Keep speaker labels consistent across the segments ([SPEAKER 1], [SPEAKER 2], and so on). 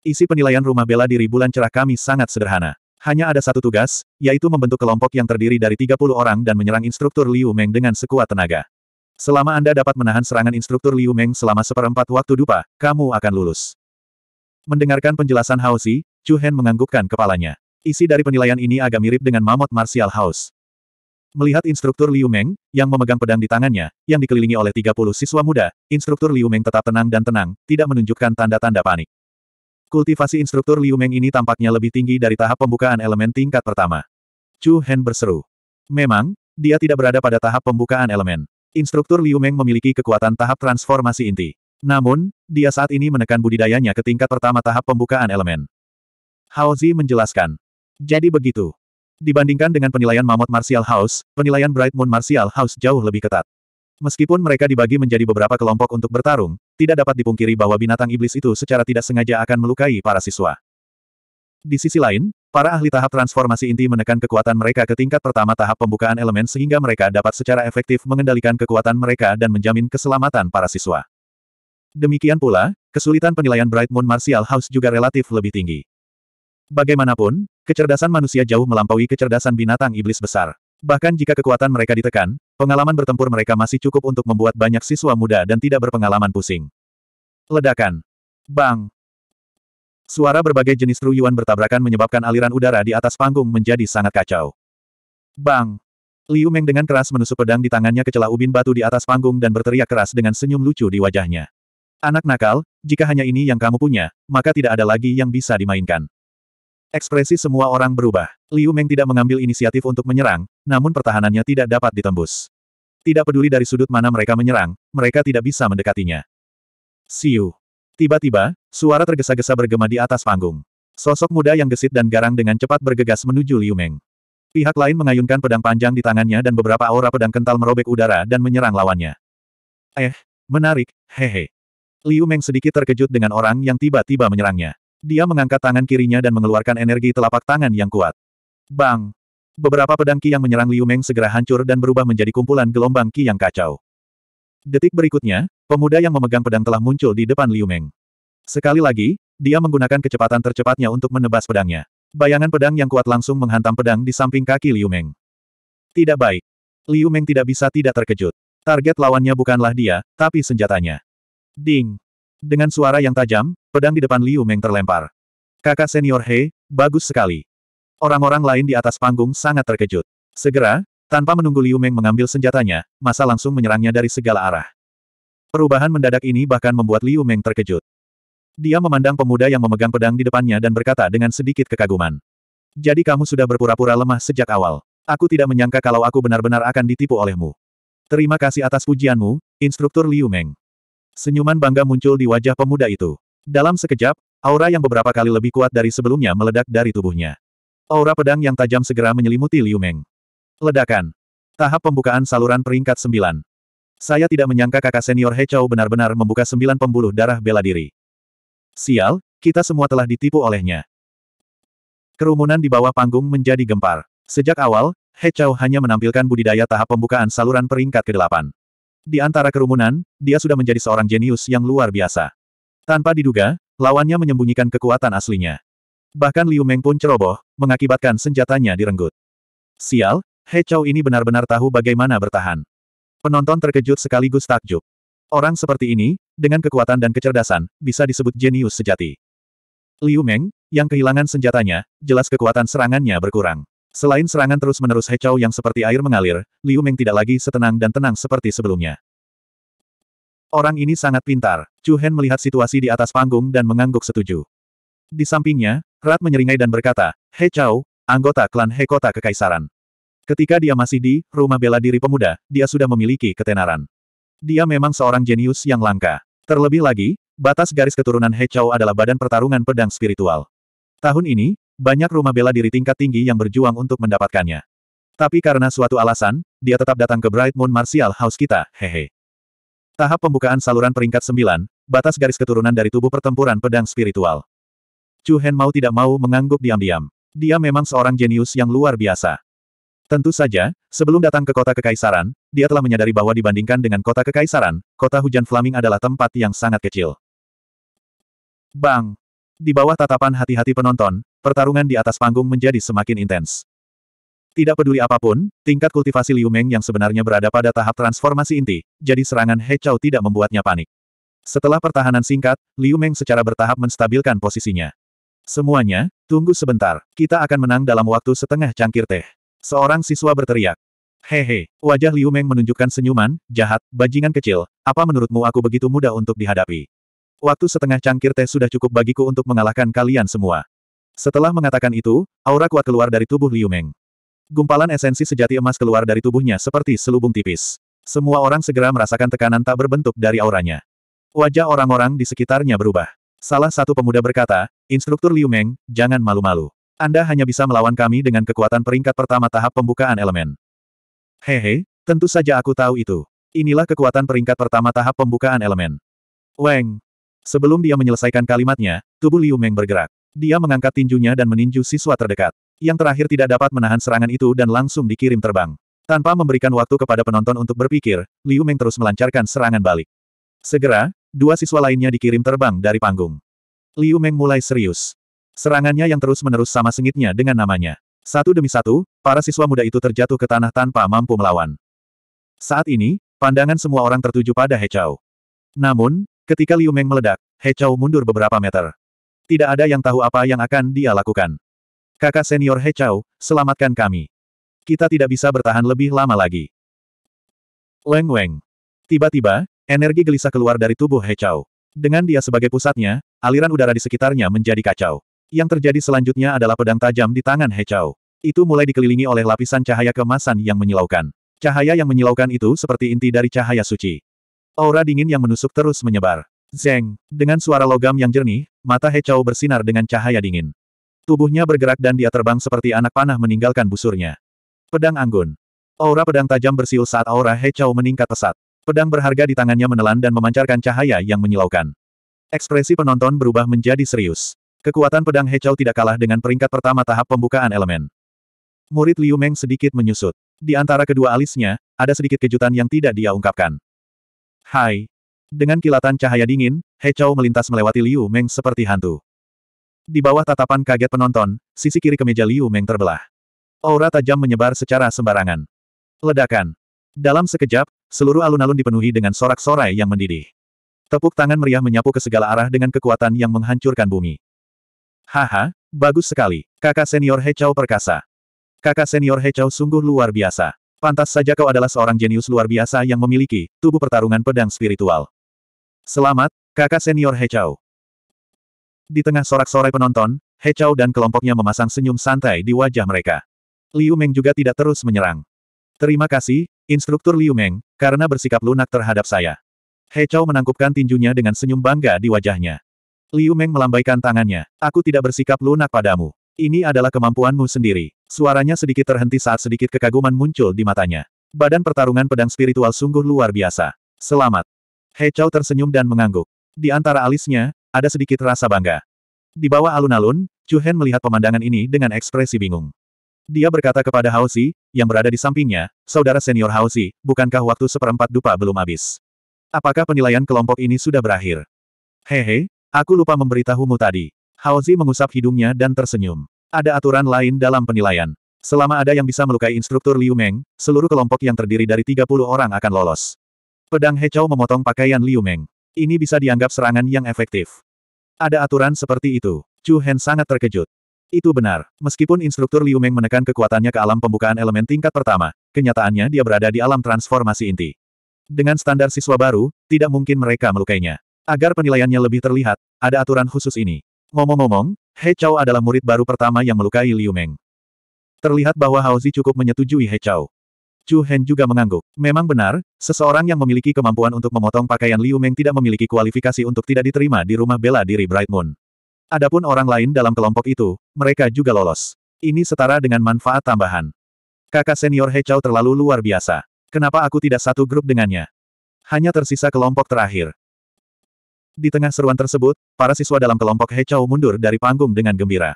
[SPEAKER 1] Isi penilaian rumah bela diri bulan cerah kami sangat sederhana. Hanya ada satu tugas, yaitu membentuk kelompok yang terdiri dari 30 orang dan menyerang instruktur Liu Meng dengan sekuat tenaga. Selama Anda dapat menahan serangan instruktur Liu Meng selama seperempat waktu dupa, kamu akan lulus. Mendengarkan penjelasan Si, Chu Hen menganggukkan kepalanya. Isi dari penilaian ini agak mirip dengan mamot martial house. Melihat instruktur Liu Meng, yang memegang pedang di tangannya, yang dikelilingi oleh 30 siswa muda, instruktur Liu Meng tetap tenang dan tenang, tidak menunjukkan tanda-tanda panik. Kultivasi instruktur Liu Meng ini tampaknya lebih tinggi dari tahap pembukaan elemen tingkat pertama. Chu Hen berseru. Memang, dia tidak berada pada tahap pembukaan elemen. Instruktur Liu Meng memiliki kekuatan tahap transformasi inti. Namun, dia saat ini menekan budidayanya ke tingkat pertama tahap pembukaan elemen. Haozi menjelaskan. Jadi begitu. Dibandingkan dengan penilaian Mammoth Martial House, penilaian Bright Moon Martial House jauh lebih ketat. Meskipun mereka dibagi menjadi beberapa kelompok untuk bertarung, tidak dapat dipungkiri bahwa binatang iblis itu secara tidak sengaja akan melukai para siswa. Di sisi lain, para ahli tahap transformasi inti menekan kekuatan mereka ke tingkat pertama tahap pembukaan elemen sehingga mereka dapat secara efektif mengendalikan kekuatan mereka dan menjamin keselamatan para siswa. Demikian pula, kesulitan penilaian Bright Moon Martial House juga relatif lebih tinggi. Bagaimanapun, kecerdasan manusia jauh melampaui kecerdasan binatang iblis besar. Bahkan jika kekuatan mereka ditekan, pengalaman bertempur mereka masih cukup untuk membuat banyak siswa muda dan tidak berpengalaman pusing. Ledakan. Bang. Suara berbagai jenis ruyuan bertabrakan menyebabkan aliran udara di atas panggung menjadi sangat kacau. Bang. Liu Meng dengan keras menusuk pedang di tangannya ke celah ubin batu di atas panggung dan berteriak keras dengan senyum lucu di wajahnya. Anak nakal, jika hanya ini yang kamu punya, maka tidak ada lagi yang bisa dimainkan. Ekspresi semua orang berubah. Liu Meng tidak mengambil inisiatif untuk menyerang, namun pertahanannya tidak dapat ditembus. Tidak peduli dari sudut mana mereka menyerang, mereka tidak bisa mendekatinya. Siu. Tiba-tiba, suara tergesa-gesa bergema di atas panggung. Sosok muda yang gesit dan garang dengan cepat bergegas menuju Liu Meng. Pihak lain mengayunkan pedang panjang di tangannya dan beberapa aura pedang kental merobek udara dan menyerang lawannya. Eh, menarik, hehe. Liu Meng sedikit terkejut dengan orang yang tiba-tiba menyerangnya. Dia mengangkat tangan kirinya dan mengeluarkan energi telapak tangan yang kuat. Bang! Beberapa pedang Qi yang menyerang Liu Meng segera hancur dan berubah menjadi kumpulan gelombang Qi yang kacau. Detik berikutnya, pemuda yang memegang pedang telah muncul di depan Liu Meng. Sekali lagi, dia menggunakan kecepatan tercepatnya untuk menebas pedangnya. Bayangan pedang yang kuat langsung menghantam pedang di samping kaki Liu Meng. Tidak baik. Liu Meng tidak bisa tidak terkejut. Target lawannya bukanlah dia, tapi senjatanya. Ding! Dengan suara yang tajam, Pedang di depan Liu Meng terlempar. Kakak senior He, bagus sekali. Orang-orang lain di atas panggung sangat terkejut. Segera, tanpa menunggu Liu Meng mengambil senjatanya, masa langsung menyerangnya dari segala arah. Perubahan mendadak ini bahkan membuat Liu Meng terkejut. Dia memandang pemuda yang memegang pedang di depannya dan berkata dengan sedikit kekaguman. Jadi kamu sudah berpura-pura lemah sejak awal. Aku tidak menyangka kalau aku benar-benar akan ditipu olehmu. Terima kasih atas pujianmu, Instruktur Liu Meng. Senyuman bangga muncul di wajah pemuda itu. Dalam sekejap, aura yang beberapa kali lebih kuat dari sebelumnya meledak dari tubuhnya. Aura pedang yang tajam segera menyelimuti Liu Meng. Ledakan. Tahap pembukaan saluran peringkat sembilan. Saya tidak menyangka kakak senior He benar-benar membuka sembilan pembuluh darah bela diri. Sial, kita semua telah ditipu olehnya. Kerumunan di bawah panggung menjadi gempar. Sejak awal, He hanya menampilkan budidaya tahap pembukaan saluran peringkat ke-8. Di antara kerumunan, dia sudah menjadi seorang jenius yang luar biasa. Tanpa diduga, lawannya menyembunyikan kekuatan aslinya. Bahkan Liu Meng pun ceroboh, mengakibatkan senjatanya direnggut. Sial, He Chao ini benar-benar tahu bagaimana bertahan. Penonton terkejut sekaligus takjub. Orang seperti ini, dengan kekuatan dan kecerdasan, bisa disebut jenius sejati. Liu Meng, yang kehilangan senjatanya, jelas kekuatan serangannya berkurang. Selain serangan terus-menerus He Chao yang seperti air mengalir, Liu Meng tidak lagi setenang dan tenang seperti sebelumnya. Orang ini sangat pintar. Chu Hen melihat situasi di atas panggung dan mengangguk setuju. Di sampingnya, Rat menyeringai dan berkata, He Chao, anggota klan He Kota Kekaisaran. Ketika dia masih di rumah bela diri pemuda, dia sudah memiliki ketenaran. Dia memang seorang jenius yang langka. Terlebih lagi, batas garis keturunan He Chao adalah badan pertarungan pedang spiritual. Tahun ini, banyak rumah bela diri tingkat tinggi yang berjuang untuk mendapatkannya. Tapi karena suatu alasan, dia tetap datang ke Bright Moon Martial House kita, hehe. Tahap pembukaan saluran peringkat 9, batas garis keturunan dari tubuh pertempuran pedang spiritual. Chu Hen mau tidak mau mengangguk diam-diam. Dia memang seorang jenius yang luar biasa. Tentu saja, sebelum datang ke kota kekaisaran, dia telah menyadari bahwa dibandingkan dengan kota kekaisaran, kota hujan Flaming adalah tempat yang sangat kecil. Bang! Di bawah tatapan hati-hati penonton, pertarungan di atas panggung menjadi semakin intens. Tidak peduli apapun, tingkat kultivasi Liu Meng yang sebenarnya berada pada tahap transformasi inti, jadi serangan He Chao tidak membuatnya panik. Setelah pertahanan singkat, Liu Meng secara bertahap menstabilkan posisinya. Semuanya, tunggu sebentar, kita akan menang dalam waktu setengah cangkir teh. Seorang siswa berteriak. Hehe, wajah Liu Meng menunjukkan senyuman, jahat, bajingan kecil, apa menurutmu aku begitu mudah untuk dihadapi? Waktu setengah cangkir teh sudah cukup bagiku untuk mengalahkan kalian semua. Setelah mengatakan itu, aura kuat keluar dari tubuh Liu Meng. Gumpalan esensi sejati emas keluar dari tubuhnya seperti selubung tipis. Semua orang segera merasakan tekanan tak berbentuk dari auranya. Wajah orang-orang di sekitarnya berubah. Salah satu pemuda berkata, Instruktur Liu Meng, jangan malu-malu. Anda hanya bisa melawan kami dengan kekuatan peringkat pertama tahap pembukaan elemen. Hehe, tentu saja aku tahu itu. Inilah kekuatan peringkat pertama tahap pembukaan elemen. Weng. Sebelum dia menyelesaikan kalimatnya, tubuh Liu Meng bergerak. Dia mengangkat tinjunya dan meninju siswa terdekat. Yang terakhir tidak dapat menahan serangan itu dan langsung dikirim terbang. Tanpa memberikan waktu kepada penonton untuk berpikir, Liu Meng terus melancarkan serangan balik. Segera, dua siswa lainnya dikirim terbang dari panggung. Liu Meng mulai serius. Serangannya yang terus-menerus sama sengitnya dengan namanya. Satu demi satu, para siswa muda itu terjatuh ke tanah tanpa mampu melawan. Saat ini, pandangan semua orang tertuju pada He Chao. Namun, ketika Liu Meng meledak, He Chao mundur beberapa meter. Tidak ada yang tahu apa yang akan dia lakukan. Kakak senior He Chao, selamatkan kami. Kita tidak bisa bertahan lebih lama lagi. Leng Weng. Tiba-tiba, energi gelisah keluar dari tubuh He Chao. Dengan dia sebagai pusatnya, aliran udara di sekitarnya menjadi kacau. Yang terjadi selanjutnya adalah pedang tajam di tangan He Chao. Itu mulai dikelilingi oleh lapisan cahaya kemasan yang menyilaukan. Cahaya yang menyilaukan itu seperti inti dari cahaya suci. Aura dingin yang menusuk terus menyebar. Zeng, dengan suara logam yang jernih, mata He Chao bersinar dengan cahaya dingin. Tubuhnya bergerak dan dia terbang seperti anak panah meninggalkan busurnya. Pedang Anggun. Aura pedang tajam bersiul saat aura He Chao meningkat pesat. Pedang berharga di tangannya menelan dan memancarkan cahaya yang menyilaukan. Ekspresi penonton berubah menjadi serius. Kekuatan pedang He Chao tidak kalah dengan peringkat pertama tahap pembukaan elemen. Murid Liu Meng sedikit menyusut. Di antara kedua alisnya, ada sedikit kejutan yang tidak dia ungkapkan. Hai. Dengan kilatan cahaya dingin, He Chao melintas melewati Liu Meng seperti hantu. Di bawah tatapan kaget penonton, sisi kiri kemeja Liu Meng terbelah. Aura tajam menyebar secara sembarangan. Ledakan. Dalam sekejap, seluruh alun-alun dipenuhi dengan sorak-sorai yang mendidih. Tepuk tangan meriah menyapu ke segala arah dengan kekuatan yang menghancurkan bumi. Haha, bagus sekali, kakak senior Hechao perkasa. Kakak senior Hechao sungguh luar biasa. Pantas saja kau adalah seorang jenius luar biasa yang memiliki tubuh pertarungan pedang spiritual. Selamat, kakak senior Hechao. Di tengah sorak-sorai penonton, He Chao dan kelompoknya memasang senyum santai di wajah mereka. Liu Meng juga tidak terus menyerang. Terima kasih, instruktur Liu Meng, karena bersikap lunak terhadap saya. He Chao menangkupkan tinjunya dengan senyum bangga di wajahnya. Liu Meng melambaikan tangannya. Aku tidak bersikap lunak padamu. Ini adalah kemampuanmu sendiri. Suaranya sedikit terhenti saat sedikit kekaguman muncul di matanya. Badan pertarungan pedang spiritual sungguh luar biasa. Selamat. He Chao tersenyum dan mengangguk. Di antara alisnya, ada sedikit rasa bangga. Di bawah alun-alun, Chu Hen melihat pemandangan ini dengan ekspresi bingung. Dia berkata kepada Hao Xi, yang berada di sampingnya, saudara senior Hao Xi, bukankah waktu seperempat dupa belum habis? Apakah penilaian kelompok ini sudah berakhir? Hehe, aku lupa memberitahumu tadi. Hao Xi mengusap hidungnya dan tersenyum. Ada aturan lain dalam penilaian. Selama ada yang bisa melukai instruktur Liu Meng, seluruh kelompok yang terdiri dari 30 orang akan lolos. Pedang Hechao memotong pakaian Liu Meng. Ini bisa dianggap serangan yang efektif. Ada aturan seperti itu. Chu Hen sangat terkejut. Itu benar. Meskipun instruktur Liu Meng menekan kekuatannya ke alam pembukaan elemen tingkat pertama, kenyataannya dia berada di alam transformasi inti. Dengan standar siswa baru, tidak mungkin mereka melukainya. Agar penilaiannya lebih terlihat, ada aturan khusus ini. Ngomong-ngomong, He Chao adalah murid baru pertama yang melukai Liu Meng. Terlihat bahwa Hao Zi cukup menyetujui He Chao. Chu Hen juga mengangguk. Memang benar, seseorang yang memiliki kemampuan untuk memotong pakaian Liu Meng tidak memiliki kualifikasi untuk tidak diterima di rumah bela diri Bright Moon. Adapun orang lain dalam kelompok itu, mereka juga lolos. Ini setara dengan manfaat tambahan. Kakak senior He Chao terlalu luar biasa. Kenapa aku tidak satu grup dengannya? Hanya tersisa kelompok terakhir. Di tengah seruan tersebut, para siswa dalam kelompok He Chao mundur dari panggung dengan gembira.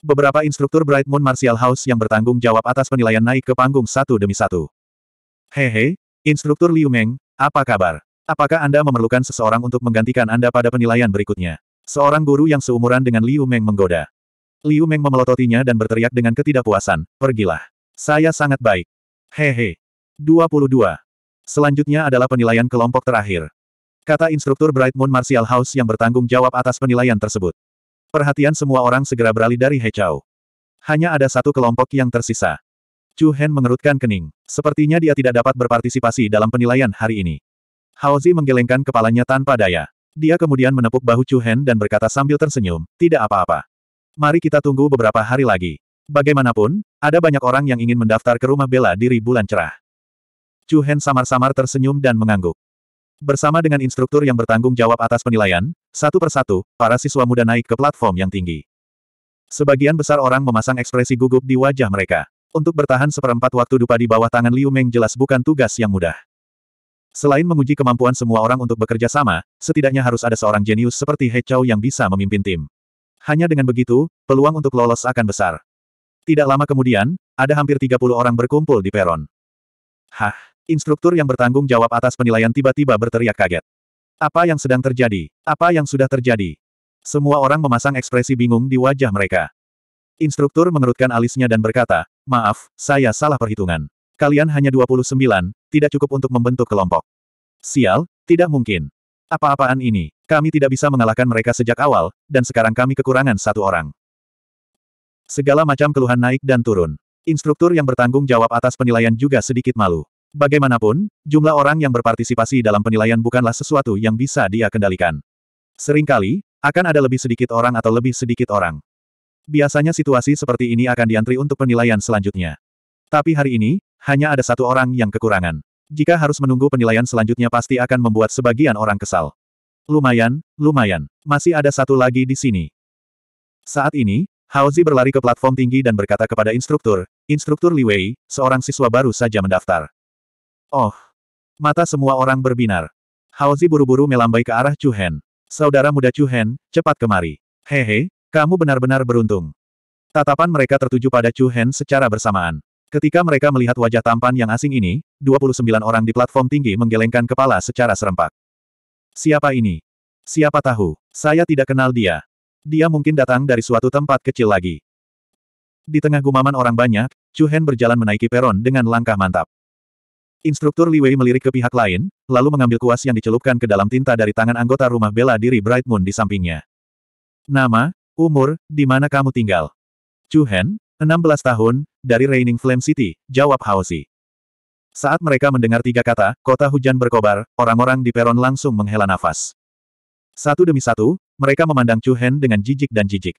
[SPEAKER 1] Beberapa instruktur Bright Moon Martial House yang bertanggung jawab atas penilaian naik ke panggung satu demi satu. Hehe, instruktur Liu Meng, apa kabar? Apakah Anda memerlukan seseorang untuk menggantikan Anda pada penilaian berikutnya? Seorang guru yang seumuran dengan Liu Meng menggoda. Liu Meng memelototinya dan berteriak dengan ketidakpuasan, pergilah. Saya sangat baik. Hehe. 22. Selanjutnya adalah penilaian kelompok terakhir kata instruktur Bright Moon Martial House yang bertanggung jawab atas penilaian tersebut. Perhatian semua orang segera beralih dari He Chao. Hanya ada satu kelompok yang tersisa. Chu Hen mengerutkan kening. Sepertinya dia tidak dapat berpartisipasi dalam penilaian hari ini. Haozi menggelengkan kepalanya tanpa daya. Dia kemudian menepuk bahu Chu Hen dan berkata sambil tersenyum, tidak apa-apa. Mari kita tunggu beberapa hari lagi. Bagaimanapun, ada banyak orang yang ingin mendaftar ke rumah bela diri bulan cerah. Chu Hen samar-samar tersenyum dan mengangguk. Bersama dengan instruktur yang bertanggung jawab atas penilaian, satu persatu, para siswa muda naik ke platform yang tinggi. Sebagian besar orang memasang ekspresi gugup di wajah mereka. Untuk bertahan seperempat waktu dupa di bawah tangan Liu Meng jelas bukan tugas yang mudah. Selain menguji kemampuan semua orang untuk bekerja sama, setidaknya harus ada seorang jenius seperti He Chao yang bisa memimpin tim. Hanya dengan begitu, peluang untuk lolos akan besar. Tidak lama kemudian, ada hampir 30 orang berkumpul di peron. Hah? Instruktur yang bertanggung jawab atas penilaian tiba-tiba berteriak kaget. Apa yang sedang terjadi? Apa yang sudah terjadi? Semua orang memasang ekspresi bingung di wajah mereka. Instruktur mengerutkan alisnya dan berkata, Maaf, saya salah perhitungan. Kalian hanya 29, tidak cukup untuk membentuk kelompok. Sial, tidak mungkin. Apa-apaan ini, kami tidak bisa mengalahkan mereka sejak awal, dan sekarang kami kekurangan satu orang. Segala macam keluhan naik dan turun. Instruktur yang bertanggung jawab atas penilaian juga sedikit malu. Bagaimanapun, jumlah orang yang berpartisipasi dalam penilaian bukanlah sesuatu yang bisa dia kendalikan. Seringkali, akan ada lebih sedikit orang atau lebih sedikit orang. Biasanya situasi seperti ini akan diantri untuk penilaian selanjutnya. Tapi hari ini, hanya ada satu orang yang kekurangan. Jika harus menunggu penilaian selanjutnya pasti akan membuat sebagian orang kesal. Lumayan, lumayan. Masih ada satu lagi di sini. Saat ini, Haozi berlari ke platform tinggi dan berkata kepada instruktur, Instruktur Li Wei, seorang siswa baru saja mendaftar. Oh! Mata semua orang berbinar. Haozi buru-buru melambai ke arah Chu Hen. Saudara muda Chu Hen, cepat kemari. Hehe, kamu benar-benar beruntung. Tatapan mereka tertuju pada Chu Hen secara bersamaan. Ketika mereka melihat wajah tampan yang asing ini, 29 orang di platform tinggi menggelengkan kepala secara serempak. Siapa ini? Siapa tahu? Saya tidak kenal dia. Dia mungkin datang dari suatu tempat kecil lagi. Di tengah gumaman orang banyak, Chu Hen berjalan menaiki peron dengan langkah mantap. Instruktur Li Wei melirik ke pihak lain, lalu mengambil kuas yang dicelupkan ke dalam tinta dari tangan anggota rumah bela diri Bright Moon di sampingnya. Nama, umur, di mana kamu tinggal? Chu Hen, 16 tahun, dari Raining Flame City, jawab Hao Haosi. Saat mereka mendengar tiga kata, kota hujan berkobar, orang-orang di peron langsung menghela nafas. Satu demi satu, mereka memandang Chu Hen dengan jijik dan jijik.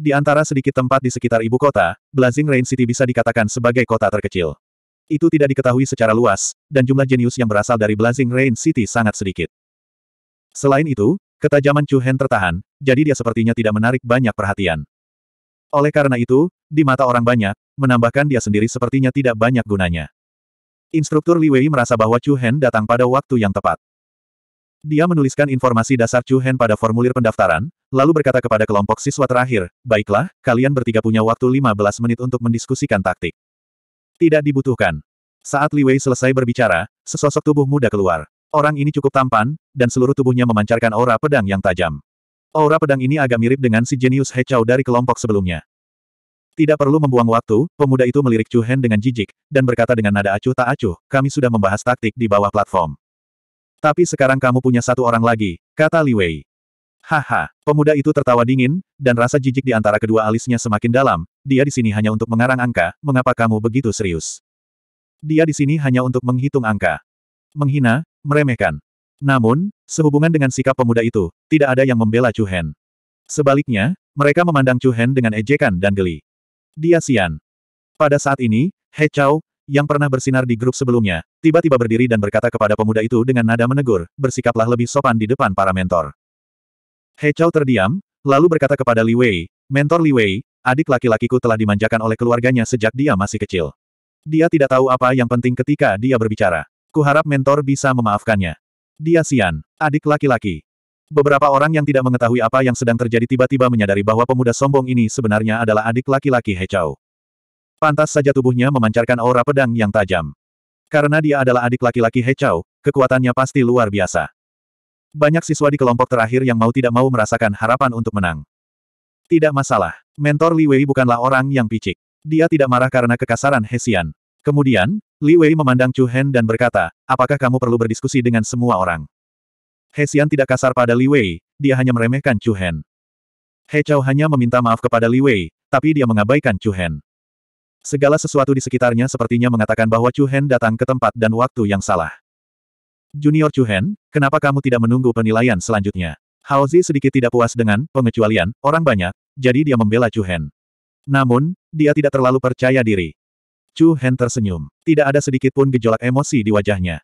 [SPEAKER 1] Di antara sedikit tempat di sekitar ibu kota, Blazing Rain City bisa dikatakan sebagai kota terkecil. Itu tidak diketahui secara luas, dan jumlah jenius yang berasal dari Blazing Rain City sangat sedikit. Selain itu, ketajaman Chu Hen tertahan, jadi dia sepertinya tidak menarik banyak perhatian. Oleh karena itu, di mata orang banyak, menambahkan dia sendiri sepertinya tidak banyak gunanya. Instruktur Li Wei merasa bahwa Chu Hen datang pada waktu yang tepat. Dia menuliskan informasi dasar Chu Hen pada formulir pendaftaran, lalu berkata kepada kelompok siswa terakhir, baiklah, kalian bertiga punya waktu 15 menit untuk mendiskusikan taktik. Tidak dibutuhkan. Saat Li Wei selesai berbicara, sesosok tubuh muda keluar. Orang ini cukup tampan, dan seluruh tubuhnya memancarkan aura pedang yang tajam. Aura pedang ini agak mirip dengan si jenius He Chao dari kelompok sebelumnya. Tidak perlu membuang waktu, pemuda itu melirik Chu Hen dengan jijik, dan berkata dengan nada acuh tak acuh, kami sudah membahas taktik di bawah platform. Tapi sekarang kamu punya satu orang lagi, kata Li Wei. Haha, pemuda itu tertawa dingin, dan rasa jijik di antara kedua alisnya semakin dalam, dia di sini hanya untuk mengarang angka, mengapa kamu begitu serius? Dia di sini hanya untuk menghitung angka. Menghina, meremehkan. Namun, sehubungan dengan sikap pemuda itu, tidak ada yang membela Chu Hen. Sebaliknya, mereka memandang Chu Hen dengan ejekan dan geli. Dia sian Pada saat ini, He Chao, yang pernah bersinar di grup sebelumnya, tiba-tiba berdiri dan berkata kepada pemuda itu dengan nada menegur, bersikaplah lebih sopan di depan para mentor. He Chao terdiam, lalu berkata kepada Li Wei, mentor Li Wei, adik laki-lakiku telah dimanjakan oleh keluarganya sejak dia masih kecil. Dia tidak tahu apa yang penting ketika dia berbicara. Kuharap mentor bisa memaafkannya. Dia sian, adik laki-laki. Beberapa orang yang tidak mengetahui apa yang sedang terjadi tiba-tiba menyadari bahwa pemuda sombong ini sebenarnya adalah adik laki-laki He Chao. Pantas saja tubuhnya memancarkan aura pedang yang tajam. Karena dia adalah adik laki-laki He Chao, kekuatannya pasti luar biasa. Banyak siswa di kelompok terakhir yang mau tidak mau merasakan harapan untuk menang. Tidak masalah. Mentor Li Wei bukanlah orang yang picik. Dia tidak marah karena kekasaran Hesian. Kemudian, Li Wei memandang Chu Hen dan berkata, apakah kamu perlu berdiskusi dengan semua orang? Hesian tidak kasar pada Li Wei, dia hanya meremehkan Chu Hen. He Chao hanya meminta maaf kepada Li Wei, tapi dia mengabaikan Chu Hen. Segala sesuatu di sekitarnya sepertinya mengatakan bahwa Chu Hen datang ke tempat dan waktu yang salah. Junior Chu Hen, kenapa kamu tidak menunggu penilaian selanjutnya? Hao Zi sedikit tidak puas dengan pengecualian orang banyak, jadi dia membela Chu Hen. Namun, dia tidak terlalu percaya diri. Chu Hen tersenyum. Tidak ada sedikit pun gejolak emosi di wajahnya.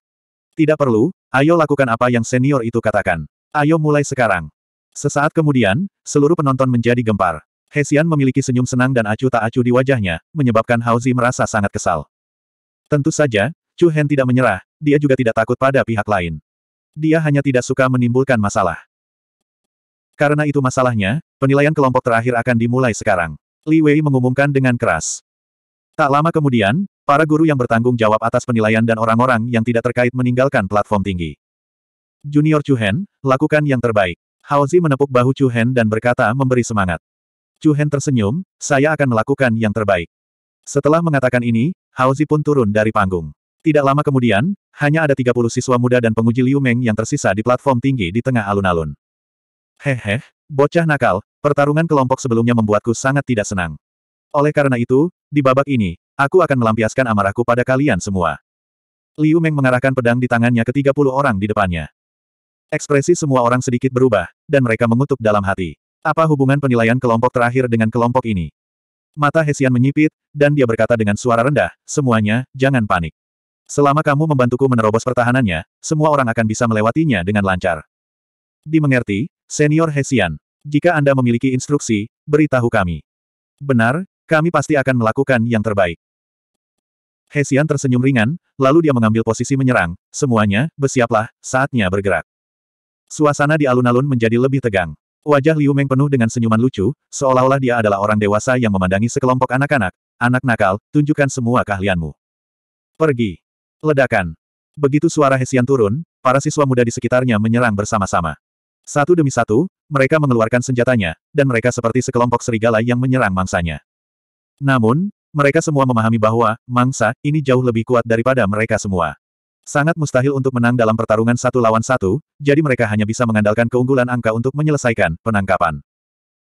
[SPEAKER 1] Tidak perlu, ayo lakukan apa yang senior itu katakan. Ayo mulai sekarang. Sesaat kemudian, seluruh penonton menjadi gempar. Hesian memiliki senyum senang dan acuh tak acuh di wajahnya, menyebabkan Hao Zi merasa sangat kesal. Tentu saja, Chu Hen tidak menyerah, dia juga tidak takut pada pihak lain. Dia hanya tidak suka menimbulkan masalah. Karena itu masalahnya, penilaian kelompok terakhir akan dimulai sekarang. Li Wei mengumumkan dengan keras. Tak lama kemudian, para guru yang bertanggung jawab atas penilaian dan orang-orang yang tidak terkait meninggalkan platform tinggi. Junior Chu Hen, lakukan yang terbaik. Hao Zi menepuk bahu Chu Hen dan berkata memberi semangat. Chu Hen tersenyum, saya akan melakukan yang terbaik. Setelah mengatakan ini, Hao Zi pun turun dari panggung. Tidak lama kemudian, hanya ada 30 siswa muda dan penguji Liu Meng yang tersisa di platform tinggi di tengah alun-alun. Hehe, bocah nakal, pertarungan kelompok sebelumnya membuatku sangat tidak senang. Oleh karena itu, di babak ini, aku akan melampiaskan amarahku pada kalian semua. Liu Meng mengarahkan pedang di tangannya ke 30 orang di depannya. Ekspresi semua orang sedikit berubah, dan mereka mengutuk dalam hati. Apa hubungan penilaian kelompok terakhir dengan kelompok ini? Mata Hesian menyipit, dan dia berkata dengan suara rendah, semuanya, jangan panik. Selama kamu membantuku menerobos pertahanannya, semua orang akan bisa melewatinya dengan lancar. Dimengerti, Senior Hesian. Jika Anda memiliki instruksi, beritahu kami. Benar, kami pasti akan melakukan yang terbaik. Hesian tersenyum ringan, lalu dia mengambil posisi menyerang. Semuanya, bersiaplah, saatnya bergerak. Suasana di alun-alun menjadi lebih tegang. Wajah Liu Meng penuh dengan senyuman lucu, seolah-olah dia adalah orang dewasa yang memandangi sekelompok anak-anak. Anak nakal, tunjukkan semua keahlianmu. Pergi. Ledakan. Begitu suara Hesian turun, para siswa muda di sekitarnya menyerang bersama-sama. Satu demi satu, mereka mengeluarkan senjatanya, dan mereka seperti sekelompok serigala yang menyerang mangsanya. Namun, mereka semua memahami bahwa, mangsa, ini jauh lebih kuat daripada mereka semua. Sangat mustahil untuk menang dalam pertarungan satu lawan satu, jadi mereka hanya bisa mengandalkan keunggulan angka untuk menyelesaikan penangkapan.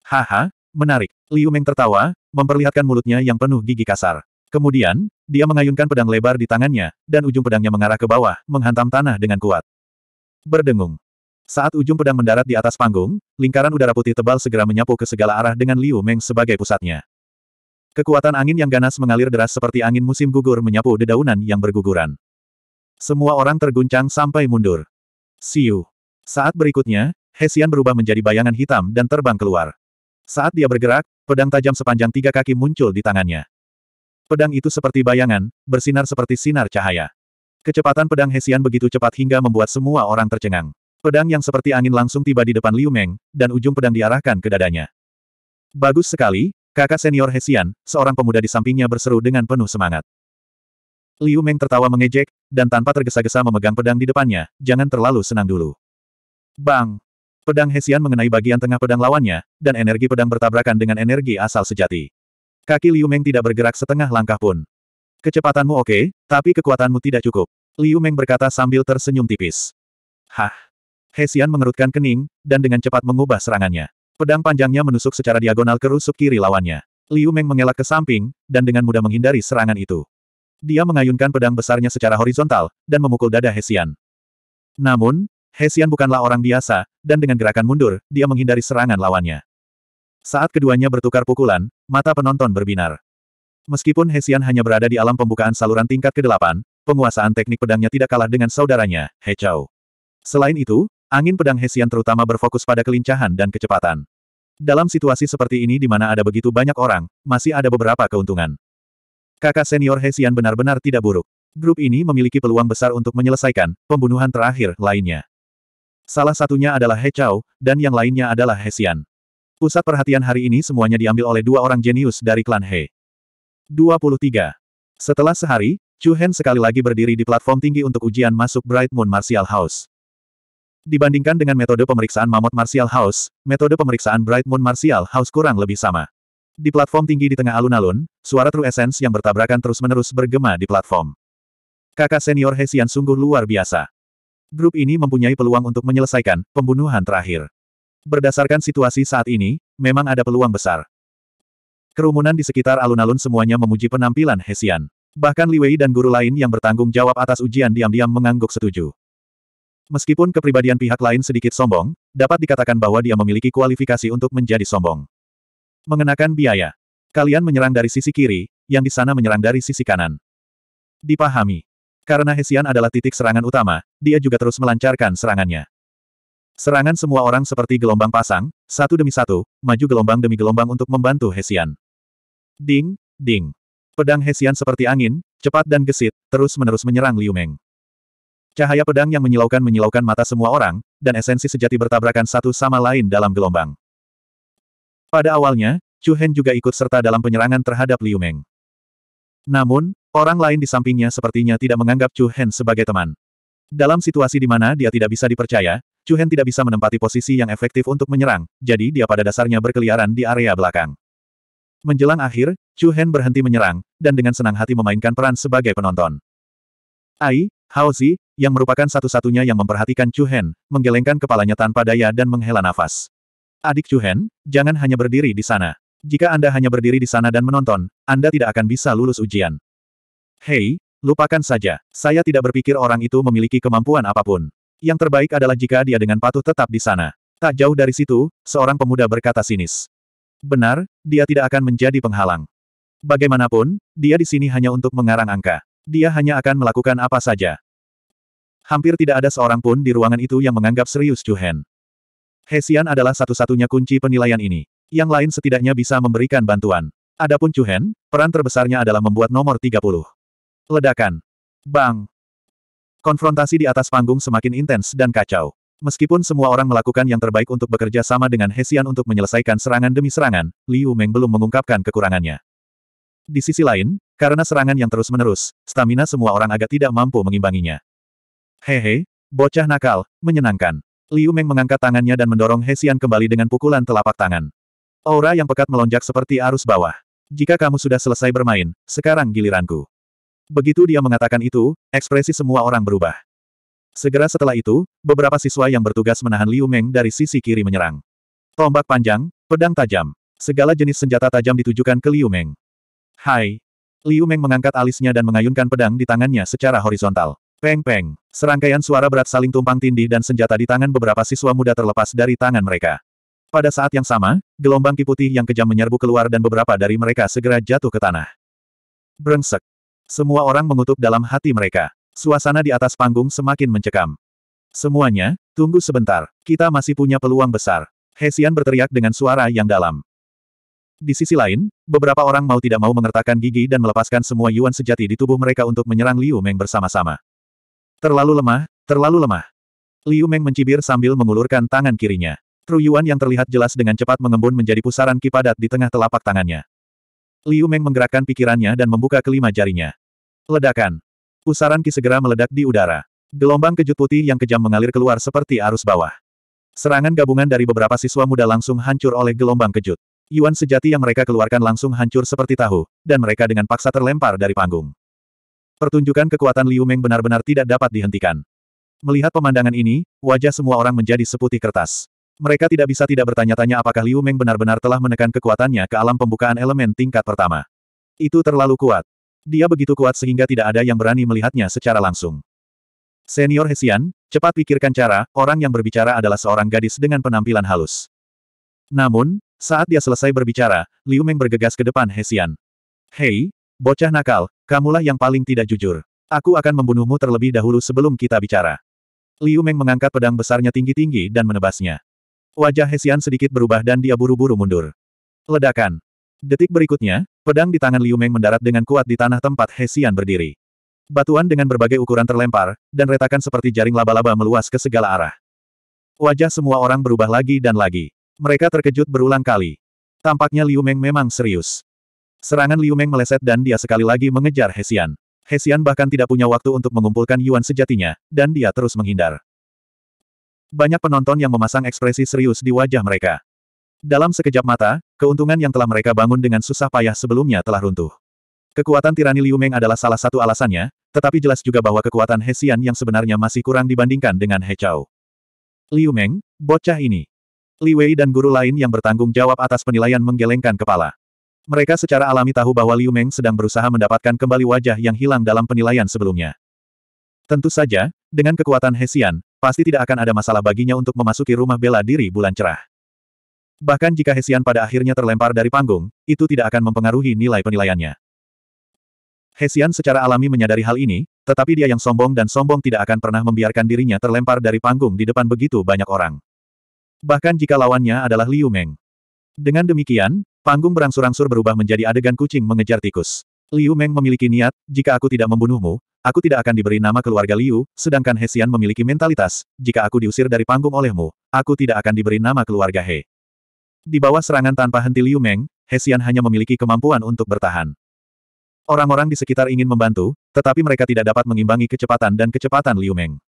[SPEAKER 1] Haha, menarik. Liu Meng tertawa, memperlihatkan mulutnya yang penuh gigi kasar. Kemudian, dia mengayunkan pedang lebar di tangannya, dan ujung pedangnya mengarah ke bawah, menghantam tanah dengan kuat. Berdengung. Saat ujung pedang mendarat di atas panggung, lingkaran udara putih tebal segera menyapu ke segala arah dengan Liu Meng sebagai pusatnya. Kekuatan angin yang ganas mengalir deras seperti angin musim gugur menyapu dedaunan yang berguguran. Semua orang terguncang sampai mundur. Siu. Saat berikutnya, Hesian berubah menjadi bayangan hitam dan terbang keluar. Saat dia bergerak, pedang tajam sepanjang tiga kaki muncul di tangannya. Pedang itu seperti bayangan, bersinar seperti sinar cahaya. Kecepatan pedang Hesian begitu cepat hingga membuat semua orang tercengang. Pedang yang seperti angin langsung tiba di depan Liu Meng, dan ujung pedang diarahkan ke dadanya. Bagus sekali, kakak senior Hesian, seorang pemuda di sampingnya berseru dengan penuh semangat. Liu Meng tertawa mengejek, dan tanpa tergesa-gesa memegang pedang di depannya, jangan terlalu senang dulu. Bang! Pedang Hesian mengenai bagian tengah pedang lawannya, dan energi pedang bertabrakan dengan energi asal sejati. Kaki Liu Meng tidak bergerak setengah langkah pun. Kecepatanmu oke, okay, tapi kekuatanmu tidak cukup. Liu Meng berkata sambil tersenyum tipis. Hah? Hesian mengerutkan kening, dan dengan cepat mengubah serangannya. Pedang panjangnya menusuk secara diagonal ke rusuk kiri lawannya. Liu Meng mengelak ke samping, dan dengan mudah menghindari serangan itu. Dia mengayunkan pedang besarnya secara horizontal, dan memukul dada Hesian. Namun, Hesian bukanlah orang biasa, dan dengan gerakan mundur, dia menghindari serangan lawannya. Saat keduanya bertukar pukulan, mata penonton berbinar. Meskipun Hesian hanya berada di alam pembukaan saluran tingkat ke-8, penguasaan teknik pedangnya tidak kalah dengan saudaranya, He Chao. Selain itu, angin pedang Hesian terutama berfokus pada kelincahan dan kecepatan. Dalam situasi seperti ini di mana ada begitu banyak orang, masih ada beberapa keuntungan. Kakak senior Hesian benar-benar tidak buruk. Grup ini memiliki peluang besar untuk menyelesaikan pembunuhan terakhir lainnya. Salah satunya adalah He Chao, dan yang lainnya adalah Hesian. Pusat perhatian hari ini semuanya diambil oleh dua orang jenius dari klan He. 23. Setelah sehari, Chu Hen sekali lagi berdiri di platform tinggi untuk ujian masuk Bright Moon Martial House. Dibandingkan dengan metode pemeriksaan Mammoth Martial House, metode pemeriksaan Bright Moon Martial House kurang lebih sama. Di platform tinggi di tengah alun-alun, suara True Essence yang bertabrakan terus-menerus bergema di platform. Kakak senior Hesian sungguh luar biasa. Grup ini mempunyai peluang untuk menyelesaikan pembunuhan terakhir. Berdasarkan situasi saat ini, memang ada peluang besar. Kerumunan di sekitar alun-alun semuanya memuji penampilan Hesian. Bahkan Li Wei dan guru lain yang bertanggung jawab atas ujian diam-diam mengangguk setuju. Meskipun kepribadian pihak lain sedikit sombong, dapat dikatakan bahwa dia memiliki kualifikasi untuk menjadi sombong. Mengenakan biaya. Kalian menyerang dari sisi kiri, yang di sana menyerang dari sisi kanan. Dipahami. Karena Hesian adalah titik serangan utama, dia juga terus melancarkan serangannya. Serangan semua orang seperti gelombang pasang, satu demi satu, maju gelombang demi gelombang untuk membantu Hesian. Ding, ding. Pedang Hesian seperti angin, cepat dan gesit, terus-menerus menyerang Liu Meng. Cahaya pedang yang menyilaukan-menyilaukan mata semua orang, dan esensi sejati bertabrakan satu sama lain dalam gelombang. Pada awalnya, Chu Hen juga ikut serta dalam penyerangan terhadap Liu Meng. Namun, orang lain di sampingnya sepertinya tidak menganggap Chu Hen sebagai teman. Dalam situasi di mana dia tidak bisa dipercaya, Chuhen tidak bisa menempati posisi yang efektif untuk menyerang, jadi dia pada dasarnya berkeliaran di area belakang. Menjelang akhir, Chuhen berhenti menyerang, dan dengan senang hati memainkan peran sebagai penonton. Ai, Haozi, yang merupakan satu-satunya yang memperhatikan Chuhen, menggelengkan kepalanya tanpa daya dan menghela nafas. Adik Chuhen, jangan hanya berdiri di sana. Jika Anda hanya berdiri di sana dan menonton, Anda tidak akan bisa lulus ujian. Hei, lupakan saja. Saya tidak berpikir orang itu memiliki kemampuan apapun. Yang terbaik adalah jika dia dengan patuh tetap di sana. Tak jauh dari situ, seorang pemuda berkata sinis. Benar, dia tidak akan menjadi penghalang. Bagaimanapun, dia di sini hanya untuk mengarang angka. Dia hanya akan melakukan apa saja. Hampir tidak ada seorang pun di ruangan itu yang menganggap serius Juhen. Hesian adalah satu-satunya kunci penilaian ini. Yang lain setidaknya bisa memberikan bantuan. Adapun Juhen, peran terbesarnya adalah membuat nomor 30. Ledakan. Bang! Konfrontasi di atas panggung semakin intens dan kacau. Meskipun semua orang melakukan yang terbaik untuk bekerja sama dengan Hesian untuk menyelesaikan serangan demi serangan, Liu Meng belum mengungkapkan kekurangannya. Di sisi lain, karena serangan yang terus-menerus, stamina semua orang agak tidak mampu mengimbanginya. Hehe, bocah nakal, menyenangkan. Liu Meng mengangkat tangannya dan mendorong Hesian kembali dengan pukulan telapak tangan. Aura yang pekat melonjak seperti arus bawah. Jika kamu sudah selesai bermain, sekarang giliranku. Begitu dia mengatakan itu, ekspresi semua orang berubah. Segera setelah itu, beberapa siswa yang bertugas menahan Liu Meng dari sisi kiri menyerang. Tombak panjang, pedang tajam. Segala jenis senjata tajam ditujukan ke Liu Meng. Hai! Liu Meng mengangkat alisnya dan mengayunkan pedang di tangannya secara horizontal. Peng-peng. Serangkaian suara berat saling tumpang tindih dan senjata di tangan beberapa siswa muda terlepas dari tangan mereka. Pada saat yang sama, gelombang kiputih yang kejam menyerbu keluar dan beberapa dari mereka segera jatuh ke tanah. Brengsek. Semua orang mengutuk dalam hati mereka. Suasana di atas panggung semakin mencekam. Semuanya, tunggu sebentar. Kita masih punya peluang besar. Hesian berteriak dengan suara yang dalam. Di sisi lain, beberapa orang mau tidak mau mengertakkan gigi dan melepaskan semua yuan sejati di tubuh mereka untuk menyerang Liu Meng bersama-sama. Terlalu lemah, terlalu lemah. Liu Meng mencibir sambil mengulurkan tangan kirinya. Truyuan yang terlihat jelas dengan cepat mengembun menjadi pusaran kipadat di tengah telapak tangannya. Liu Meng menggerakkan pikirannya dan membuka kelima jarinya. Ledakan. Pusaran Ki segera meledak di udara. Gelombang kejut putih yang kejam mengalir keluar seperti arus bawah. Serangan gabungan dari beberapa siswa muda langsung hancur oleh gelombang kejut. Yuan sejati yang mereka keluarkan langsung hancur seperti tahu, dan mereka dengan paksa terlempar dari panggung. Pertunjukan kekuatan Liu Meng benar-benar tidak dapat dihentikan. Melihat pemandangan ini, wajah semua orang menjadi seputih kertas. Mereka tidak bisa tidak bertanya-tanya apakah Liu Meng benar-benar telah menekan kekuatannya ke alam pembukaan elemen tingkat pertama. Itu terlalu kuat. Dia begitu kuat sehingga tidak ada yang berani melihatnya secara langsung. Senior Hesian, cepat pikirkan cara, orang yang berbicara adalah seorang gadis dengan penampilan halus. Namun, saat dia selesai berbicara, Liu Meng bergegas ke depan Hesian. Hei, bocah nakal, kamulah yang paling tidak jujur. Aku akan membunuhmu terlebih dahulu sebelum kita bicara. Liu Meng mengangkat pedang besarnya tinggi-tinggi dan menebasnya. Wajah Hesian sedikit berubah dan dia buru-buru mundur. Ledakan. Detik berikutnya, pedang di tangan Liu Meng mendarat dengan kuat di tanah tempat Hesian berdiri. Batuan dengan berbagai ukuran terlempar, dan retakan seperti jaring laba-laba meluas ke segala arah. Wajah semua orang berubah lagi dan lagi. Mereka terkejut berulang kali. Tampaknya Liu Meng memang serius. Serangan Liu Meng meleset dan dia sekali lagi mengejar Hesian. Hesian bahkan tidak punya waktu untuk mengumpulkan Yuan sejatinya, dan dia terus menghindar. Banyak penonton yang memasang ekspresi serius di wajah mereka. Dalam sekejap mata, keuntungan yang telah mereka bangun dengan susah payah sebelumnya telah runtuh. Kekuatan tirani Liu Meng adalah salah satu alasannya, tetapi jelas juga bahwa kekuatan Hesian yang sebenarnya masih kurang dibandingkan dengan He Chao. Liu Meng, bocah ini. Li Wei dan guru lain yang bertanggung jawab atas penilaian menggelengkan kepala. Mereka secara alami tahu bahwa Liu Meng sedang berusaha mendapatkan kembali wajah yang hilang dalam penilaian sebelumnya. Tentu saja, dengan kekuatan Hesian, pasti tidak akan ada masalah baginya untuk memasuki rumah bela diri bulan cerah. Bahkan jika Hesian pada akhirnya terlempar dari panggung, itu tidak akan mempengaruhi nilai penilaiannya. Hesian secara alami menyadari hal ini, tetapi dia yang sombong dan sombong tidak akan pernah membiarkan dirinya terlempar dari panggung di depan begitu banyak orang. Bahkan jika lawannya adalah Liu Meng. Dengan demikian, panggung berangsur-angsur berubah menjadi adegan kucing mengejar tikus. Liu Meng memiliki niat, jika aku tidak membunuhmu, aku tidak akan diberi nama keluarga Liu, sedangkan He Xian memiliki mentalitas, jika aku diusir dari panggung olehmu, aku tidak akan diberi nama keluarga He. Di bawah serangan tanpa henti Liu Meng, He Xian hanya memiliki kemampuan untuk bertahan. Orang-orang di sekitar ingin membantu, tetapi mereka tidak dapat mengimbangi kecepatan dan kecepatan Liu Meng.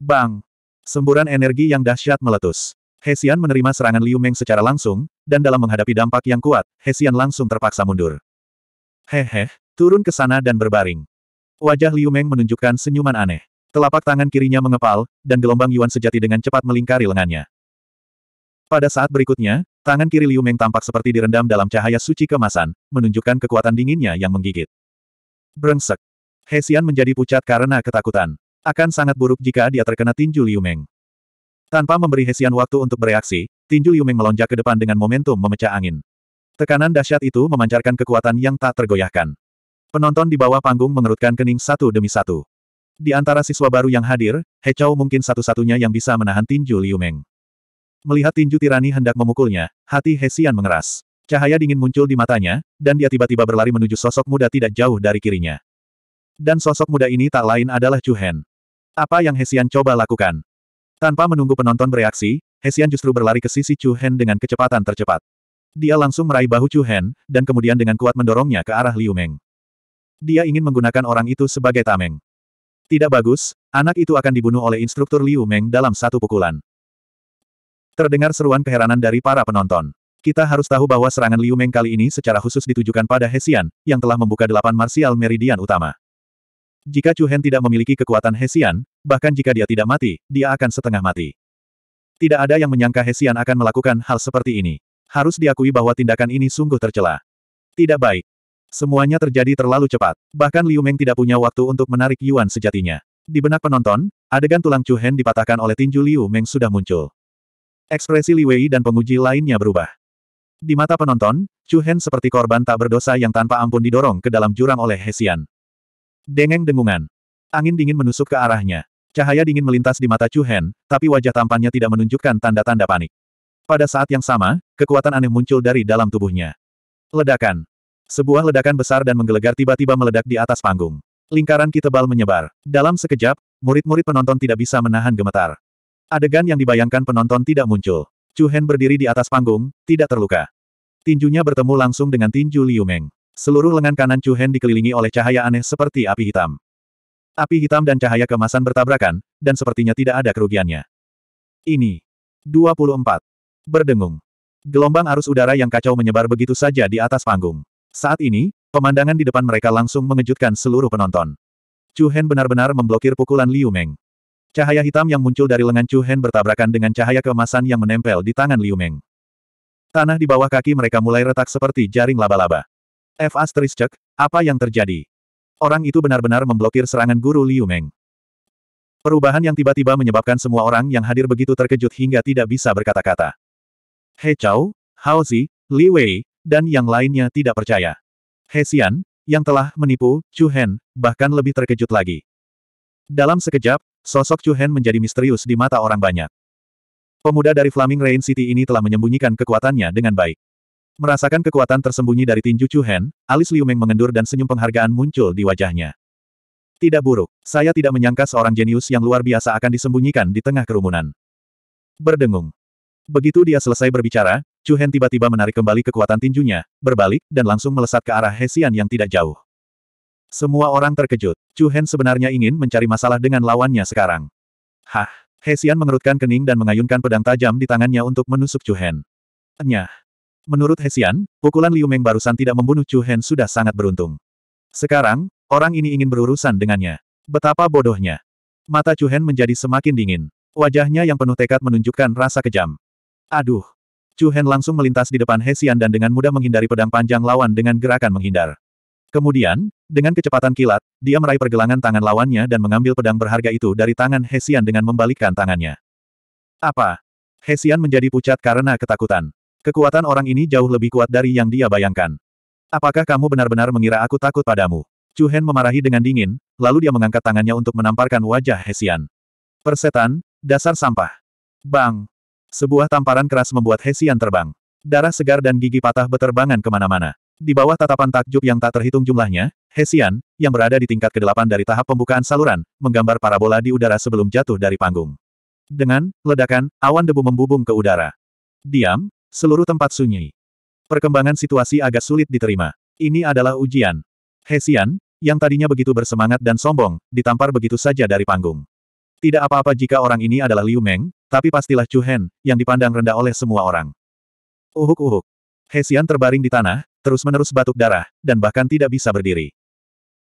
[SPEAKER 1] Bang! Semburan energi yang dahsyat meletus. He Xian menerima serangan Liu Meng secara langsung, dan dalam menghadapi dampak yang kuat, He Xian langsung terpaksa mundur. Hehe, turun ke sana dan berbaring. Wajah Liu Meng menunjukkan senyuman aneh. Telapak tangan kirinya mengepal, dan gelombang Yuan sejati dengan cepat melingkari lengannya. Pada saat berikutnya, tangan kiri Liu Meng tampak seperti direndam dalam cahaya suci kemasan, menunjukkan kekuatan dinginnya yang menggigit. Brengsek. Hesian menjadi pucat karena ketakutan. Akan sangat buruk jika dia terkena tinju Liu Meng. Tanpa memberi Hesian waktu untuk bereaksi, tinju Liu Meng melonjak ke depan dengan momentum memecah angin. Tekanan dahsyat itu memancarkan kekuatan yang tak tergoyahkan. Penonton di bawah panggung mengerutkan kening satu demi satu. Di antara siswa baru yang hadir, He Chao mungkin satu-satunya yang bisa menahan tinju Liu Meng. Melihat tinju tirani hendak memukulnya, hati He Xian mengeras. Cahaya dingin muncul di matanya, dan dia tiba-tiba berlari menuju sosok muda tidak jauh dari kirinya. Dan sosok muda ini tak lain adalah Chu Hen. Apa yang Hesian coba lakukan? Tanpa menunggu penonton bereaksi, Hesian justru berlari ke sisi Chu Hen dengan kecepatan tercepat. Dia langsung meraih bahu Chu Hen, dan kemudian dengan kuat mendorongnya ke arah Liu Meng. Dia ingin menggunakan orang itu sebagai tameng. Tidak bagus, anak itu akan dibunuh oleh instruktur Liu Meng dalam satu pukulan. Terdengar seruan keheranan dari para penonton. Kita harus tahu bahwa serangan Liu Meng kali ini secara khusus ditujukan pada Hesian, yang telah membuka delapan marsial meridian utama. Jika Chu Hen tidak memiliki kekuatan Hesian, bahkan jika dia tidak mati, dia akan setengah mati. Tidak ada yang menyangka Hesian akan melakukan hal seperti ini. Harus diakui bahwa tindakan ini sungguh tercela. Tidak baik. Semuanya terjadi terlalu cepat. Bahkan Liu Meng tidak punya waktu untuk menarik Yuan sejatinya. Di benak penonton, adegan tulang Chu Hen dipatahkan oleh tinju Liu Meng sudah muncul. Ekspresi Li Wei dan penguji lainnya berubah. Di mata penonton, Chu Hen seperti korban tak berdosa yang tanpa ampun didorong ke dalam jurang oleh Hesian. Dengeng dengungan. Angin dingin menusuk ke arahnya. Cahaya dingin melintas di mata Chu Hen, tapi wajah tampannya tidak menunjukkan tanda-tanda panik. Pada saat yang sama, kekuatan aneh muncul dari dalam tubuhnya. Ledakan. Sebuah ledakan besar dan menggelegar tiba-tiba meledak di atas panggung. Lingkaran ki tebal menyebar. Dalam sekejap, murid-murid penonton tidak bisa menahan gemetar. Adegan yang dibayangkan penonton tidak muncul. Chu Hen berdiri di atas panggung, tidak terluka. Tinjunya bertemu langsung dengan tinju Liu Meng. Seluruh lengan kanan Chu Hen dikelilingi oleh cahaya aneh seperti api hitam. Api hitam dan cahaya kemasan bertabrakan, dan sepertinya tidak ada kerugiannya. Ini. 24. Berdengung. Gelombang arus udara yang kacau menyebar begitu saja di atas panggung. Saat ini, pemandangan di depan mereka langsung mengejutkan seluruh penonton. Chu Hen benar-benar memblokir pukulan Liu Meng. Cahaya hitam yang muncul dari lengan Chu Hen bertabrakan dengan cahaya keemasan yang menempel di tangan Liu Meng. Tanah di bawah kaki mereka mulai retak seperti jaring laba-laba. F asterisk, apa yang terjadi? Orang itu benar-benar memblokir serangan guru Liu Meng. Perubahan yang tiba-tiba menyebabkan semua orang yang hadir begitu terkejut hingga tidak bisa berkata-kata. He Chao, Zi, Li Wei, dan yang lainnya tidak percaya. He Xian, yang telah menipu, Chu Hen, bahkan lebih terkejut lagi. Dalam sekejap, sosok Chu Hen menjadi misterius di mata orang banyak. Pemuda dari Flaming Rain City ini telah menyembunyikan kekuatannya dengan baik. Merasakan kekuatan tersembunyi dari tinju Chu Hen, alis Liu Meng mengendur dan senyum penghargaan muncul di wajahnya. Tidak buruk, saya tidak menyangka seorang jenius yang luar biasa akan disembunyikan di tengah kerumunan. Berdengung, Begitu dia selesai berbicara, Chu Hen tiba-tiba menarik kembali kekuatan tinjunya, berbalik, dan langsung melesat ke arah Hesian yang tidak jauh. Semua orang terkejut. Chu Hen sebenarnya ingin mencari masalah dengan lawannya sekarang. Hah! Hesian mengerutkan kening dan mengayunkan pedang tajam di tangannya untuk menusuk Chu Hen. Nyah! Menurut Hesian, pukulan Liu Meng barusan tidak membunuh Chu Hen sudah sangat beruntung. Sekarang, orang ini ingin berurusan dengannya. Betapa bodohnya. Mata Chu Hen menjadi semakin dingin. Wajahnya yang penuh tekad menunjukkan rasa kejam. Aduh! Chu Hen langsung melintas di depan Hesian dan dengan mudah menghindari pedang panjang lawan dengan gerakan menghindar. Kemudian, dengan kecepatan kilat, dia meraih pergelangan tangan lawannya dan mengambil pedang berharga itu dari tangan Hesian dengan membalikkan tangannya. Apa? Hesian menjadi pucat karena ketakutan. Kekuatan orang ini jauh lebih kuat dari yang dia bayangkan. Apakah kamu benar-benar mengira aku takut padamu? Chu Hen memarahi dengan dingin, lalu dia mengangkat tangannya untuk menamparkan wajah Hesian. Persetan, dasar sampah. Bang! Sebuah tamparan keras membuat Hesian terbang. Darah segar dan gigi patah beterbangan kemana-mana. Di bawah tatapan takjub yang tak terhitung jumlahnya, Hesian, yang berada di tingkat ke-8 dari tahap pembukaan saluran, menggambar parabola di udara sebelum jatuh dari panggung. Dengan ledakan, awan debu membubung ke udara. Diam, seluruh tempat sunyi. Perkembangan situasi agak sulit diterima. Ini adalah ujian. Hesian, yang tadinya begitu bersemangat dan sombong, ditampar begitu saja dari panggung. Tidak apa-apa jika orang ini adalah Liu Meng, tapi pastilah Chu Hen, yang dipandang rendah oleh semua orang. Uhuk-uhuk. Hesian terbaring di tanah, terus-menerus batuk darah, dan bahkan tidak bisa berdiri.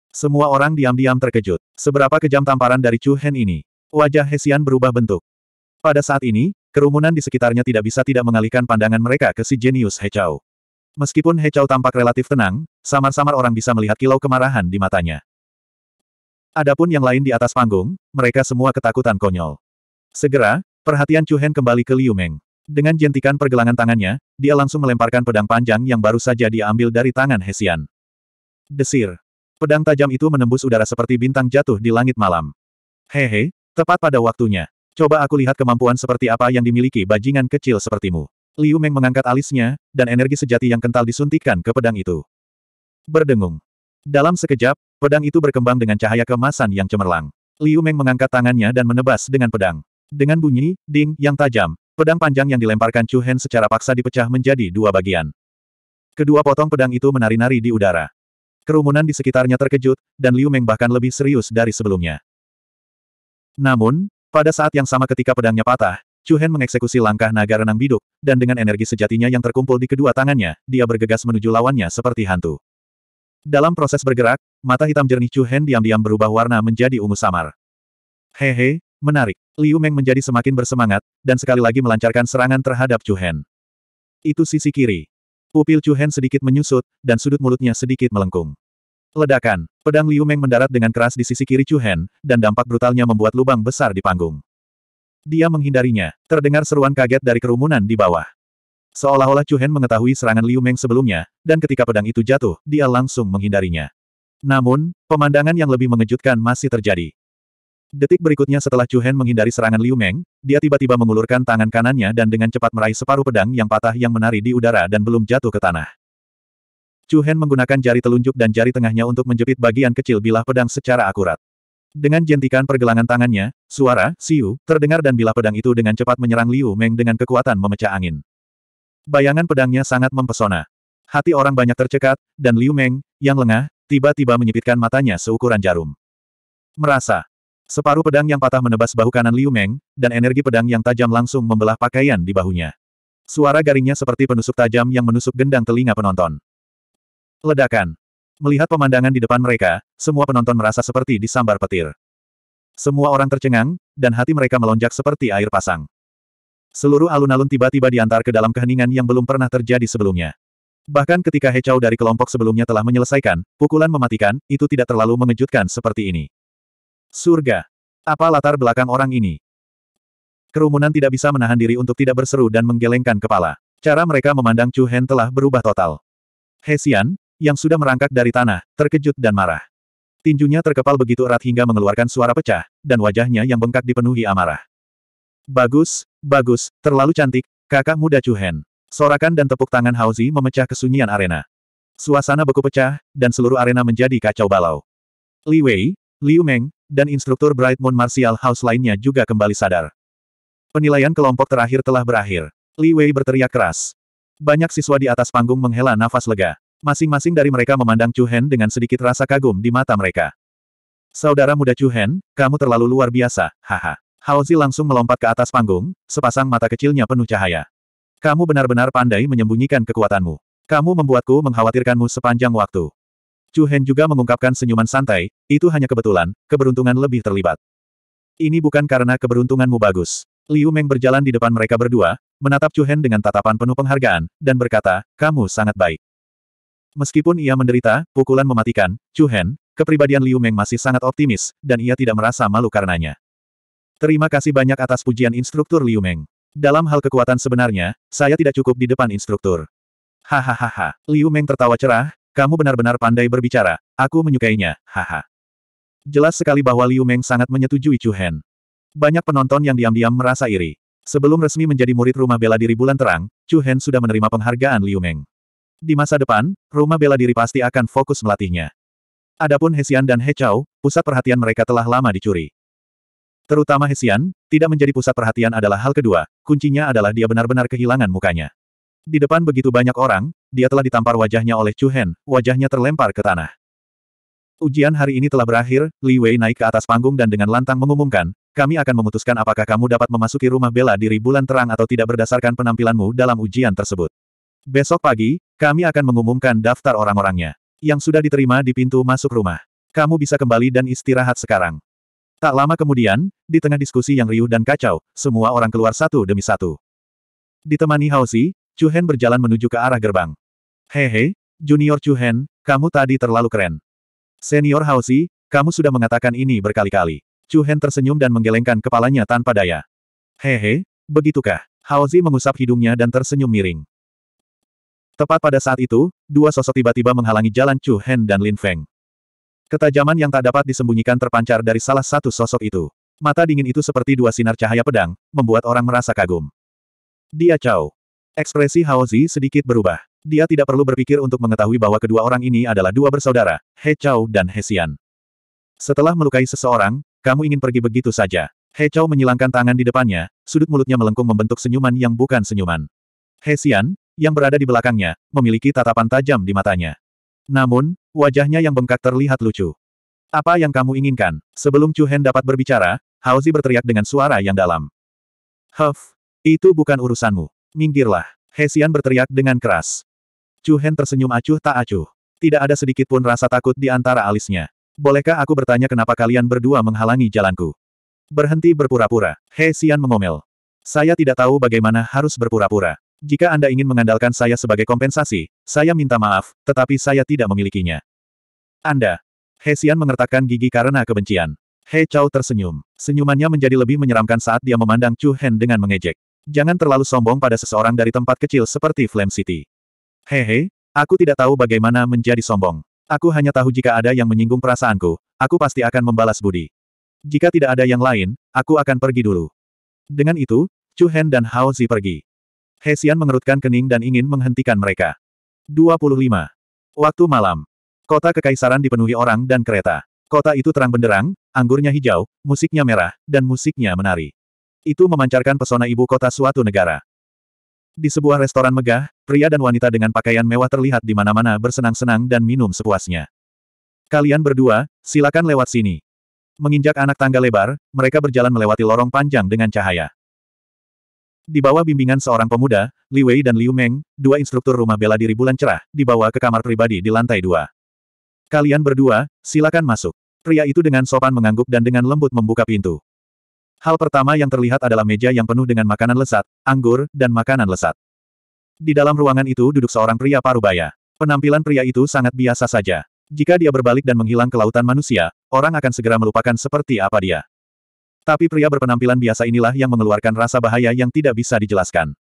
[SPEAKER 1] Semua orang diam-diam terkejut. Seberapa kejam tamparan dari Chu Hen ini. Wajah Hesian berubah bentuk. Pada saat ini, kerumunan di sekitarnya tidak bisa tidak mengalihkan pandangan mereka ke si jenius Hechao. Meskipun Hechao tampak relatif tenang, samar-samar orang bisa melihat kilau kemarahan di matanya. Adapun yang lain di atas panggung, mereka semua ketakutan konyol. Segera, Perhatian Chu Hen kembali ke Liu Meng. Dengan jentikan pergelangan tangannya, dia langsung melemparkan pedang panjang yang baru saja dia ambil dari tangan Hesian. Desir. Pedang tajam itu menembus udara seperti bintang jatuh di langit malam. Hehe, tepat pada waktunya. Coba aku lihat kemampuan seperti apa yang dimiliki bajingan kecil sepertimu. Liu Meng mengangkat alisnya, dan energi sejati yang kental disuntikkan ke pedang itu. Berdengung. Dalam sekejap, pedang itu berkembang dengan cahaya kemasan yang cemerlang. Liu Meng mengangkat tangannya dan menebas dengan pedang. Dengan bunyi, ding, yang tajam, pedang panjang yang dilemparkan Chu Hen secara paksa dipecah menjadi dua bagian. Kedua potong pedang itu menari-nari di udara. Kerumunan di sekitarnya terkejut, dan Liu Meng bahkan lebih serius dari sebelumnya. Namun, pada saat yang sama ketika pedangnya patah, Chu Hen mengeksekusi langkah naga renang biduk, dan dengan energi sejatinya yang terkumpul di kedua tangannya, dia bergegas menuju lawannya seperti hantu. Dalam proses bergerak, mata hitam jernih Chu Hen diam-diam berubah warna menjadi ungu samar. Hehe, Menarik. Liu Meng menjadi semakin bersemangat, dan sekali lagi melancarkan serangan terhadap Chu Hen. Itu sisi kiri. Pupil Chu Hen sedikit menyusut, dan sudut mulutnya sedikit melengkung. Ledakan. Pedang Liu Meng mendarat dengan keras di sisi kiri Chu Hen, dan dampak brutalnya membuat lubang besar di panggung. Dia menghindarinya. Terdengar seruan kaget dari kerumunan di bawah. Seolah-olah Chu Hen mengetahui serangan Liu Meng sebelumnya, dan ketika pedang itu jatuh, dia langsung menghindarinya. Namun, pemandangan yang lebih mengejutkan masih terjadi. Detik berikutnya setelah Chu Hen menghindari serangan Liu Meng, dia tiba-tiba mengulurkan tangan kanannya dan dengan cepat meraih separuh pedang yang patah yang menari di udara dan belum jatuh ke tanah. Chu Hen menggunakan jari telunjuk dan jari tengahnya untuk menjepit bagian kecil bilah pedang secara akurat. Dengan jentikan pergelangan tangannya, suara, siu, terdengar dan bilah pedang itu dengan cepat menyerang Liu Meng dengan kekuatan memecah angin. Bayangan pedangnya sangat mempesona. Hati orang banyak tercekat, dan Liu Meng, yang lengah, tiba-tiba menyipitkan matanya seukuran jarum. Merasa, Separuh pedang yang patah menebas bahu kanan Liu Meng, dan energi pedang yang tajam langsung membelah pakaian di bahunya. Suara garingnya seperti penusuk tajam yang menusuk gendang telinga penonton. Ledakan. Melihat pemandangan di depan mereka, semua penonton merasa seperti disambar petir. Semua orang tercengang, dan hati mereka melonjak seperti air pasang. Seluruh alun-alun tiba-tiba diantar ke dalam keheningan yang belum pernah terjadi sebelumnya. Bahkan ketika hecau dari kelompok sebelumnya telah menyelesaikan, pukulan mematikan, itu tidak terlalu mengejutkan seperti ini. Surga. Apa latar belakang orang ini? Kerumunan tidak bisa menahan diri untuk tidak berseru dan menggelengkan kepala. Cara mereka memandang Chu Hen telah berubah total. Hesian, yang sudah merangkak dari tanah, terkejut dan marah. Tinjunya terkepal begitu erat hingga mengeluarkan suara pecah, dan wajahnya yang bengkak dipenuhi amarah. Bagus, bagus, terlalu cantik, kakak muda Chu Hen. Sorakan dan tepuk tangan Hauzi memecah kesunyian arena. Suasana beku pecah, dan seluruh arena menjadi kacau balau. Li Wei, Liu Meng, dan instruktur Bright Moon Martial House lainnya juga kembali sadar. Penilaian kelompok terakhir telah berakhir. Li Wei berteriak keras. Banyak siswa di atas panggung menghela nafas lega. Masing-masing dari mereka memandang Chu Hen dengan sedikit rasa kagum di mata mereka. Saudara muda Chu Hen, kamu terlalu luar biasa, haha. Hao Zi langsung melompat ke atas panggung, sepasang mata kecilnya penuh cahaya. Kamu benar-benar pandai menyembunyikan kekuatanmu. Kamu membuatku mengkhawatirkanmu sepanjang waktu. Chu Hen juga mengungkapkan senyuman santai, itu hanya kebetulan, keberuntungan lebih terlibat. Ini bukan karena keberuntunganmu bagus. Liu Meng berjalan di depan mereka berdua, menatap Chu Hen dengan tatapan penuh penghargaan, dan berkata, kamu sangat baik. Meskipun ia menderita, pukulan mematikan, Chu Hen, kepribadian Liu Meng masih sangat optimis, dan ia tidak merasa malu karenanya. Terima kasih banyak atas pujian instruktur Liu Meng. Dalam hal kekuatan sebenarnya, saya tidak cukup di depan instruktur. Hahaha, Liu Meng tertawa cerah, kamu benar-benar pandai berbicara, aku menyukainya, haha. Jelas sekali bahwa Liu Meng sangat menyetujui Chu Hen. Banyak penonton yang diam-diam merasa iri. Sebelum resmi menjadi murid rumah bela diri bulan terang, Chu Hen sudah menerima penghargaan Liu Meng. Di masa depan, rumah bela diri pasti akan fokus melatihnya. Adapun Hesian dan He Chao, pusat perhatian mereka telah lama dicuri. Terutama Hesian, tidak menjadi pusat perhatian adalah hal kedua, kuncinya adalah dia benar-benar kehilangan mukanya. Di depan begitu banyak orang, dia telah ditampar wajahnya oleh Chu Hen, wajahnya terlempar ke tanah. Ujian hari ini telah berakhir, Li Wei naik ke atas panggung dan dengan lantang mengumumkan, kami akan memutuskan apakah kamu dapat memasuki rumah bela diri bulan terang atau tidak berdasarkan penampilanmu dalam ujian tersebut. Besok pagi, kami akan mengumumkan daftar orang-orangnya yang sudah diterima di pintu masuk rumah. Kamu bisa kembali dan istirahat sekarang. Tak lama kemudian, di tengah diskusi yang riuh dan kacau, semua orang keluar satu demi satu. Ditemani Hausi, Chu Hen berjalan menuju ke arah gerbang. Hehe, Junior Chu Hen, kamu tadi terlalu keren. Senior Hausi, kamu sudah mengatakan ini berkali-kali. Chu Hen tersenyum dan menggelengkan kepalanya tanpa daya. Hehe, begitukah? Hausi mengusap hidungnya dan tersenyum miring. Tepat pada saat itu, dua sosok tiba-tiba menghalangi jalan Chu Hen dan Lin Feng. Ketajaman yang tak dapat disembunyikan terpancar dari salah satu sosok itu. Mata dingin itu seperti dua sinar cahaya pedang, membuat orang merasa kagum. Dia Cao. Ekspresi Haozi sedikit berubah. Dia tidak perlu berpikir untuk mengetahui bahwa kedua orang ini adalah dua bersaudara, He Chao dan He Xian. Setelah melukai seseorang, kamu ingin pergi begitu saja. He Chao menyilangkan tangan di depannya, sudut mulutnya melengkung membentuk senyuman yang bukan senyuman. He Xian, yang berada di belakangnya, memiliki tatapan tajam di matanya. Namun, wajahnya yang bengkak terlihat lucu. Apa yang kamu inginkan? Sebelum Chu Hen dapat berbicara, Haozi berteriak dengan suara yang dalam. Huff, itu bukan urusanmu. Minggirlah. Hesian berteriak dengan keras. Chu Hen tersenyum acuh tak acuh. Tidak ada sedikit pun rasa takut di antara alisnya. Bolehkah aku bertanya kenapa kalian berdua menghalangi jalanku? Berhenti berpura-pura. Hesian mengomel. Saya tidak tahu bagaimana harus berpura-pura. Jika Anda ingin mengandalkan saya sebagai kompensasi, saya minta maaf, tetapi saya tidak memilikinya. Anda. Hesian mengertakkan gigi karena kebencian. He Chao tersenyum. Senyumannya menjadi lebih menyeramkan saat dia memandang Chu Hen dengan mengejek. Jangan terlalu sombong pada seseorang dari tempat kecil seperti Flame City. Hehe, aku tidak tahu bagaimana menjadi sombong. Aku hanya tahu jika ada yang menyinggung perasaanku, aku pasti akan membalas budi. Jika tidak ada yang lain, aku akan pergi dulu. Dengan itu, Chu Hen dan Hao Zi pergi. He Xian mengerutkan kening dan ingin menghentikan mereka. 25. Waktu malam. Kota Kekaisaran dipenuhi orang dan kereta. Kota itu terang benderang, anggurnya hijau, musiknya merah, dan musiknya menari. Itu memancarkan pesona ibu kota suatu negara. Di sebuah restoran megah, pria dan wanita dengan pakaian mewah terlihat di mana-mana bersenang-senang dan minum sepuasnya. Kalian berdua, silakan lewat sini. Menginjak anak tangga lebar, mereka berjalan melewati lorong panjang dengan cahaya. Di bawah bimbingan seorang pemuda, Li Wei dan Liu Meng, dua instruktur rumah bela diri bulan cerah, dibawa ke kamar pribadi di lantai dua. Kalian berdua, silakan masuk. Pria itu dengan sopan mengangguk dan dengan lembut membuka pintu. Hal pertama yang terlihat adalah meja yang penuh dengan makanan lesat, anggur, dan makanan lesat. Di dalam ruangan itu duduk seorang pria parubaya. Penampilan pria itu sangat biasa saja. Jika dia berbalik dan menghilang ke lautan manusia, orang akan segera melupakan seperti apa dia. Tapi pria berpenampilan biasa inilah yang mengeluarkan rasa bahaya yang tidak bisa dijelaskan.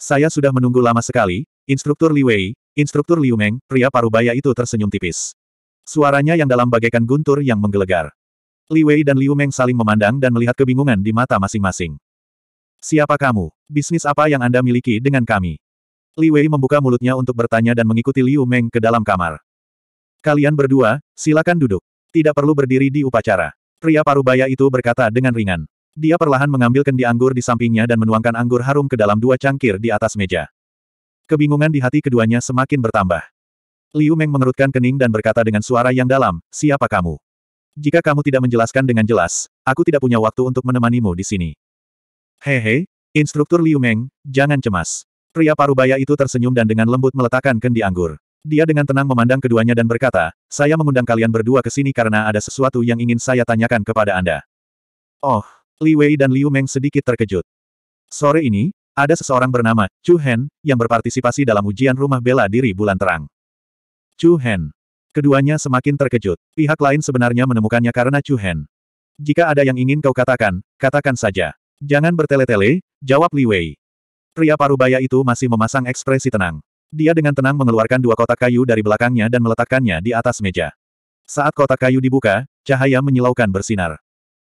[SPEAKER 1] Saya sudah menunggu lama sekali, instruktur Li Wei, instruktur Liu Meng, pria parubaya itu tersenyum tipis. Suaranya yang dalam bagaikan guntur yang menggelegar. Li Wei dan Liu Meng saling memandang dan melihat kebingungan di mata masing-masing. Siapa kamu? Bisnis apa yang Anda miliki dengan kami? Li Wei membuka mulutnya untuk bertanya dan mengikuti Liu Meng ke dalam kamar. Kalian berdua, silakan duduk. Tidak perlu berdiri di upacara. Pria parubaya itu berkata dengan ringan. Dia perlahan mengambil kendi anggur di sampingnya dan menuangkan anggur harum ke dalam dua cangkir di atas meja. Kebingungan di hati keduanya semakin bertambah. Liu Meng mengerutkan kening dan berkata dengan suara yang dalam, siapa kamu? Jika kamu tidak menjelaskan dengan jelas, aku tidak punya waktu untuk menemanimu di sini. Hehe, instruktur Liu Meng, jangan cemas. Pria parubaya itu tersenyum dan dengan lembut meletakkan kendi anggur. Dia dengan tenang memandang keduanya dan berkata, saya mengundang kalian berdua ke sini karena ada sesuatu yang ingin saya tanyakan kepada Anda. Oh, Li Wei dan Liu Meng sedikit terkejut. Sore ini, ada seseorang bernama Chu Hen yang berpartisipasi dalam ujian rumah bela diri bulan terang. Chu Hen, Keduanya semakin terkejut. Pihak lain sebenarnya menemukannya karena Chu Hen. Jika ada yang ingin kau katakan, katakan saja. Jangan bertele-tele, jawab Li Wei. Pria parubaya itu masih memasang ekspresi tenang. Dia dengan tenang mengeluarkan dua kotak kayu dari belakangnya dan meletakkannya di atas meja. Saat kotak kayu dibuka, cahaya menyilaukan bersinar.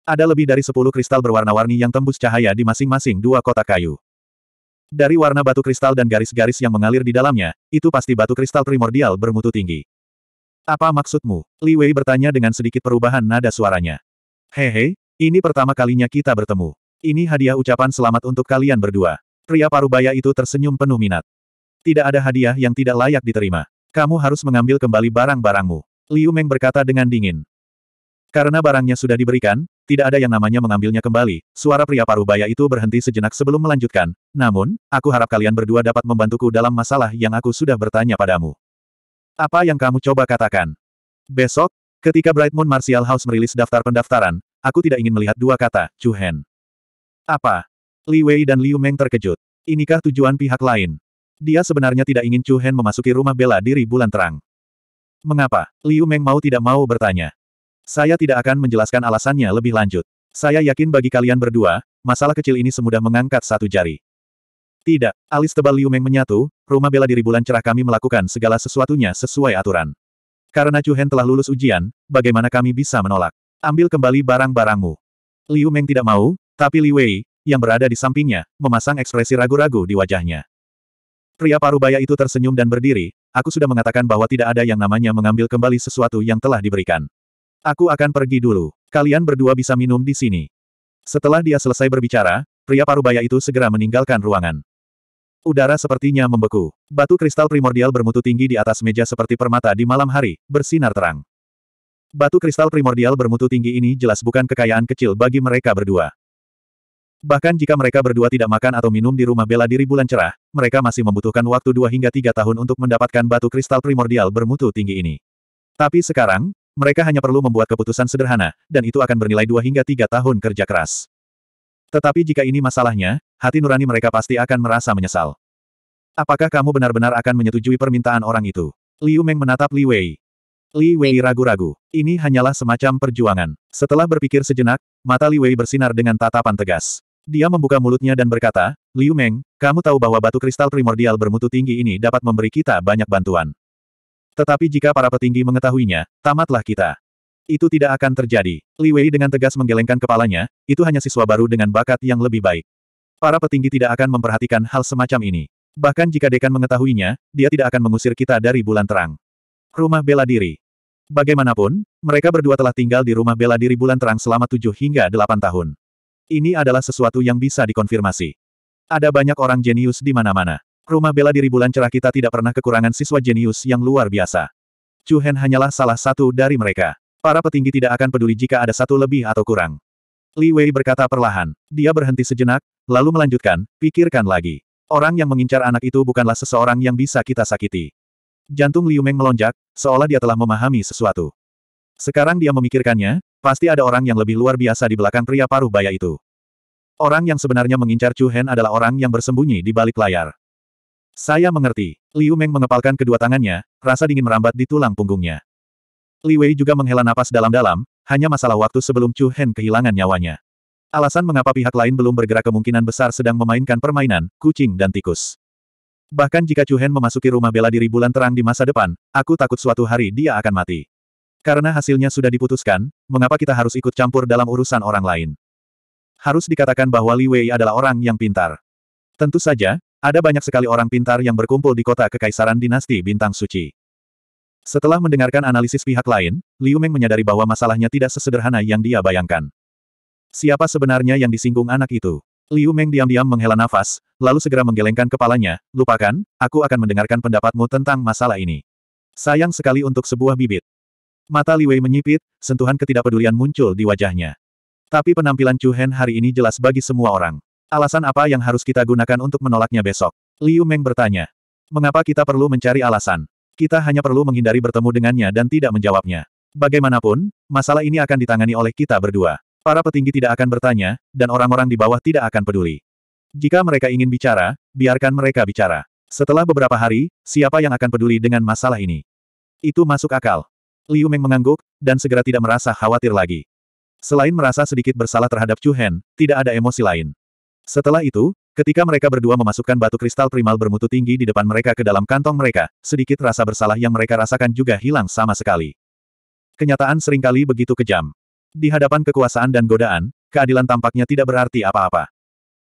[SPEAKER 1] Ada lebih dari sepuluh kristal berwarna-warni yang tembus cahaya di masing-masing dua kotak kayu. Dari warna batu kristal dan garis-garis yang mengalir di dalamnya, itu pasti batu kristal primordial bermutu tinggi. Apa maksudmu? Li Wei bertanya dengan sedikit perubahan nada suaranya. Hehe, ini pertama kalinya kita bertemu. Ini hadiah ucapan selamat untuk kalian berdua. Pria parubaya itu tersenyum penuh minat. Tidak ada hadiah yang tidak layak diterima. Kamu harus mengambil kembali barang-barangmu. Liu Meng berkata dengan dingin. Karena barangnya sudah diberikan, tidak ada yang namanya mengambilnya kembali. Suara pria parubaya itu berhenti sejenak sebelum melanjutkan. Namun, aku harap kalian berdua dapat membantuku dalam masalah yang aku sudah bertanya padamu. Apa yang kamu coba katakan? Besok, ketika Bright Moon Martial House merilis daftar pendaftaran, aku tidak ingin melihat dua kata, Chu Hen. Apa? Li Wei dan Liu Meng terkejut. Inikah tujuan pihak lain? Dia sebenarnya tidak ingin Chu Hen memasuki rumah bela diri bulan terang. Mengapa? Liu Meng mau tidak mau bertanya. Saya tidak akan menjelaskan alasannya lebih lanjut. Saya yakin bagi kalian berdua, masalah kecil ini semudah mengangkat satu jari. Tidak, alis tebal Liu Meng menyatu, rumah bela diri bulan cerah kami melakukan segala sesuatunya sesuai aturan. Karena Chu Hen telah lulus ujian, bagaimana kami bisa menolak? Ambil kembali barang-barangmu. Liu Meng tidak mau, tapi Li Wei, yang berada di sampingnya, memasang ekspresi ragu-ragu di wajahnya. Pria parubaya itu tersenyum dan berdiri, aku sudah mengatakan bahwa tidak ada yang namanya mengambil kembali sesuatu yang telah diberikan. Aku akan pergi dulu. Kalian berdua bisa minum di sini. Setelah dia selesai berbicara, pria parubaya itu segera meninggalkan ruangan. Udara sepertinya membeku. Batu kristal primordial bermutu tinggi di atas meja seperti permata di malam hari, bersinar terang. Batu kristal primordial bermutu tinggi ini jelas bukan kekayaan kecil bagi mereka berdua. Bahkan jika mereka berdua tidak makan atau minum di rumah bela diri bulan cerah, mereka masih membutuhkan waktu dua hingga tiga tahun untuk mendapatkan batu kristal primordial bermutu tinggi ini. Tapi sekarang, mereka hanya perlu membuat keputusan sederhana, dan itu akan bernilai dua hingga tiga tahun kerja keras. Tetapi jika ini masalahnya, hati nurani mereka pasti akan merasa menyesal. Apakah kamu benar-benar akan menyetujui permintaan orang itu? Liu Meng menatap Li Wei. Li Wei ragu-ragu. Ini hanyalah semacam perjuangan. Setelah berpikir sejenak, mata Li Wei bersinar dengan tatapan tegas. Dia membuka mulutnya dan berkata, Liu Meng, kamu tahu bahwa batu kristal primordial bermutu tinggi ini dapat memberi kita banyak bantuan. Tetapi jika para petinggi mengetahuinya, tamatlah kita. Itu tidak akan terjadi. Li Wei dengan tegas menggelengkan kepalanya, itu hanya siswa baru dengan bakat yang lebih baik. Para petinggi tidak akan memperhatikan hal semacam ini. Bahkan jika dekan mengetahuinya, dia tidak akan mengusir kita dari bulan terang. Rumah bela diri. Bagaimanapun, mereka berdua telah tinggal di rumah bela diri bulan terang selama tujuh hingga delapan tahun. Ini adalah sesuatu yang bisa dikonfirmasi. Ada banyak orang jenius di mana-mana. Rumah bela diri bulan cerah kita tidak pernah kekurangan siswa jenius yang luar biasa. Chu Hen hanyalah salah satu dari mereka. Para petinggi tidak akan peduli jika ada satu lebih atau kurang. Li Wei berkata perlahan. Dia berhenti sejenak, lalu melanjutkan, pikirkan lagi. Orang yang mengincar anak itu bukanlah seseorang yang bisa kita sakiti. Jantung Liu Meng melonjak, seolah dia telah memahami sesuatu. Sekarang dia memikirkannya, pasti ada orang yang lebih luar biasa di belakang pria paruh baya itu. Orang yang sebenarnya mengincar Chu Hen adalah orang yang bersembunyi di balik layar. Saya mengerti. Liu Meng mengepalkan kedua tangannya, rasa dingin merambat di tulang punggungnya. Li Wei juga menghela napas dalam-dalam, hanya masalah waktu sebelum Chu Hen kehilangan nyawanya. Alasan mengapa pihak lain belum bergerak kemungkinan besar sedang memainkan permainan, kucing dan tikus. Bahkan jika Chu Hen memasuki rumah bela diri bulan terang di masa depan, aku takut suatu hari dia akan mati. Karena hasilnya sudah diputuskan, mengapa kita harus ikut campur dalam urusan orang lain? Harus dikatakan bahwa Li Wei adalah orang yang pintar. Tentu saja, ada banyak sekali orang pintar yang berkumpul di kota kekaisaran dinasti Bintang Suci. Setelah mendengarkan analisis pihak lain, Liu Meng menyadari bahwa masalahnya tidak sesederhana yang dia bayangkan. Siapa sebenarnya yang disinggung anak itu? Liu Meng diam-diam menghela nafas, lalu segera menggelengkan kepalanya, lupakan, aku akan mendengarkan pendapatmu tentang masalah ini. Sayang sekali untuk sebuah bibit. Mata Li Wei menyipit, sentuhan ketidakpedulian muncul di wajahnya. Tapi penampilan Chu Hen hari ini jelas bagi semua orang. Alasan apa yang harus kita gunakan untuk menolaknya besok? Liu Meng bertanya. Mengapa kita perlu mencari alasan? Kita hanya perlu menghindari bertemu dengannya dan tidak menjawabnya. Bagaimanapun, masalah ini akan ditangani oleh kita berdua. Para petinggi tidak akan bertanya, dan orang-orang di bawah tidak akan peduli. Jika mereka ingin bicara, biarkan mereka bicara. Setelah beberapa hari, siapa yang akan peduli dengan masalah ini? Itu masuk akal. Liu Meng mengangguk, dan segera tidak merasa khawatir lagi. Selain merasa sedikit bersalah terhadap Chu Hen, tidak ada emosi lain. Setelah itu, Ketika mereka berdua memasukkan batu kristal primal bermutu tinggi di depan mereka ke dalam kantong mereka, sedikit rasa bersalah yang mereka rasakan juga hilang sama sekali. Kenyataan seringkali begitu kejam. Di hadapan kekuasaan dan godaan, keadilan tampaknya tidak berarti apa-apa.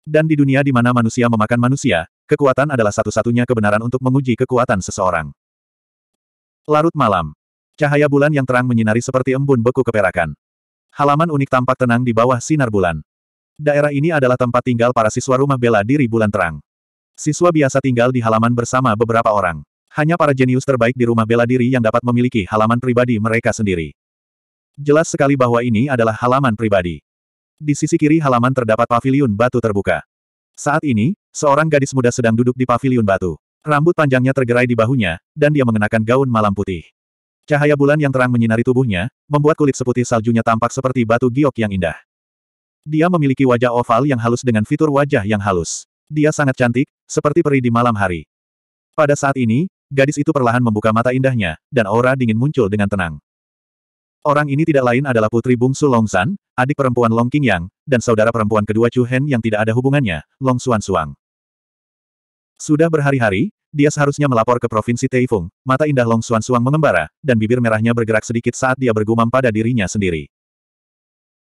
[SPEAKER 1] Dan di dunia di mana manusia memakan manusia, kekuatan adalah satu-satunya kebenaran untuk menguji kekuatan seseorang. Larut malam. Cahaya bulan yang terang menyinari seperti embun beku keperakan. Halaman unik tampak tenang di bawah sinar bulan. Daerah ini adalah tempat tinggal para siswa rumah bela diri bulan terang. Siswa biasa tinggal di halaman bersama beberapa orang. Hanya para jenius terbaik di rumah bela diri yang dapat memiliki halaman pribadi mereka sendiri. Jelas sekali bahwa ini adalah halaman pribadi. Di sisi kiri halaman terdapat paviliun batu terbuka. Saat ini, seorang gadis muda sedang duduk di paviliun batu. Rambut panjangnya tergerai di bahunya, dan dia mengenakan gaun malam putih. Cahaya bulan yang terang menyinari tubuhnya, membuat kulit seputih saljunya tampak seperti batu giok yang indah. Dia memiliki wajah oval yang halus dengan fitur wajah yang halus. Dia sangat cantik, seperti peri di malam hari. Pada saat ini, gadis itu perlahan membuka mata indahnya, dan aura dingin muncul dengan tenang. Orang ini tidak lain adalah putri bungsu Long San, adik perempuan Long King Yang, dan saudara perempuan kedua Chu Hen yang tidak ada hubungannya, Long Xuan Suang. Sudah berhari-hari, dia seharusnya melapor ke Provinsi Taifung, mata indah Long Xuan Suang mengembara, dan bibir merahnya bergerak sedikit saat dia bergumam pada dirinya sendiri.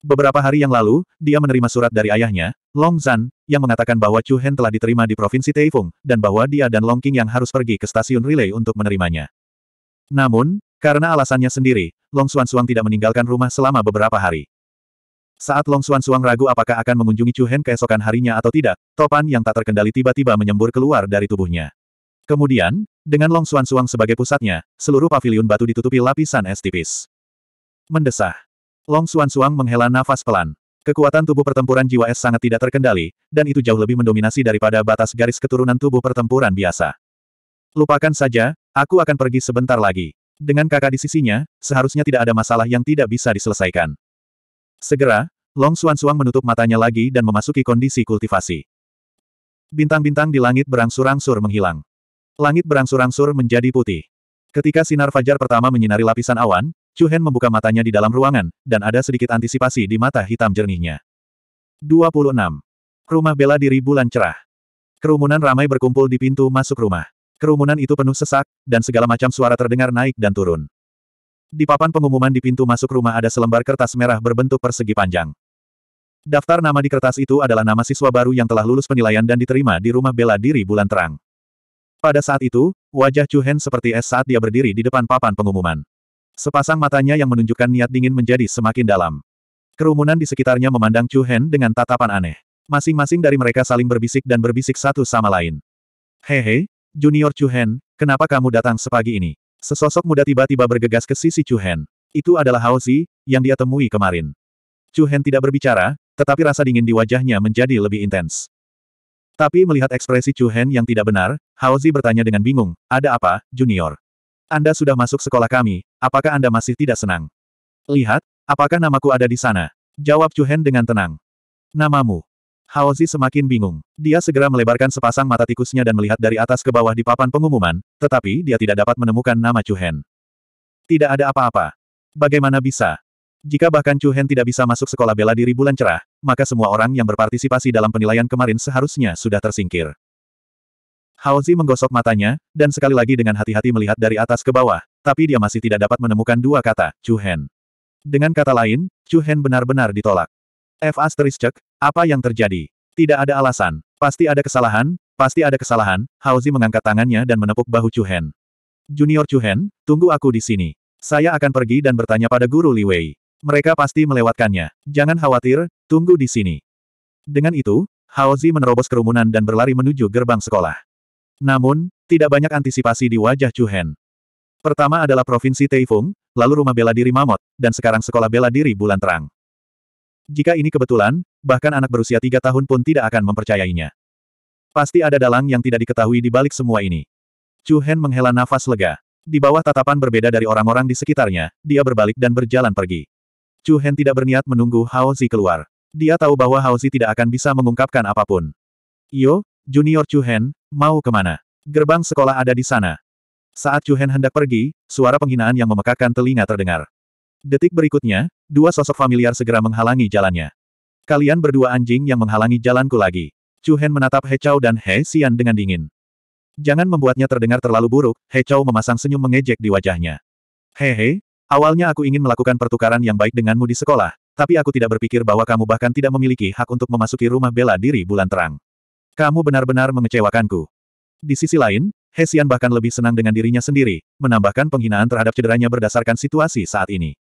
[SPEAKER 1] Beberapa hari yang lalu, dia menerima surat dari ayahnya, Long Zan, yang mengatakan bahwa Chu Hen telah diterima di Provinsi Taifung, dan bahwa dia dan Long King yang harus pergi ke stasiun relay untuk menerimanya. Namun, karena alasannya sendiri, Long Xuan Suang tidak meninggalkan rumah selama beberapa hari. Saat Long Xuan Suang ragu apakah akan mengunjungi Chu Hen keesokan harinya atau tidak, topan yang tak terkendali tiba-tiba menyembur keluar dari tubuhnya. Kemudian, dengan Long Xuan Suang sebagai pusatnya, seluruh pavilion batu ditutupi lapisan es tipis. Mendesah. Long Xuan Suang menghela nafas pelan. Kekuatan tubuh pertempuran jiwa es sangat tidak terkendali, dan itu jauh lebih mendominasi daripada batas garis keturunan tubuh pertempuran biasa. Lupakan saja, aku akan pergi sebentar lagi. Dengan kakak di sisinya, seharusnya tidak ada masalah yang tidak bisa diselesaikan. Segera, Long Xuan Suang menutup matanya lagi dan memasuki kondisi kultivasi. Bintang-bintang di langit berangsur-angsur menghilang. Langit berangsur-angsur menjadi putih. Ketika sinar fajar pertama menyinari lapisan awan, Chu Hen membuka matanya di dalam ruangan, dan ada sedikit antisipasi di mata hitam jernihnya. 26. Rumah bela diri bulan cerah. Kerumunan ramai berkumpul di pintu masuk rumah. Kerumunan itu penuh sesak, dan segala macam suara terdengar naik dan turun. Di papan pengumuman di pintu masuk rumah ada selembar kertas merah berbentuk persegi panjang. Daftar nama di kertas itu adalah nama siswa baru yang telah lulus penilaian dan diterima di rumah bela diri bulan terang. Pada saat itu, wajah Chu Hen seperti es saat dia berdiri di depan papan pengumuman. Sepasang matanya yang menunjukkan niat dingin menjadi semakin dalam. Kerumunan di sekitarnya memandang Chu Hen dengan tatapan aneh. Masing-masing dari mereka saling berbisik dan berbisik satu sama lain. Hehe, Junior Chu Hen, kenapa kamu datang sepagi ini? Sesosok muda tiba-tiba bergegas ke sisi Chu Hen. Itu adalah Hao Zi, yang dia temui kemarin. Chu Hen tidak berbicara, tetapi rasa dingin di wajahnya menjadi lebih intens. Tapi melihat ekspresi Chu Hen yang tidak benar, Hao Zi bertanya dengan bingung, ada apa, Junior? Anda sudah masuk sekolah kami, apakah Anda masih tidak senang? Lihat, apakah namaku ada di sana? Jawab Chu Hen dengan tenang. Namamu. Haozi semakin bingung. Dia segera melebarkan sepasang mata tikusnya dan melihat dari atas ke bawah di papan pengumuman, tetapi dia tidak dapat menemukan nama Chu Hen. Tidak ada apa-apa. Bagaimana bisa? Jika bahkan Chu Hen tidak bisa masuk sekolah bela diri bulan cerah, maka semua orang yang berpartisipasi dalam penilaian kemarin seharusnya sudah tersingkir. Haozi menggosok matanya, dan sekali lagi dengan hati-hati melihat dari atas ke bawah, tapi dia masih tidak dapat menemukan dua kata, Chu Hen. Dengan kata lain, Chu Hen benar-benar ditolak. F asterisk, apa yang terjadi? Tidak ada alasan. Pasti ada kesalahan, pasti ada kesalahan, Haozi mengangkat tangannya dan menepuk bahu Chu Hen. Junior Chu Hen, tunggu aku di sini. Saya akan pergi dan bertanya pada guru Li Wei. Mereka pasti melewatkannya. Jangan khawatir, tunggu di sini. Dengan itu, Haozi menerobos kerumunan dan berlari menuju gerbang sekolah. Namun, tidak banyak antisipasi di wajah Chu Hen. Pertama adalah Provinsi Teifung, lalu Rumah Bela Diri Mamot, dan sekarang Sekolah Bela Diri Bulan Terang. Jika ini kebetulan, bahkan anak berusia tiga tahun pun tidak akan mempercayainya. Pasti ada dalang yang tidak diketahui di balik semua ini. Chu Hen menghela nafas lega. Di bawah tatapan berbeda dari orang-orang di sekitarnya, dia berbalik dan berjalan pergi. Chu Hen tidak berniat menunggu Hao Zi keluar. Dia tahu bahwa Hao Zi tidak akan bisa mengungkapkan apapun. Yo, Junior Chu Hen, mau kemana? Gerbang sekolah ada di sana. Saat Chu Hen hendak pergi, suara penghinaan yang memekakkan telinga terdengar. Detik berikutnya, dua sosok familiar segera menghalangi jalannya. Kalian berdua anjing yang menghalangi jalanku lagi. Chu Hen menatap He Chao dan He Xian dengan dingin. Jangan membuatnya terdengar terlalu buruk, He Chao memasang senyum mengejek di wajahnya. Hehe, awalnya aku ingin melakukan pertukaran yang baik denganmu di sekolah, tapi aku tidak berpikir bahwa kamu bahkan tidak memiliki hak untuk memasuki rumah bela diri bulan terang. Kamu benar-benar mengecewakanku. Di sisi lain, Hesian bahkan lebih senang dengan dirinya sendiri, menambahkan penghinaan terhadap cederanya berdasarkan situasi saat ini.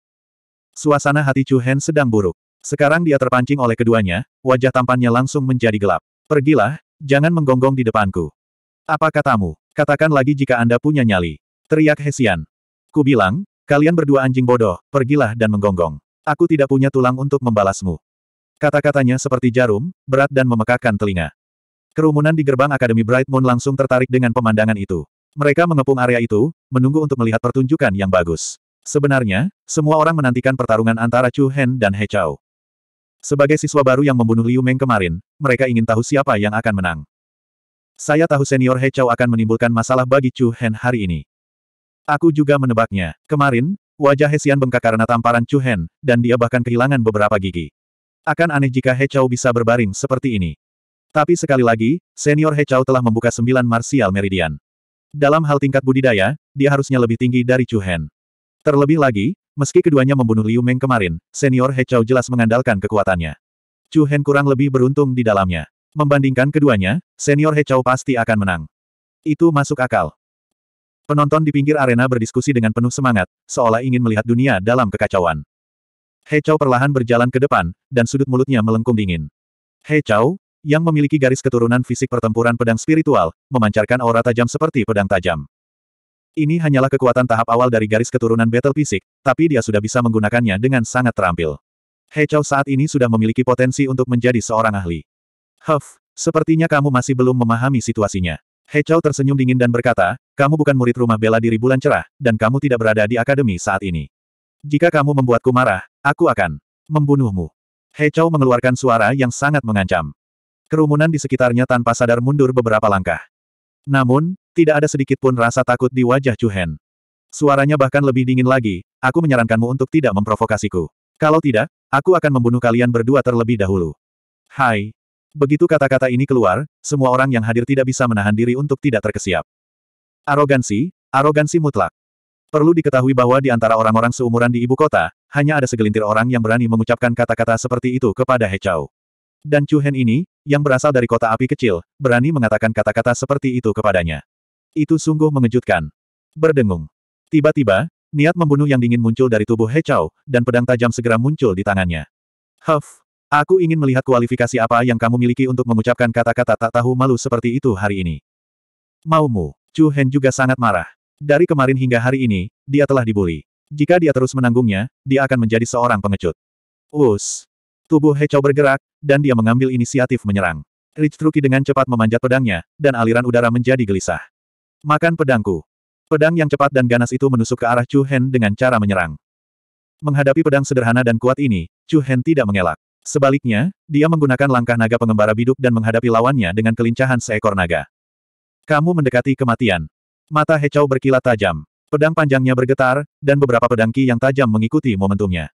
[SPEAKER 1] Suasana hati Chu Hen sedang buruk. Sekarang dia terpancing oleh keduanya, wajah tampannya langsung menjadi gelap. Pergilah, jangan menggonggong di depanku. Apa katamu? Katakan lagi jika Anda punya nyali. Teriak Hesian. Ku bilang, kalian berdua anjing bodoh, pergilah dan menggonggong. Aku tidak punya tulang untuk membalasmu. Kata-katanya seperti jarum, berat dan memekakan telinga. Kerumunan di gerbang Akademi Bright Moon langsung tertarik dengan pemandangan itu. Mereka mengepung area itu, menunggu untuk melihat pertunjukan yang bagus. Sebenarnya, semua orang menantikan pertarungan antara Chu Hen dan He Chao. Sebagai siswa baru yang membunuh Liu Meng kemarin, mereka ingin tahu siapa yang akan menang. Saya tahu senior He Chao akan menimbulkan masalah bagi Chu Hen hari ini. Aku juga menebaknya. Kemarin, wajah He Xian bengkak karena tamparan Chu Hen, dan dia bahkan kehilangan beberapa gigi. Akan aneh jika He Chao bisa berbaring seperti ini. Tapi sekali lagi, senior Hechao telah membuka sembilan marsial meridian. Dalam hal tingkat budidaya, dia harusnya lebih tinggi dari Chu Hen. Terlebih lagi, meski keduanya membunuh Liu Meng kemarin, senior Hechao jelas mengandalkan kekuatannya. Chu Hen kurang lebih beruntung di dalamnya. Membandingkan keduanya, senior Hechao pasti akan menang. Itu masuk akal. Penonton di pinggir arena berdiskusi dengan penuh semangat, seolah ingin melihat dunia dalam kekacauan. Hechao perlahan berjalan ke depan, dan sudut mulutnya melengkung dingin. Hechao, yang memiliki garis keturunan fisik pertempuran pedang spiritual, memancarkan aura tajam seperti pedang tajam. Ini hanyalah kekuatan tahap awal dari garis keturunan battle fisik, tapi dia sudah bisa menggunakannya dengan sangat terampil. He saat ini sudah memiliki potensi untuk menjadi seorang ahli. Huff, sepertinya kamu masih belum memahami situasinya. He tersenyum dingin dan berkata, kamu bukan murid rumah bela diri bulan cerah, dan kamu tidak berada di akademi saat ini. Jika kamu membuatku marah, aku akan membunuhmu. He mengeluarkan suara yang sangat mengancam kerumunan di sekitarnya tanpa sadar mundur beberapa langkah. Namun, tidak ada sedikit pun rasa takut di wajah Chu Hen. Suaranya bahkan lebih dingin lagi, aku menyarankanmu untuk tidak memprovokasiku. Kalau tidak, aku akan membunuh kalian berdua terlebih dahulu. Hai. Begitu kata-kata ini keluar, semua orang yang hadir tidak bisa menahan diri untuk tidak terkesiap. Arogansi, arogansi mutlak. Perlu diketahui bahwa di antara orang-orang seumuran di ibu kota, hanya ada segelintir orang yang berani mengucapkan kata-kata seperti itu kepada He Chao. Dan Chu Hen ini, yang berasal dari kota api kecil, berani mengatakan kata-kata seperti itu kepadanya. Itu sungguh mengejutkan. Berdengung. Tiba-tiba, niat membunuh yang dingin muncul dari tubuh He Chao, dan pedang tajam segera muncul di tangannya. Huff, aku ingin melihat kualifikasi apa yang kamu miliki untuk mengucapkan kata-kata tak tahu malu seperti itu hari ini. Maumu, Chu Hen juga sangat marah. Dari kemarin hingga hari ini, dia telah dibuli. Jika dia terus menanggungnya, dia akan menjadi seorang pengecut. Us. Tubuh Hechau bergerak, dan dia mengambil inisiatif menyerang. Ritstruki dengan cepat memanjat pedangnya, dan aliran udara menjadi gelisah. Makan pedangku. Pedang yang cepat dan ganas itu menusuk ke arah Chu Hen dengan cara menyerang. Menghadapi pedang sederhana dan kuat ini, Chu Hen tidak mengelak. Sebaliknya, dia menggunakan langkah naga pengembara biduk dan menghadapi lawannya dengan kelincahan seekor naga. Kamu mendekati kematian. Mata Hechau berkilat tajam. Pedang panjangnya bergetar, dan beberapa pedangki yang tajam mengikuti momentumnya.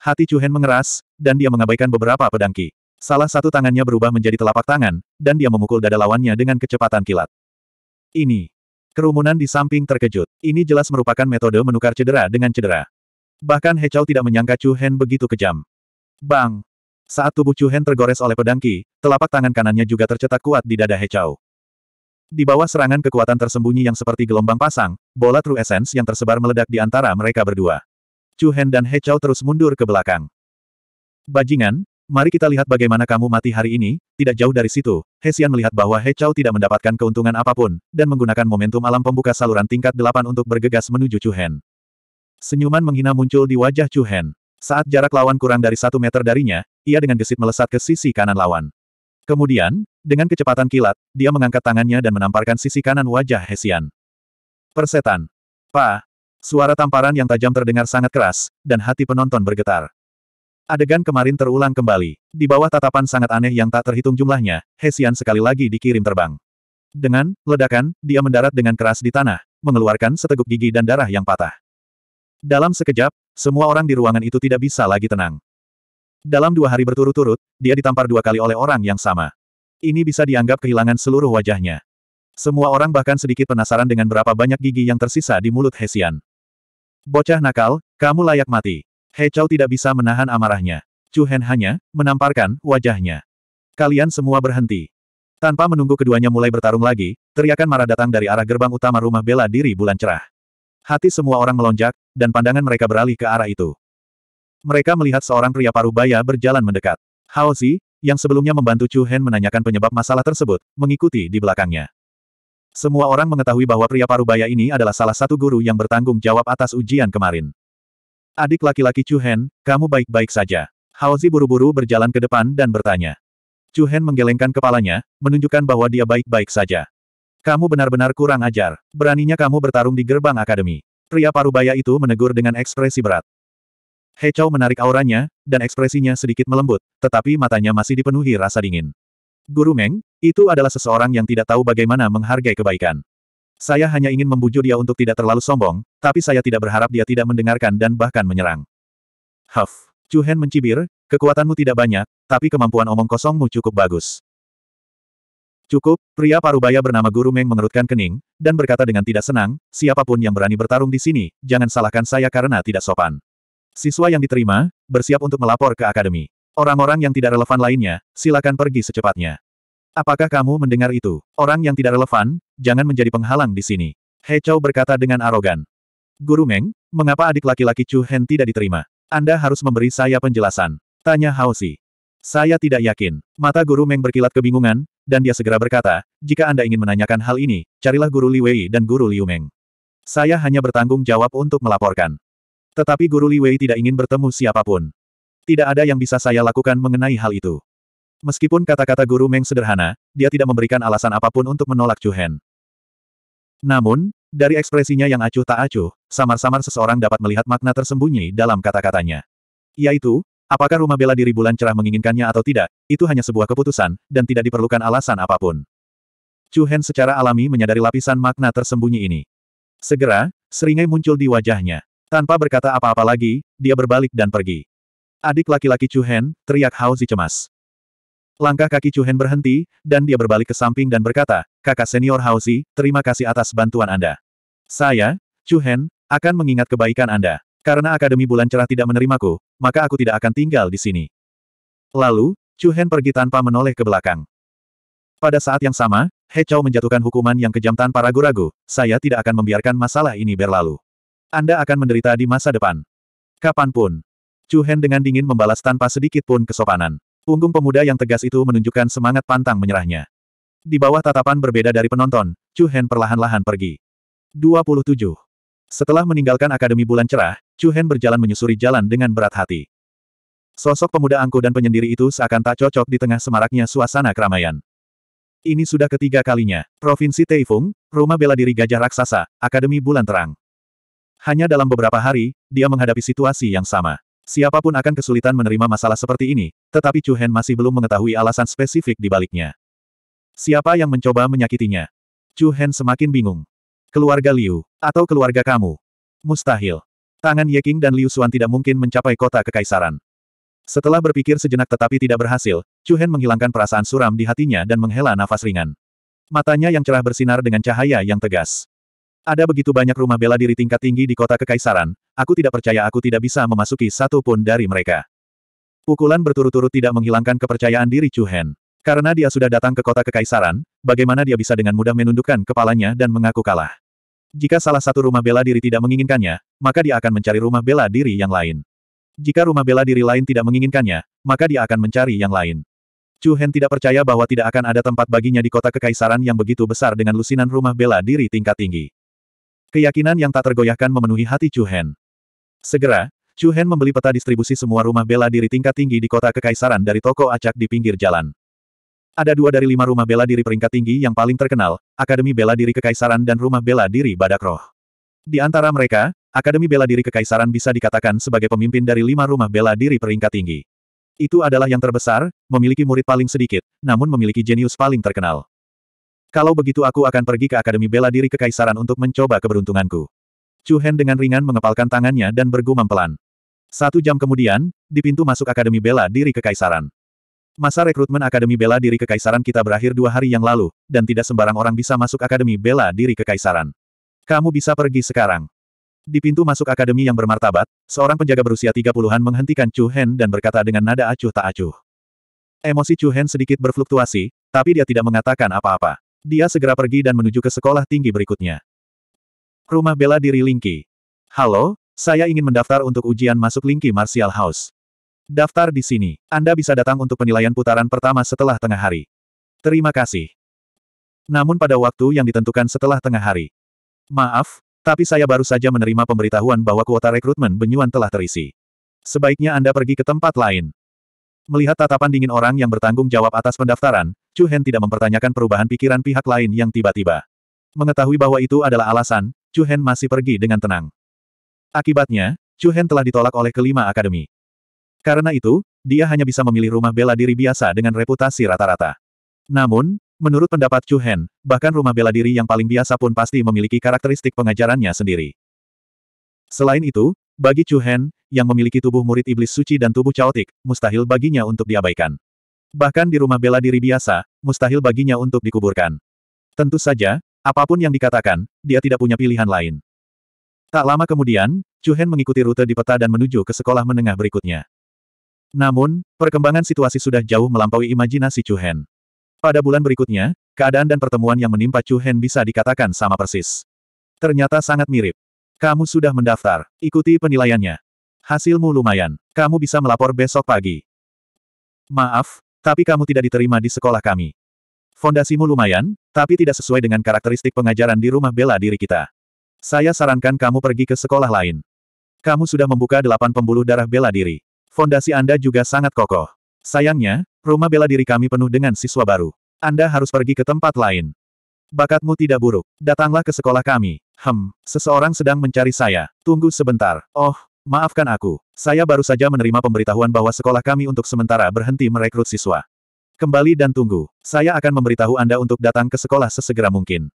[SPEAKER 1] Hati Chu Hen mengeras, dan dia mengabaikan beberapa pedangki. Salah satu tangannya berubah menjadi telapak tangan, dan dia memukul dada lawannya dengan kecepatan kilat. Ini. Kerumunan di samping terkejut. Ini jelas merupakan metode menukar cedera dengan cedera. Bahkan Hechao tidak menyangka Chu Hen begitu kejam. Bang! Saat tubuh Chu Hen tergores oleh pedangki, telapak tangan kanannya juga tercetak kuat di dada Hechao. Di bawah serangan kekuatan tersembunyi yang seperti gelombang pasang, bola True Essence yang tersebar meledak di antara mereka berdua. Chu Hen dan He Chao terus mundur ke belakang. Bajingan, mari kita lihat bagaimana kamu mati hari ini, tidak jauh dari situ, He Xian melihat bahwa He Chao tidak mendapatkan keuntungan apapun, dan menggunakan momentum alam pembuka saluran tingkat delapan untuk bergegas menuju Chu Hen. Senyuman menghina muncul di wajah Chu Hen. Saat jarak lawan kurang dari satu meter darinya, ia dengan gesit melesat ke sisi kanan lawan. Kemudian, dengan kecepatan kilat, dia mengangkat tangannya dan menamparkan sisi kanan wajah Hesian. Persetan. Pa, Suara tamparan yang tajam terdengar sangat keras, dan hati penonton bergetar. Adegan kemarin terulang kembali. Di bawah tatapan sangat aneh yang tak terhitung jumlahnya, Hesian sekali lagi dikirim terbang. Dengan ledakan, dia mendarat dengan keras di tanah, mengeluarkan seteguk gigi dan darah yang patah. Dalam sekejap, semua orang di ruangan itu tidak bisa lagi tenang. Dalam dua hari berturut-turut, dia ditampar dua kali oleh orang yang sama. Ini bisa dianggap kehilangan seluruh wajahnya. Semua orang bahkan sedikit penasaran dengan berapa banyak gigi yang tersisa di mulut Hesian. Bocah nakal, kamu layak mati. He Chao tidak bisa menahan amarahnya. Chu Hen hanya menamparkan wajahnya. Kalian semua berhenti. Tanpa menunggu keduanya mulai bertarung lagi, teriakan marah datang dari arah gerbang utama rumah bela diri bulan cerah. Hati semua orang melonjak, dan pandangan mereka beralih ke arah itu. Mereka melihat seorang pria paruh baya berjalan mendekat. Hao Zi, yang sebelumnya membantu Chu Hen menanyakan penyebab masalah tersebut, mengikuti di belakangnya. Semua orang mengetahui bahwa pria parubaya ini adalah salah satu guru yang bertanggung jawab atas ujian kemarin. Adik laki-laki Chu Hen, kamu baik-baik saja. Haozi buru-buru berjalan ke depan dan bertanya. Chu Hen menggelengkan kepalanya, menunjukkan bahwa dia baik-baik saja. Kamu benar-benar kurang ajar. Beraninya kamu bertarung di gerbang akademi. Pria parubaya itu menegur dengan ekspresi berat. He Chao menarik auranya, dan ekspresinya sedikit melembut, tetapi matanya masih dipenuhi rasa dingin. Guru Meng, itu adalah seseorang yang tidak tahu bagaimana menghargai kebaikan. Saya hanya ingin membujuk dia untuk tidak terlalu sombong, tapi saya tidak berharap dia tidak mendengarkan dan bahkan menyerang. Huff. Chu Hen mencibir, kekuatanmu tidak banyak, tapi kemampuan omong kosongmu cukup bagus. Cukup, pria parubaya bernama Guru Meng mengerutkan kening, dan berkata dengan tidak senang, siapapun yang berani bertarung di sini, jangan salahkan saya karena tidak sopan. Siswa yang diterima, bersiap untuk melapor ke akademi. Orang-orang yang tidak relevan lainnya, silakan pergi secepatnya. Apakah kamu mendengar itu? Orang yang tidak relevan, jangan menjadi penghalang di sini. He Chou berkata dengan arogan. Guru Meng, mengapa adik laki-laki Chu Hen tidak diterima? Anda harus memberi saya penjelasan. Tanya Haosi. Saya tidak yakin. Mata Guru Meng berkilat kebingungan, dan dia segera berkata, jika Anda ingin menanyakan hal ini, carilah Guru Li Wei dan Guru Liu Meng. Saya hanya bertanggung jawab untuk melaporkan. Tetapi Guru Li Wei tidak ingin bertemu siapapun. Tidak ada yang bisa saya lakukan mengenai hal itu. Meskipun kata-kata guru Meng sederhana, dia tidak memberikan alasan apapun untuk menolak Chu Hen. Namun, dari ekspresinya yang acuh tak acuh, samar-samar seseorang dapat melihat makna tersembunyi dalam kata-katanya. Yaitu, apakah rumah bela diri bulan cerah menginginkannya atau tidak, itu hanya sebuah keputusan, dan tidak diperlukan alasan apapun. Chu Hen secara alami menyadari lapisan makna tersembunyi ini. Segera, seringai muncul di wajahnya. Tanpa berkata apa-apa lagi, dia berbalik dan pergi. Adik laki-laki Chu Hen, teriak Hao Zi cemas. Langkah kaki Chu Hen berhenti, dan dia berbalik ke samping dan berkata, kakak senior Hao Zi, terima kasih atas bantuan Anda. Saya, Chu Hen, akan mengingat kebaikan Anda. Karena Akademi Bulan Cerah tidak menerimaku, maka aku tidak akan tinggal di sini. Lalu, Chu Hen pergi tanpa menoleh ke belakang. Pada saat yang sama, He Chao menjatuhkan hukuman yang kejam tanpa ragu-ragu, saya tidak akan membiarkan masalah ini berlalu. Anda akan menderita di masa depan. Kapanpun. Chu Hen dengan dingin membalas tanpa sedikit pun kesopanan. Punggung pemuda yang tegas itu menunjukkan semangat pantang menyerahnya. Di bawah tatapan berbeda dari penonton, Chu Hen perlahan-lahan pergi. 27. Setelah meninggalkan Akademi Bulan Cerah, Chu Hen berjalan menyusuri jalan dengan berat hati. Sosok pemuda angku dan penyendiri itu seakan tak cocok di tengah semaraknya suasana keramaian. Ini sudah ketiga kalinya. Provinsi Taifung, rumah bela diri gajah raksasa, Akademi Bulan Terang. Hanya dalam beberapa hari, dia menghadapi situasi yang sama. Siapapun akan kesulitan menerima masalah seperti ini, tetapi Chu Hen masih belum mengetahui alasan spesifik di baliknya. Siapa yang mencoba menyakitinya? Chu Hen semakin bingung. Keluarga Liu, atau keluarga kamu? Mustahil. Tangan Ye King dan Liu Xuan tidak mungkin mencapai kota kekaisaran. Setelah berpikir sejenak tetapi tidak berhasil, Chu Hen menghilangkan perasaan suram di hatinya dan menghela nafas ringan. Matanya yang cerah bersinar dengan cahaya yang tegas. Ada begitu banyak rumah bela diri tingkat tinggi di kota kekaisaran, aku tidak percaya aku tidak bisa memasuki satu pun dari mereka. Pukulan berturut-turut tidak menghilangkan kepercayaan diri Chu Hen. Karena dia sudah datang ke kota kekaisaran, bagaimana dia bisa dengan mudah menundukkan kepalanya dan mengaku kalah. Jika salah satu rumah bela diri tidak menginginkannya, maka dia akan mencari rumah bela diri yang lain. Jika rumah bela diri lain tidak menginginkannya, maka dia akan mencari yang lain. Chu Hen tidak percaya bahwa tidak akan ada tempat baginya di kota kekaisaran yang begitu besar dengan lusinan rumah bela diri tingkat tinggi. Keyakinan yang tak tergoyahkan memenuhi hati Chu Hen. Segera, Chu Hen membeli peta distribusi semua rumah bela diri tingkat tinggi di kota kekaisaran dari toko acak di pinggir jalan. Ada dua dari lima rumah bela diri peringkat tinggi yang paling terkenal, Akademi Bela Diri Kekaisaran dan Rumah Bela Diri Badak Roh. Di antara mereka, Akademi Bela Diri Kekaisaran bisa dikatakan sebagai pemimpin dari lima rumah bela diri peringkat tinggi. Itu adalah yang terbesar, memiliki murid paling sedikit, namun memiliki jenius paling terkenal. Kalau begitu aku akan pergi ke Akademi Bela Diri Kekaisaran untuk mencoba keberuntunganku. Chu Hen dengan ringan mengepalkan tangannya dan bergumam pelan. Satu jam kemudian, di pintu masuk Akademi Bela Diri Kekaisaran. Masa rekrutmen Akademi Bela Diri Kekaisaran kita berakhir dua hari yang lalu, dan tidak sembarang orang bisa masuk Akademi Bela Diri Kekaisaran. Kamu bisa pergi sekarang. Di pintu masuk Akademi yang bermartabat, seorang penjaga berusia 30-an menghentikan Chu Hen dan berkata dengan nada acuh tak acuh. Emosi Chu Hen sedikit berfluktuasi, tapi dia tidak mengatakan apa-apa. Dia segera pergi dan menuju ke sekolah tinggi berikutnya. Rumah bela diri Linky. Halo, saya ingin mendaftar untuk ujian masuk Linky Martial House. Daftar di sini. Anda bisa datang untuk penilaian putaran pertama setelah tengah hari. Terima kasih. Namun pada waktu yang ditentukan setelah tengah hari. Maaf, tapi saya baru saja menerima pemberitahuan bahwa kuota rekrutmen Benyuan telah terisi. Sebaiknya Anda pergi ke tempat lain. Melihat tatapan dingin orang yang bertanggung jawab atas pendaftaran, Chu Hen tidak mempertanyakan perubahan pikiran pihak lain yang tiba-tiba. Mengetahui bahwa itu adalah alasan, Chu Hen masih pergi dengan tenang. Akibatnya, Chu Hen telah ditolak oleh kelima akademi. Karena itu, dia hanya bisa memilih rumah bela diri biasa dengan reputasi rata-rata. Namun, menurut pendapat Chu Hen, bahkan rumah bela diri yang paling biasa pun pasti memiliki karakteristik pengajarannya sendiri. Selain itu, bagi Chu Hen, yang memiliki tubuh murid iblis suci dan tubuh caotik, mustahil baginya untuk diabaikan. Bahkan di rumah bela diri biasa, mustahil baginya untuk dikuburkan. Tentu saja, apapun yang dikatakan, dia tidak punya pilihan lain. Tak lama kemudian, Chuhen mengikuti rute di peta dan menuju ke sekolah menengah berikutnya. Namun, perkembangan situasi sudah jauh melampaui imajinasi Chuhen. Pada bulan berikutnya, keadaan dan pertemuan yang menimpa Chuhen bisa dikatakan sama persis. Ternyata sangat mirip. Kamu sudah mendaftar, ikuti penilaiannya. Hasilmu lumayan. Kamu bisa melapor besok pagi. Maaf, tapi kamu tidak diterima di sekolah kami. Fondasimu lumayan, tapi tidak sesuai dengan karakteristik pengajaran di rumah bela diri kita. Saya sarankan kamu pergi ke sekolah lain. Kamu sudah membuka delapan pembuluh darah bela diri. Fondasi Anda juga sangat kokoh. Sayangnya, rumah bela diri kami penuh dengan siswa baru. Anda harus pergi ke tempat lain. Bakatmu tidak buruk. Datanglah ke sekolah kami. Hem, seseorang sedang mencari saya. Tunggu sebentar. Oh, Maafkan aku, saya baru saja menerima pemberitahuan bahwa sekolah kami untuk sementara berhenti merekrut siswa. Kembali dan tunggu, saya akan memberitahu Anda untuk datang ke sekolah sesegera mungkin.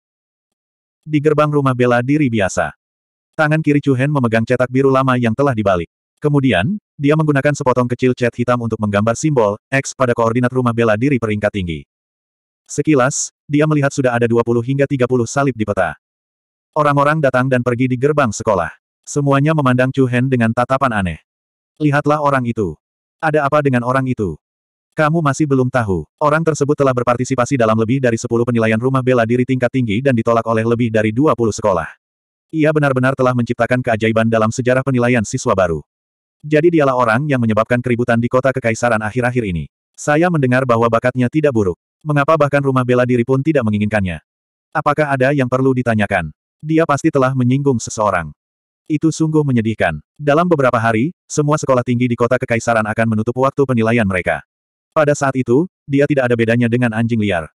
[SPEAKER 1] Di gerbang rumah bela diri biasa. Tangan kiri Chu Hen memegang cetak biru lama yang telah dibalik. Kemudian, dia menggunakan sepotong kecil cat hitam untuk menggambar simbol X pada koordinat rumah bela diri peringkat tinggi. Sekilas, dia melihat sudah ada 20 hingga 30 salib di peta. Orang-orang datang dan pergi di gerbang sekolah. Semuanya memandang Chu Hen dengan tatapan aneh. Lihatlah orang itu. Ada apa dengan orang itu? Kamu masih belum tahu. Orang tersebut telah berpartisipasi dalam lebih dari 10 penilaian rumah bela diri tingkat tinggi dan ditolak oleh lebih dari 20 sekolah. Ia benar-benar telah menciptakan keajaiban dalam sejarah penilaian siswa baru. Jadi dialah orang yang menyebabkan keributan di kota kekaisaran akhir-akhir ini. Saya mendengar bahwa bakatnya tidak buruk. Mengapa bahkan rumah bela diri pun tidak menginginkannya? Apakah ada yang perlu ditanyakan? Dia pasti telah menyinggung seseorang. Itu sungguh menyedihkan. Dalam beberapa hari, semua sekolah tinggi di kota kekaisaran akan menutup waktu penilaian mereka. Pada saat itu, dia tidak ada bedanya dengan anjing liar.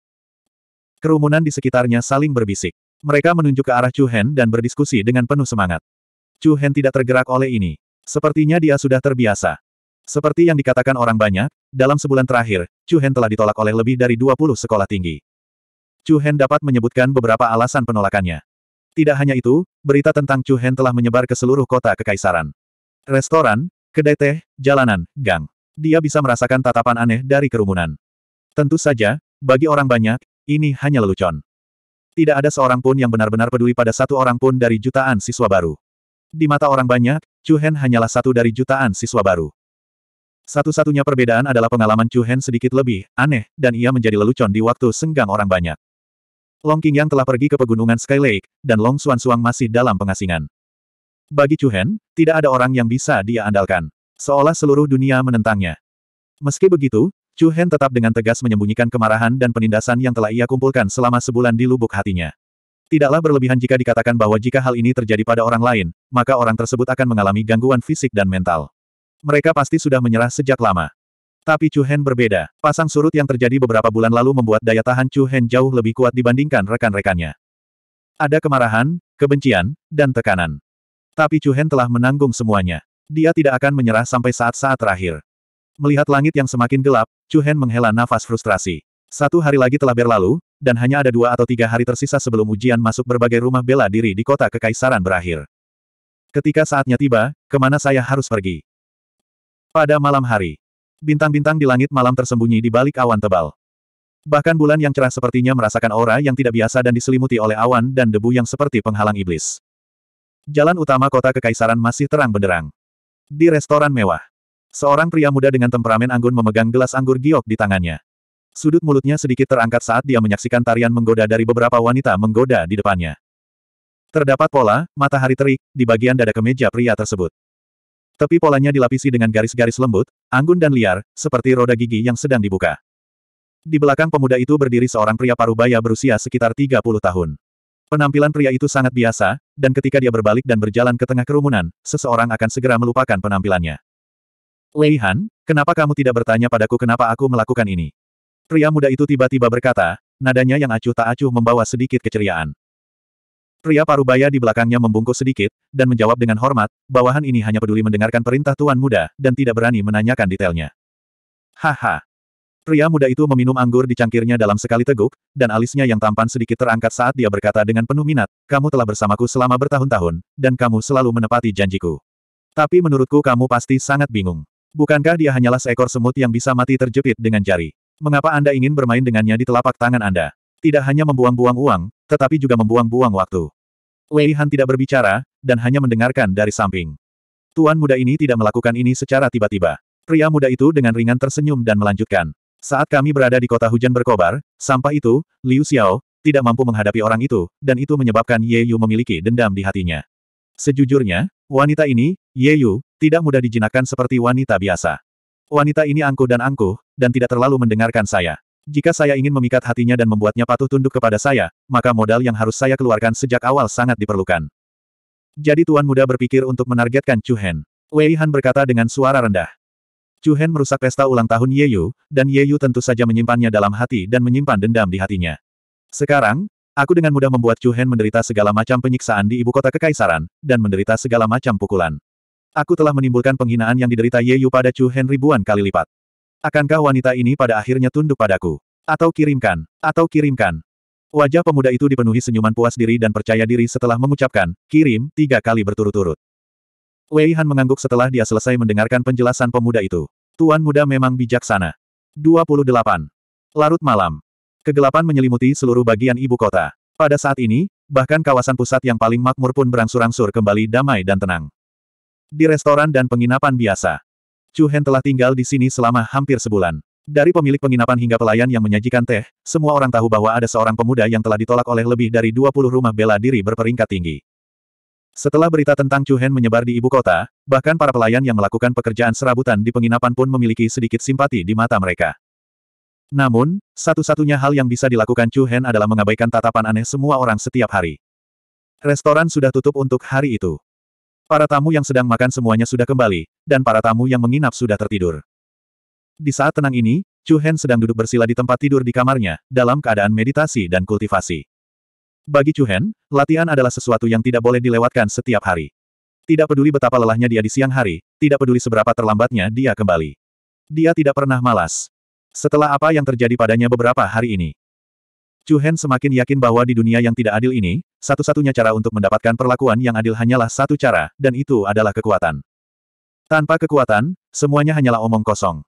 [SPEAKER 1] Kerumunan di sekitarnya saling berbisik. Mereka menunjuk ke arah Chu Hen dan berdiskusi dengan penuh semangat. Chu Hen tidak tergerak oleh ini. Sepertinya dia sudah terbiasa. Seperti yang dikatakan orang banyak, dalam sebulan terakhir, Chu Hen telah ditolak oleh lebih dari 20 sekolah tinggi. Chu Hen dapat menyebutkan beberapa alasan penolakannya. Tidak hanya itu, berita tentang Chu Hen telah menyebar ke seluruh kota kekaisaran. Restoran, kedai teh, jalanan, gang. Dia bisa merasakan tatapan aneh dari kerumunan. Tentu saja, bagi orang banyak, ini hanya lelucon. Tidak ada seorang pun yang benar-benar peduli pada satu orang pun dari jutaan siswa baru. Di mata orang banyak, Chu Hen hanyalah satu dari jutaan siswa baru. Satu-satunya perbedaan adalah pengalaman Chu Hen sedikit lebih aneh, dan ia menjadi lelucon di waktu senggang orang banyak. Long yang telah pergi ke pegunungan Sky Lake, dan Long Suang masih dalam pengasingan. Bagi Chuhen, tidak ada orang yang bisa dia andalkan. Seolah seluruh dunia menentangnya. Meski begitu, Chuhen tetap dengan tegas menyembunyikan kemarahan dan penindasan yang telah ia kumpulkan selama sebulan di lubuk hatinya. Tidaklah berlebihan jika dikatakan bahwa jika hal ini terjadi pada orang lain, maka orang tersebut akan mengalami gangguan fisik dan mental. Mereka pasti sudah menyerah sejak lama. Tapi Chu Hen berbeda. Pasang surut yang terjadi beberapa bulan lalu membuat daya tahan Chu Hen jauh lebih kuat dibandingkan rekan-rekannya. Ada kemarahan, kebencian, dan tekanan. Tapi Chu Hen telah menanggung semuanya. Dia tidak akan menyerah sampai saat-saat terakhir. Melihat langit yang semakin gelap, Chu Hen menghela nafas frustrasi. Satu hari lagi telah berlalu, dan hanya ada dua atau tiga hari tersisa sebelum ujian masuk berbagai rumah bela diri di kota kekaisaran berakhir. Ketika saatnya tiba, kemana saya harus pergi? Pada malam hari, Bintang-bintang di langit malam tersembunyi di balik awan tebal. Bahkan bulan yang cerah sepertinya merasakan aura yang tidak biasa dan diselimuti oleh awan dan debu yang seperti penghalang iblis. Jalan utama kota kekaisaran masih terang benderang. Di restoran mewah, seorang pria muda dengan temperamen anggun memegang gelas anggur giok di tangannya. Sudut mulutnya sedikit terangkat saat dia menyaksikan tarian menggoda dari beberapa wanita menggoda di depannya. Terdapat pola, matahari terik, di bagian dada kemeja pria tersebut. Tepi polanya dilapisi dengan garis-garis lembut, anggun dan liar, seperti roda gigi yang sedang dibuka. Di belakang pemuda itu berdiri seorang pria parubaya berusia sekitar 30 tahun. Penampilan pria itu sangat biasa, dan ketika dia berbalik dan berjalan ke tengah kerumunan, seseorang akan segera melupakan penampilannya. Lei Han, kenapa kamu tidak bertanya padaku kenapa aku melakukan ini? Pria muda itu tiba-tiba berkata, nadanya yang acuh tak acuh membawa sedikit keceriaan. Pria parubaya di belakangnya membungkuk sedikit, dan menjawab dengan hormat, bawahan ini hanya peduli mendengarkan perintah Tuan Muda, dan tidak berani menanyakan detailnya. Haha. Pria muda itu meminum anggur di cangkirnya dalam sekali teguk, dan alisnya yang tampan sedikit terangkat saat dia berkata dengan penuh minat, kamu telah bersamaku selama bertahun-tahun, dan kamu selalu menepati janjiku. Tapi menurutku kamu pasti sangat bingung. Bukankah dia hanyalah seekor semut yang bisa mati terjepit dengan jari? Mengapa Anda ingin bermain dengannya di telapak tangan Anda? Tidak hanya membuang-buang uang, tetapi juga membuang-buang waktu. Wei Han tidak berbicara, dan hanya mendengarkan dari samping. Tuan muda ini tidak melakukan ini secara tiba-tiba. Pria muda itu dengan ringan tersenyum dan melanjutkan. Saat kami berada di kota hujan berkobar, sampah itu, Liu Xiao, tidak mampu menghadapi orang itu, dan itu menyebabkan Ye Yu memiliki dendam di hatinya. Sejujurnya, wanita ini, Ye Yu, tidak mudah dijinakkan seperti wanita biasa. Wanita ini angkuh dan angkuh, dan tidak terlalu mendengarkan saya. Jika saya ingin memikat hatinya dan membuatnya patuh tunduk kepada saya, maka modal yang harus saya keluarkan sejak awal sangat diperlukan. Jadi tuan muda berpikir untuk menargetkan Chu Hen. Wei Han berkata dengan suara rendah. Chu Hen merusak pesta ulang tahun Ye Yu, dan Ye Yu tentu saja menyimpannya dalam hati dan menyimpan dendam di hatinya. Sekarang, aku dengan mudah membuat Chu Hen menderita segala macam penyiksaan di ibu kota kekaisaran, dan menderita segala macam pukulan. Aku telah menimbulkan penghinaan yang diderita Ye Yu pada Chu Hen ribuan kali lipat. Akankah wanita ini pada akhirnya tunduk padaku? Atau kirimkan, atau kirimkan. Wajah pemuda itu dipenuhi senyuman puas diri dan percaya diri setelah mengucapkan, kirim, tiga kali berturut-turut. Wei Han mengangguk setelah dia selesai mendengarkan penjelasan pemuda itu. Tuan muda memang bijaksana. 28. Larut malam. Kegelapan menyelimuti seluruh bagian ibu kota. Pada saat ini, bahkan kawasan pusat yang paling makmur pun berangsur-angsur kembali damai dan tenang. Di restoran dan penginapan biasa, Chu Hen telah tinggal di sini selama hampir sebulan. Dari pemilik penginapan hingga pelayan yang menyajikan teh, semua orang tahu bahwa ada seorang pemuda yang telah ditolak oleh lebih dari 20 rumah bela diri berperingkat tinggi. Setelah berita tentang Chu Hen menyebar di ibu kota, bahkan para pelayan yang melakukan pekerjaan serabutan di penginapan pun memiliki sedikit simpati di mata mereka. Namun, satu-satunya hal yang bisa dilakukan Chu Hen adalah mengabaikan tatapan aneh semua orang setiap hari. Restoran sudah tutup untuk hari itu. Para tamu yang sedang makan semuanya sudah kembali, dan para tamu yang menginap sudah tertidur. Di saat tenang ini, Chu Hen sedang duduk bersila di tempat tidur di kamarnya, dalam keadaan meditasi dan kultivasi. Bagi Chu Hen, latihan adalah sesuatu yang tidak boleh dilewatkan setiap hari. Tidak peduli betapa lelahnya dia di siang hari, tidak peduli seberapa terlambatnya dia kembali. Dia tidak pernah malas. Setelah apa yang terjadi padanya beberapa hari ini, Chu Hen semakin yakin bahwa di dunia yang tidak adil ini, satu-satunya cara untuk mendapatkan perlakuan yang adil hanyalah satu cara, dan itu adalah kekuatan. Tanpa kekuatan, semuanya hanyalah omong kosong.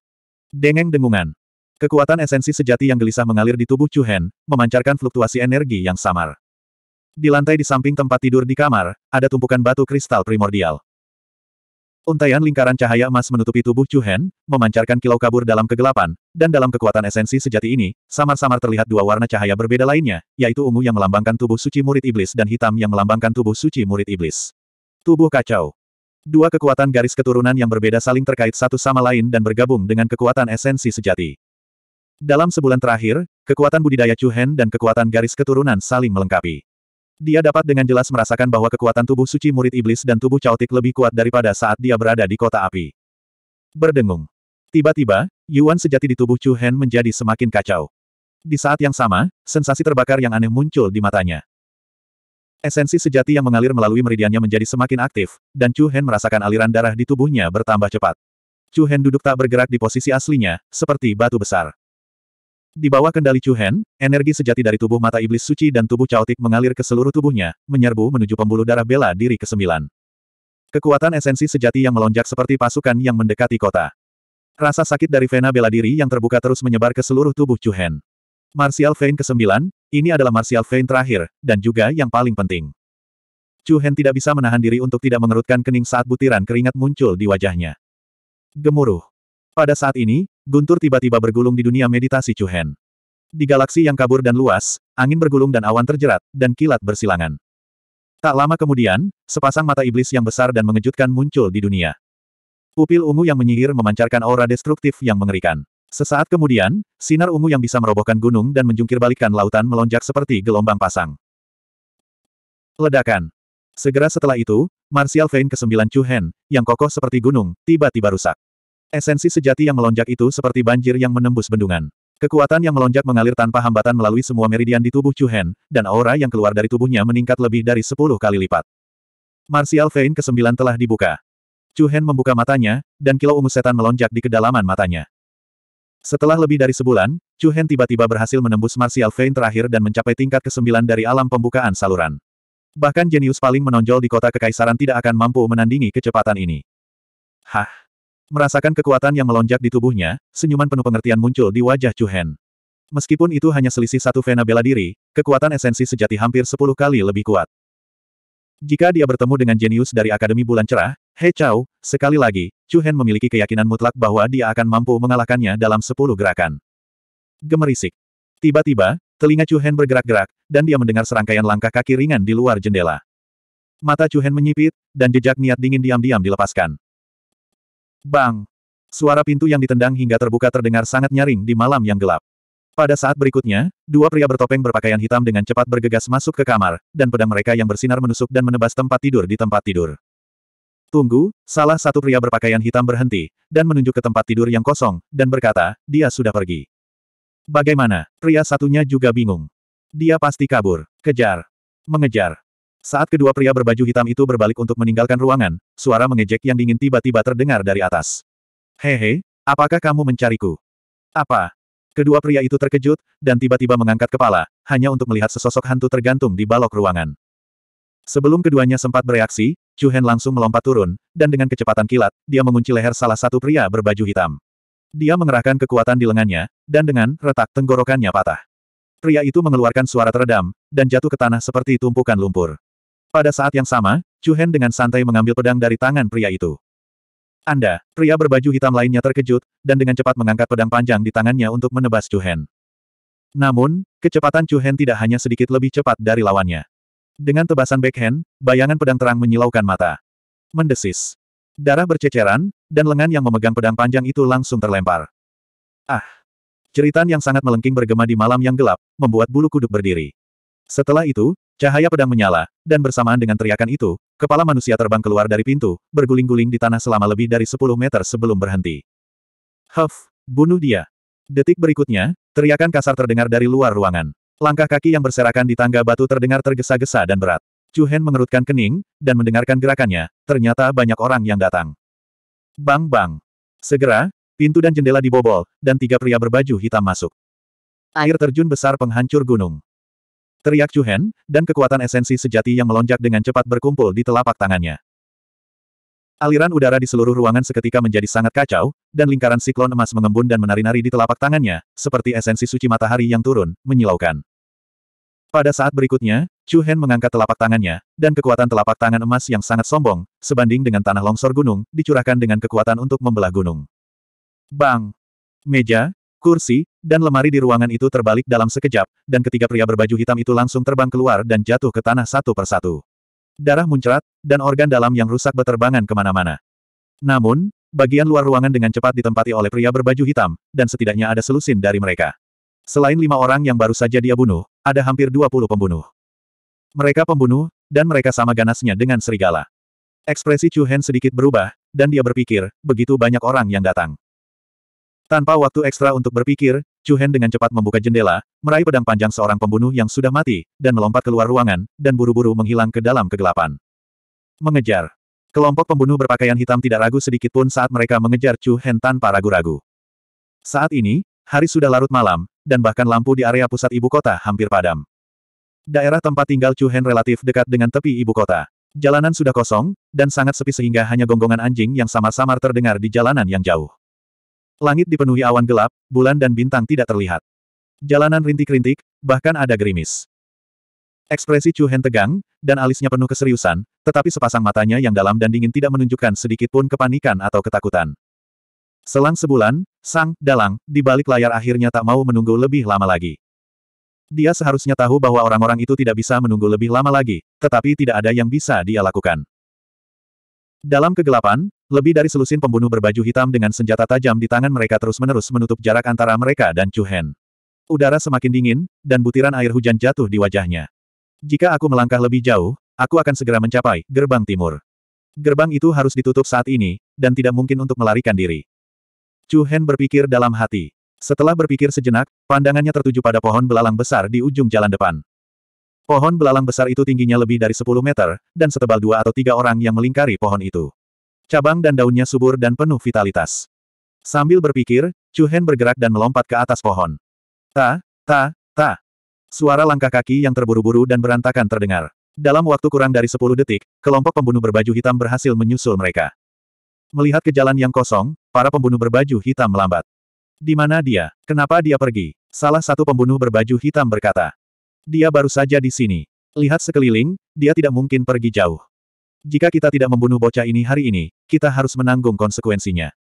[SPEAKER 1] Dengeng dengungan. Kekuatan esensi sejati yang gelisah mengalir di tubuh Chu Hen, memancarkan fluktuasi energi yang samar. Di lantai di samping tempat tidur di kamar, ada tumpukan batu kristal primordial. Untaian lingkaran cahaya emas menutupi tubuh Chu Hen, memancarkan kilau kabur dalam kegelapan, dan dalam kekuatan esensi sejati ini, samar-samar terlihat dua warna cahaya berbeda lainnya, yaitu ungu yang melambangkan tubuh suci murid iblis dan hitam yang melambangkan tubuh suci murid iblis. Tubuh kacau. Dua kekuatan garis keturunan yang berbeda saling terkait satu sama lain dan bergabung dengan kekuatan esensi sejati. Dalam sebulan terakhir, kekuatan budidaya Chu Hen dan kekuatan garis keturunan saling melengkapi. Dia dapat dengan jelas merasakan bahwa kekuatan tubuh suci murid iblis dan tubuh caotik lebih kuat daripada saat dia berada di kota api. Berdengung. Tiba-tiba, Yuan sejati di tubuh Chu Hen menjadi semakin kacau. Di saat yang sama, sensasi terbakar yang aneh muncul di matanya. Esensi sejati yang mengalir melalui meridiannya menjadi semakin aktif, dan Chu Hen merasakan aliran darah di tubuhnya bertambah cepat. Chu Hen duduk tak bergerak di posisi aslinya, seperti batu besar. Di bawah kendali Chu Hen, energi sejati dari tubuh mata iblis suci dan tubuh caotik mengalir ke seluruh tubuhnya, menyerbu menuju pembuluh darah bela diri ke-9. Kekuatan esensi sejati yang melonjak seperti pasukan yang mendekati kota. Rasa sakit dari vena bela diri yang terbuka terus menyebar ke seluruh tubuh Chu Hen. Martial Vein ke-9, ini adalah Martial Vein terakhir, dan juga yang paling penting. Chu Hen tidak bisa menahan diri untuk tidak mengerutkan kening saat butiran keringat muncul di wajahnya. Gemuruh. Pada saat ini, Guntur tiba-tiba bergulung di dunia meditasi Cuhen. Di galaksi yang kabur dan luas, angin bergulung dan awan terjerat, dan kilat bersilangan. Tak lama kemudian, sepasang mata iblis yang besar dan mengejutkan muncul di dunia. Pupil ungu yang menyihir memancarkan aura destruktif yang mengerikan. Sesaat kemudian, sinar ungu yang bisa merobohkan gunung dan menjungkirbalikkan lautan melonjak seperti gelombang pasang. Ledakan. Segera setelah itu, Martial Vein ke-9 Chu Hen, yang kokoh seperti gunung, tiba-tiba rusak. Esensi sejati yang melonjak itu seperti banjir yang menembus bendungan. Kekuatan yang melonjak mengalir tanpa hambatan melalui semua meridian di tubuh Chu Hen, dan aura yang keluar dari tubuhnya meningkat lebih dari sepuluh kali lipat. Martial Vein ke-9 telah dibuka. Chu Hen membuka matanya, dan kilau ungu setan melonjak di kedalaman matanya. Setelah lebih dari sebulan, Chu Hen tiba-tiba berhasil menembus Martial Vein terakhir dan mencapai tingkat ke-9 dari alam pembukaan saluran. Bahkan jenius paling menonjol di kota kekaisaran tidak akan mampu menandingi kecepatan ini. Hah? Merasakan kekuatan yang melonjak di tubuhnya, senyuman penuh pengertian muncul di wajah Chu Hen. Meskipun itu hanya selisih satu vena bela diri, kekuatan esensi sejati hampir sepuluh kali lebih kuat. Jika dia bertemu dengan jenius dari Akademi Bulan Cerah, He Chao, sekali lagi, Chu Hen memiliki keyakinan mutlak bahwa dia akan mampu mengalahkannya dalam sepuluh gerakan. Gemerisik. Tiba-tiba, telinga Chu Hen bergerak-gerak, dan dia mendengar serangkaian langkah kaki ringan di luar jendela. Mata Chu Hen menyipit, dan jejak niat dingin diam-diam dilepaskan. Bang! Suara pintu yang ditendang hingga terbuka terdengar sangat nyaring di malam yang gelap. Pada saat berikutnya, dua pria bertopeng berpakaian hitam dengan cepat bergegas masuk ke kamar, dan pedang mereka yang bersinar menusuk dan menebas tempat tidur di tempat tidur. Tunggu, salah satu pria berpakaian hitam berhenti, dan menunjuk ke tempat tidur yang kosong, dan berkata, dia sudah pergi. Bagaimana? Pria satunya juga bingung. Dia pasti kabur. Kejar. Mengejar. Saat kedua pria berbaju hitam itu berbalik untuk meninggalkan ruangan, suara mengejek yang dingin tiba-tiba terdengar dari atas. Hehe, apakah kamu mencariku? Apa? Kedua pria itu terkejut, dan tiba-tiba mengangkat kepala, hanya untuk melihat sesosok hantu tergantung di balok ruangan. Sebelum keduanya sempat bereaksi, Chu Hen langsung melompat turun, dan dengan kecepatan kilat, dia mengunci leher salah satu pria berbaju hitam. Dia mengerahkan kekuatan di lengannya, dan dengan retak tenggorokannya patah. Pria itu mengeluarkan suara teredam, dan jatuh ke tanah seperti tumpukan lumpur. Pada saat yang sama, Chu Hen dengan santai mengambil pedang dari tangan pria itu. Anda, pria berbaju hitam lainnya terkejut, dan dengan cepat mengangkat pedang panjang di tangannya untuk menebas Chu Hen. Namun, kecepatan Chu Hen tidak hanya sedikit lebih cepat dari lawannya. Dengan tebasan backhand, bayangan pedang terang menyilaukan mata. Mendesis. Darah berceceran, dan lengan yang memegang pedang panjang itu langsung terlempar. Ah! Ceritan yang sangat melengking bergema di malam yang gelap, membuat bulu kuduk berdiri. Setelah itu, Cahaya pedang menyala, dan bersamaan dengan teriakan itu, kepala manusia terbang keluar dari pintu, berguling-guling di tanah selama lebih dari 10 meter sebelum berhenti. Huff, bunuh dia. Detik berikutnya, teriakan kasar terdengar dari luar ruangan. Langkah kaki yang berserakan di tangga batu terdengar tergesa-gesa dan berat. Chu Hen mengerutkan kening, dan mendengarkan gerakannya, ternyata banyak orang yang datang. Bang-bang. Segera, pintu dan jendela dibobol, dan tiga pria berbaju hitam masuk. Air terjun besar penghancur gunung. Teriak Chu Hen, dan kekuatan esensi sejati yang melonjak dengan cepat berkumpul di telapak tangannya. Aliran udara di seluruh ruangan seketika menjadi sangat kacau, dan lingkaran siklon emas mengembun dan menari-nari di telapak tangannya, seperti esensi suci matahari yang turun, menyilaukan. Pada saat berikutnya, Chu Hen mengangkat telapak tangannya, dan kekuatan telapak tangan emas yang sangat sombong, sebanding dengan tanah longsor gunung, dicurahkan dengan kekuatan untuk membelah gunung. Bang! Meja, kursi, dan lemari di ruangan itu terbalik dalam sekejap, dan ketiga pria berbaju hitam itu langsung terbang keluar dan jatuh ke tanah satu persatu. Darah muncrat, dan organ dalam yang rusak beterbangan kemana-mana. Namun, bagian luar ruangan dengan cepat ditempati oleh pria berbaju hitam, dan setidaknya ada selusin dari mereka. Selain lima orang yang baru saja dia bunuh, ada hampir dua puluh pembunuh. Mereka pembunuh, dan mereka sama ganasnya dengan serigala. Ekspresi Chu Hen sedikit berubah, dan dia berpikir, begitu banyak orang yang datang. Tanpa waktu ekstra untuk berpikir, Chu Hen dengan cepat membuka jendela, meraih pedang panjang seorang pembunuh yang sudah mati, dan melompat keluar ruangan, dan buru-buru menghilang ke dalam kegelapan. Mengejar. Kelompok pembunuh berpakaian hitam tidak ragu sedikit pun saat mereka mengejar Chu Hen tanpa ragu-ragu. Saat ini, hari sudah larut malam, dan bahkan lampu di area pusat ibu kota hampir padam. Daerah tempat tinggal Chu Hen relatif dekat dengan tepi ibu kota. Jalanan sudah kosong, dan sangat sepi sehingga hanya gonggongan anjing yang samar-samar terdengar di jalanan yang jauh. Langit dipenuhi awan gelap, bulan dan bintang tidak terlihat. Jalanan rintik-rintik, bahkan ada gerimis. Ekspresi Chu Hen tegang, dan alisnya penuh keseriusan, tetapi sepasang matanya yang dalam dan dingin tidak menunjukkan sedikit pun kepanikan atau ketakutan. Selang sebulan, Sang Dalang, di balik layar akhirnya tak mau menunggu lebih lama lagi. Dia seharusnya tahu bahwa orang-orang itu tidak bisa menunggu lebih lama lagi, tetapi tidak ada yang bisa dia lakukan. Dalam kegelapan, lebih dari selusin pembunuh berbaju hitam dengan senjata tajam di tangan mereka terus-menerus menutup jarak antara mereka dan Chu Hen. Udara semakin dingin, dan butiran air hujan jatuh di wajahnya. Jika aku melangkah lebih jauh, aku akan segera mencapai gerbang timur. Gerbang itu harus ditutup saat ini, dan tidak mungkin untuk melarikan diri. Chu Hen berpikir dalam hati. Setelah berpikir sejenak, pandangannya tertuju pada pohon belalang besar di ujung jalan depan. Pohon belalang besar itu tingginya lebih dari 10 meter, dan setebal dua atau tiga orang yang melingkari pohon itu. Cabang dan daunnya subur dan penuh vitalitas. Sambil berpikir, Chu Hen bergerak dan melompat ke atas pohon. Ta, ta, ta. Suara langkah kaki yang terburu-buru dan berantakan terdengar. Dalam waktu kurang dari 10 detik, kelompok pembunuh berbaju hitam berhasil menyusul mereka. Melihat ke jalan yang kosong, para pembunuh berbaju hitam melambat. Di mana dia? Kenapa dia pergi? Salah satu pembunuh berbaju hitam berkata. Dia baru saja di sini. Lihat sekeliling, dia tidak mungkin pergi jauh. Jika kita tidak membunuh bocah ini hari ini, kita harus menanggung konsekuensinya.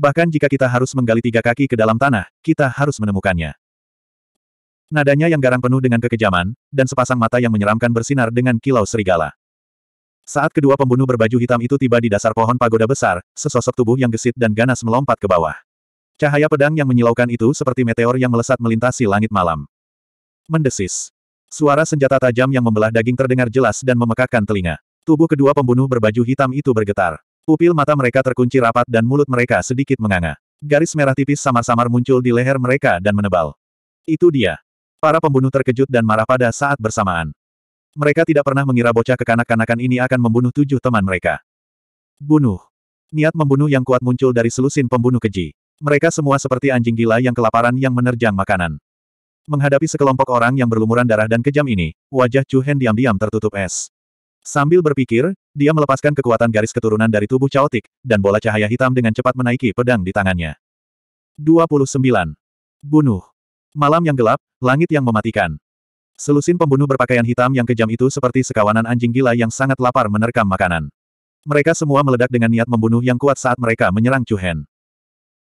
[SPEAKER 1] Bahkan jika kita harus menggali tiga kaki ke dalam tanah, kita harus menemukannya. Nadanya yang garang penuh dengan kekejaman, dan sepasang mata yang menyeramkan bersinar dengan kilau serigala. Saat kedua pembunuh berbaju hitam itu tiba di dasar pohon pagoda besar, sesosok tubuh yang gesit dan ganas melompat ke bawah. Cahaya pedang yang menyilaukan itu seperti meteor yang melesat melintasi langit malam. Mendesis. Suara senjata tajam yang membelah daging terdengar jelas dan memekakkan telinga. Tubuh kedua pembunuh berbaju hitam itu bergetar. Pupil mata mereka terkunci rapat dan mulut mereka sedikit menganga. Garis merah tipis samar-samar muncul di leher mereka dan menebal. Itu dia. Para pembunuh terkejut dan marah pada saat bersamaan. Mereka tidak pernah mengira bocah kekanak-kanakan ini akan membunuh tujuh teman mereka. Bunuh. Niat membunuh yang kuat muncul dari selusin pembunuh keji. Mereka semua seperti anjing gila yang kelaparan yang menerjang makanan. Menghadapi sekelompok orang yang berlumuran darah dan kejam ini, wajah Chu Hen diam-diam tertutup es. Sambil berpikir, dia melepaskan kekuatan garis keturunan dari tubuh caotik, dan bola cahaya hitam dengan cepat menaiki pedang di tangannya. 29. Bunuh. Malam yang gelap, langit yang mematikan. Selusin pembunuh berpakaian hitam yang kejam itu seperti sekawanan anjing gila yang sangat lapar menerkam makanan. Mereka semua meledak dengan niat membunuh yang kuat saat mereka menyerang Chuhen.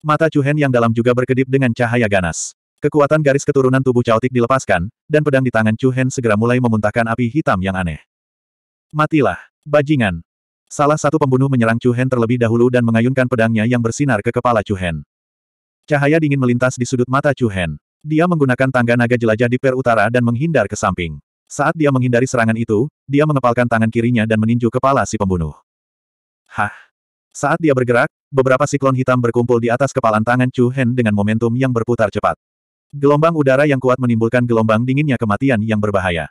[SPEAKER 1] Mata Chuhen yang dalam juga berkedip dengan cahaya ganas. Kekuatan garis keturunan tubuh caotik dilepaskan, dan pedang di tangan Chuhen segera mulai memuntahkan api hitam yang aneh. Matilah. Bajingan. Salah satu pembunuh menyerang Chu Hen terlebih dahulu dan mengayunkan pedangnya yang bersinar ke kepala Chu Hen. Cahaya dingin melintas di sudut mata Chu Hen. Dia menggunakan tangga naga jelajah di per utara dan menghindar ke samping. Saat dia menghindari serangan itu, dia mengepalkan tangan kirinya dan meninju kepala si pembunuh. Hah! Saat dia bergerak, beberapa siklon hitam berkumpul di atas kepalan tangan Chu Hen dengan momentum yang berputar cepat. Gelombang udara yang kuat menimbulkan gelombang dinginnya kematian yang berbahaya.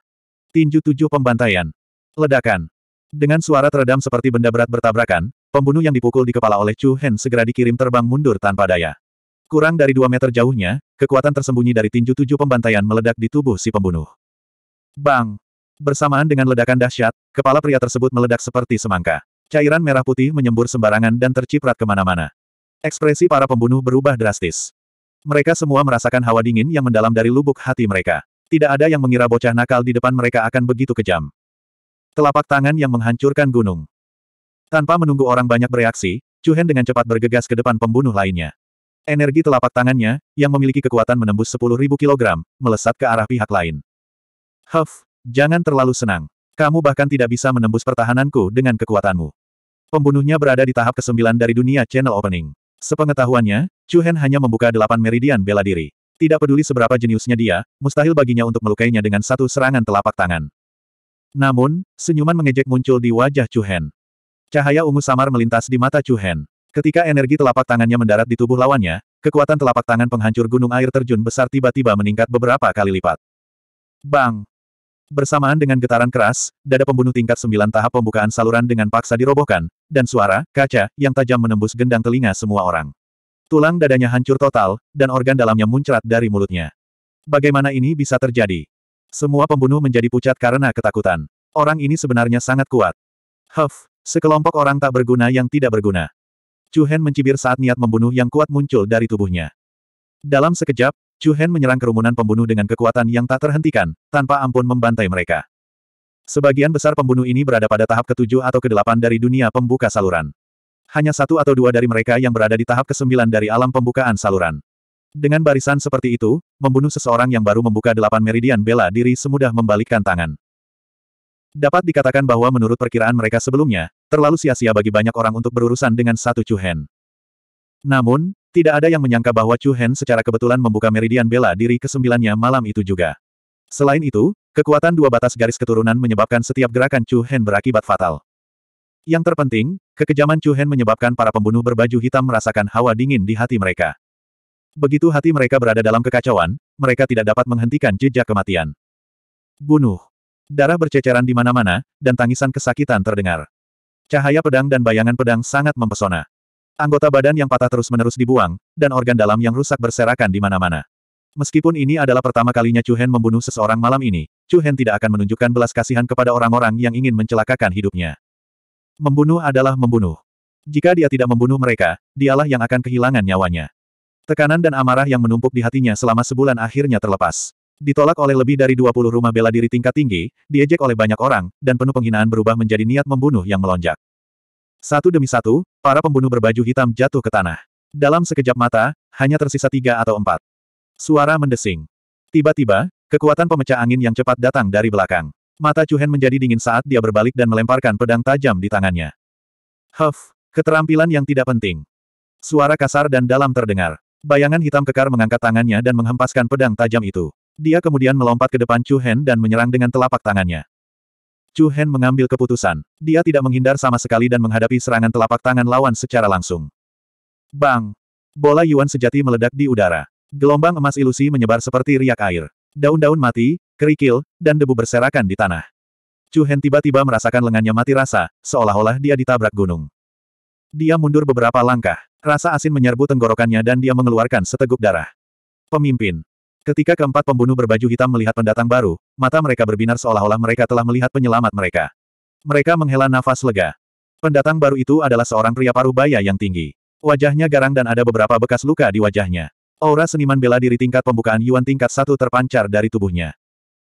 [SPEAKER 1] Tinju tujuh pembantaian. Ledakan. Dengan suara teredam seperti benda berat bertabrakan, pembunuh yang dipukul di kepala oleh Chu Hen segera dikirim terbang mundur tanpa daya. Kurang dari dua meter jauhnya, kekuatan tersembunyi dari tinju tujuh pembantaian meledak di tubuh si pembunuh. Bang! Bersamaan dengan ledakan dahsyat, kepala pria tersebut meledak seperti semangka. Cairan merah putih menyembur sembarangan dan terciprat kemana-mana. Ekspresi para pembunuh berubah drastis. Mereka semua merasakan hawa dingin yang mendalam dari lubuk hati mereka. Tidak ada yang mengira bocah nakal di depan mereka akan begitu kejam. Telapak tangan yang menghancurkan gunung. Tanpa menunggu orang banyak bereaksi, Chu Hen dengan cepat bergegas ke depan pembunuh lainnya. Energi telapak tangannya, yang memiliki kekuatan menembus 10.000 kg, melesat ke arah pihak lain. Huff, jangan terlalu senang. Kamu bahkan tidak bisa menembus pertahananku dengan kekuatanmu. Pembunuhnya berada di tahap ke-9 dari dunia channel opening. Sepengetahuannya, Chu Hen hanya membuka delapan meridian bela diri. Tidak peduli seberapa jeniusnya dia, mustahil baginya untuk melukainya dengan satu serangan telapak tangan. Namun, senyuman mengejek muncul di wajah Chu Hen. Cahaya ungu samar melintas di mata Chu Hen. Ketika energi telapak tangannya mendarat di tubuh lawannya, kekuatan telapak tangan penghancur gunung air terjun besar tiba-tiba meningkat beberapa kali lipat. Bang! Bersamaan dengan getaran keras, dada pembunuh tingkat sembilan tahap pembukaan saluran dengan paksa dirobohkan, dan suara, kaca, yang tajam menembus gendang telinga semua orang. Tulang dadanya hancur total, dan organ dalamnya muncrat dari mulutnya. Bagaimana ini bisa terjadi? Semua pembunuh menjadi pucat karena ketakutan. Orang ini sebenarnya sangat kuat. Huff, sekelompok orang tak berguna yang tidak berguna. Chu Hen mencibir saat niat membunuh yang kuat muncul dari tubuhnya. Dalam sekejap, Chu Hen menyerang kerumunan pembunuh dengan kekuatan yang tak terhentikan, tanpa ampun membantai mereka. Sebagian besar pembunuh ini berada pada tahap ketujuh atau kedelapan dari dunia pembuka saluran. Hanya satu atau dua dari mereka yang berada di tahap kesembilan dari alam pembukaan saluran. Dengan barisan seperti itu, membunuh seseorang yang baru membuka delapan meridian bela diri semudah membalikkan tangan. Dapat dikatakan bahwa menurut perkiraan mereka sebelumnya, terlalu sia-sia bagi banyak orang untuk berurusan dengan satu Chu Hen. Namun, tidak ada yang menyangka bahwa Chu Hen secara kebetulan membuka meridian bela diri kesembilannya malam itu juga. Selain itu, kekuatan dua batas garis keturunan menyebabkan setiap gerakan Chu Hen berakibat fatal. Yang terpenting, kekejaman Chu Hen menyebabkan para pembunuh berbaju hitam merasakan hawa dingin di hati mereka. Begitu hati mereka berada dalam kekacauan, mereka tidak dapat menghentikan jejak kematian. Bunuh. Darah berceceran di mana-mana, dan tangisan kesakitan terdengar. Cahaya pedang dan bayangan pedang sangat mempesona. Anggota badan yang patah terus-menerus dibuang, dan organ dalam yang rusak berserakan di mana-mana. Meskipun ini adalah pertama kalinya Chu Hen membunuh seseorang malam ini, Chu Hen tidak akan menunjukkan belas kasihan kepada orang-orang yang ingin mencelakakan hidupnya. Membunuh adalah membunuh. Jika dia tidak membunuh mereka, dialah yang akan kehilangan nyawanya. Tekanan dan amarah yang menumpuk di hatinya selama sebulan akhirnya terlepas. Ditolak oleh lebih dari 20 rumah bela diri tingkat tinggi, diejek oleh banyak orang, dan penuh penghinaan berubah menjadi niat membunuh yang melonjak. Satu demi satu, para pembunuh berbaju hitam jatuh ke tanah. Dalam sekejap mata, hanya tersisa tiga atau empat. Suara mendesing. Tiba-tiba, kekuatan pemecah angin yang cepat datang dari belakang. Mata Cuhen menjadi dingin saat dia berbalik dan melemparkan pedang tajam di tangannya. Huff, keterampilan yang tidak penting. Suara kasar dan dalam terdengar. Bayangan hitam kekar mengangkat tangannya dan menghempaskan pedang tajam itu. Dia kemudian melompat ke depan Chu Hen dan menyerang dengan telapak tangannya. Chu Hen mengambil keputusan. Dia tidak menghindar sama sekali dan menghadapi serangan telapak tangan lawan secara langsung. Bang! Bola Yuan sejati meledak di udara. Gelombang emas ilusi menyebar seperti riak air. Daun-daun mati, kerikil, dan debu berserakan di tanah. Chu Hen tiba-tiba merasakan lengannya mati rasa, seolah-olah dia ditabrak gunung. Dia mundur beberapa langkah. Rasa asin menyerbu tenggorokannya dan dia mengeluarkan seteguk darah. Pemimpin. Ketika keempat pembunuh berbaju hitam melihat pendatang baru, mata mereka berbinar seolah-olah mereka telah melihat penyelamat mereka. Mereka menghela nafas lega. Pendatang baru itu adalah seorang pria paruh baya yang tinggi. Wajahnya garang dan ada beberapa bekas luka di wajahnya. Aura seniman bela diri tingkat pembukaan Yuan tingkat satu terpancar dari tubuhnya.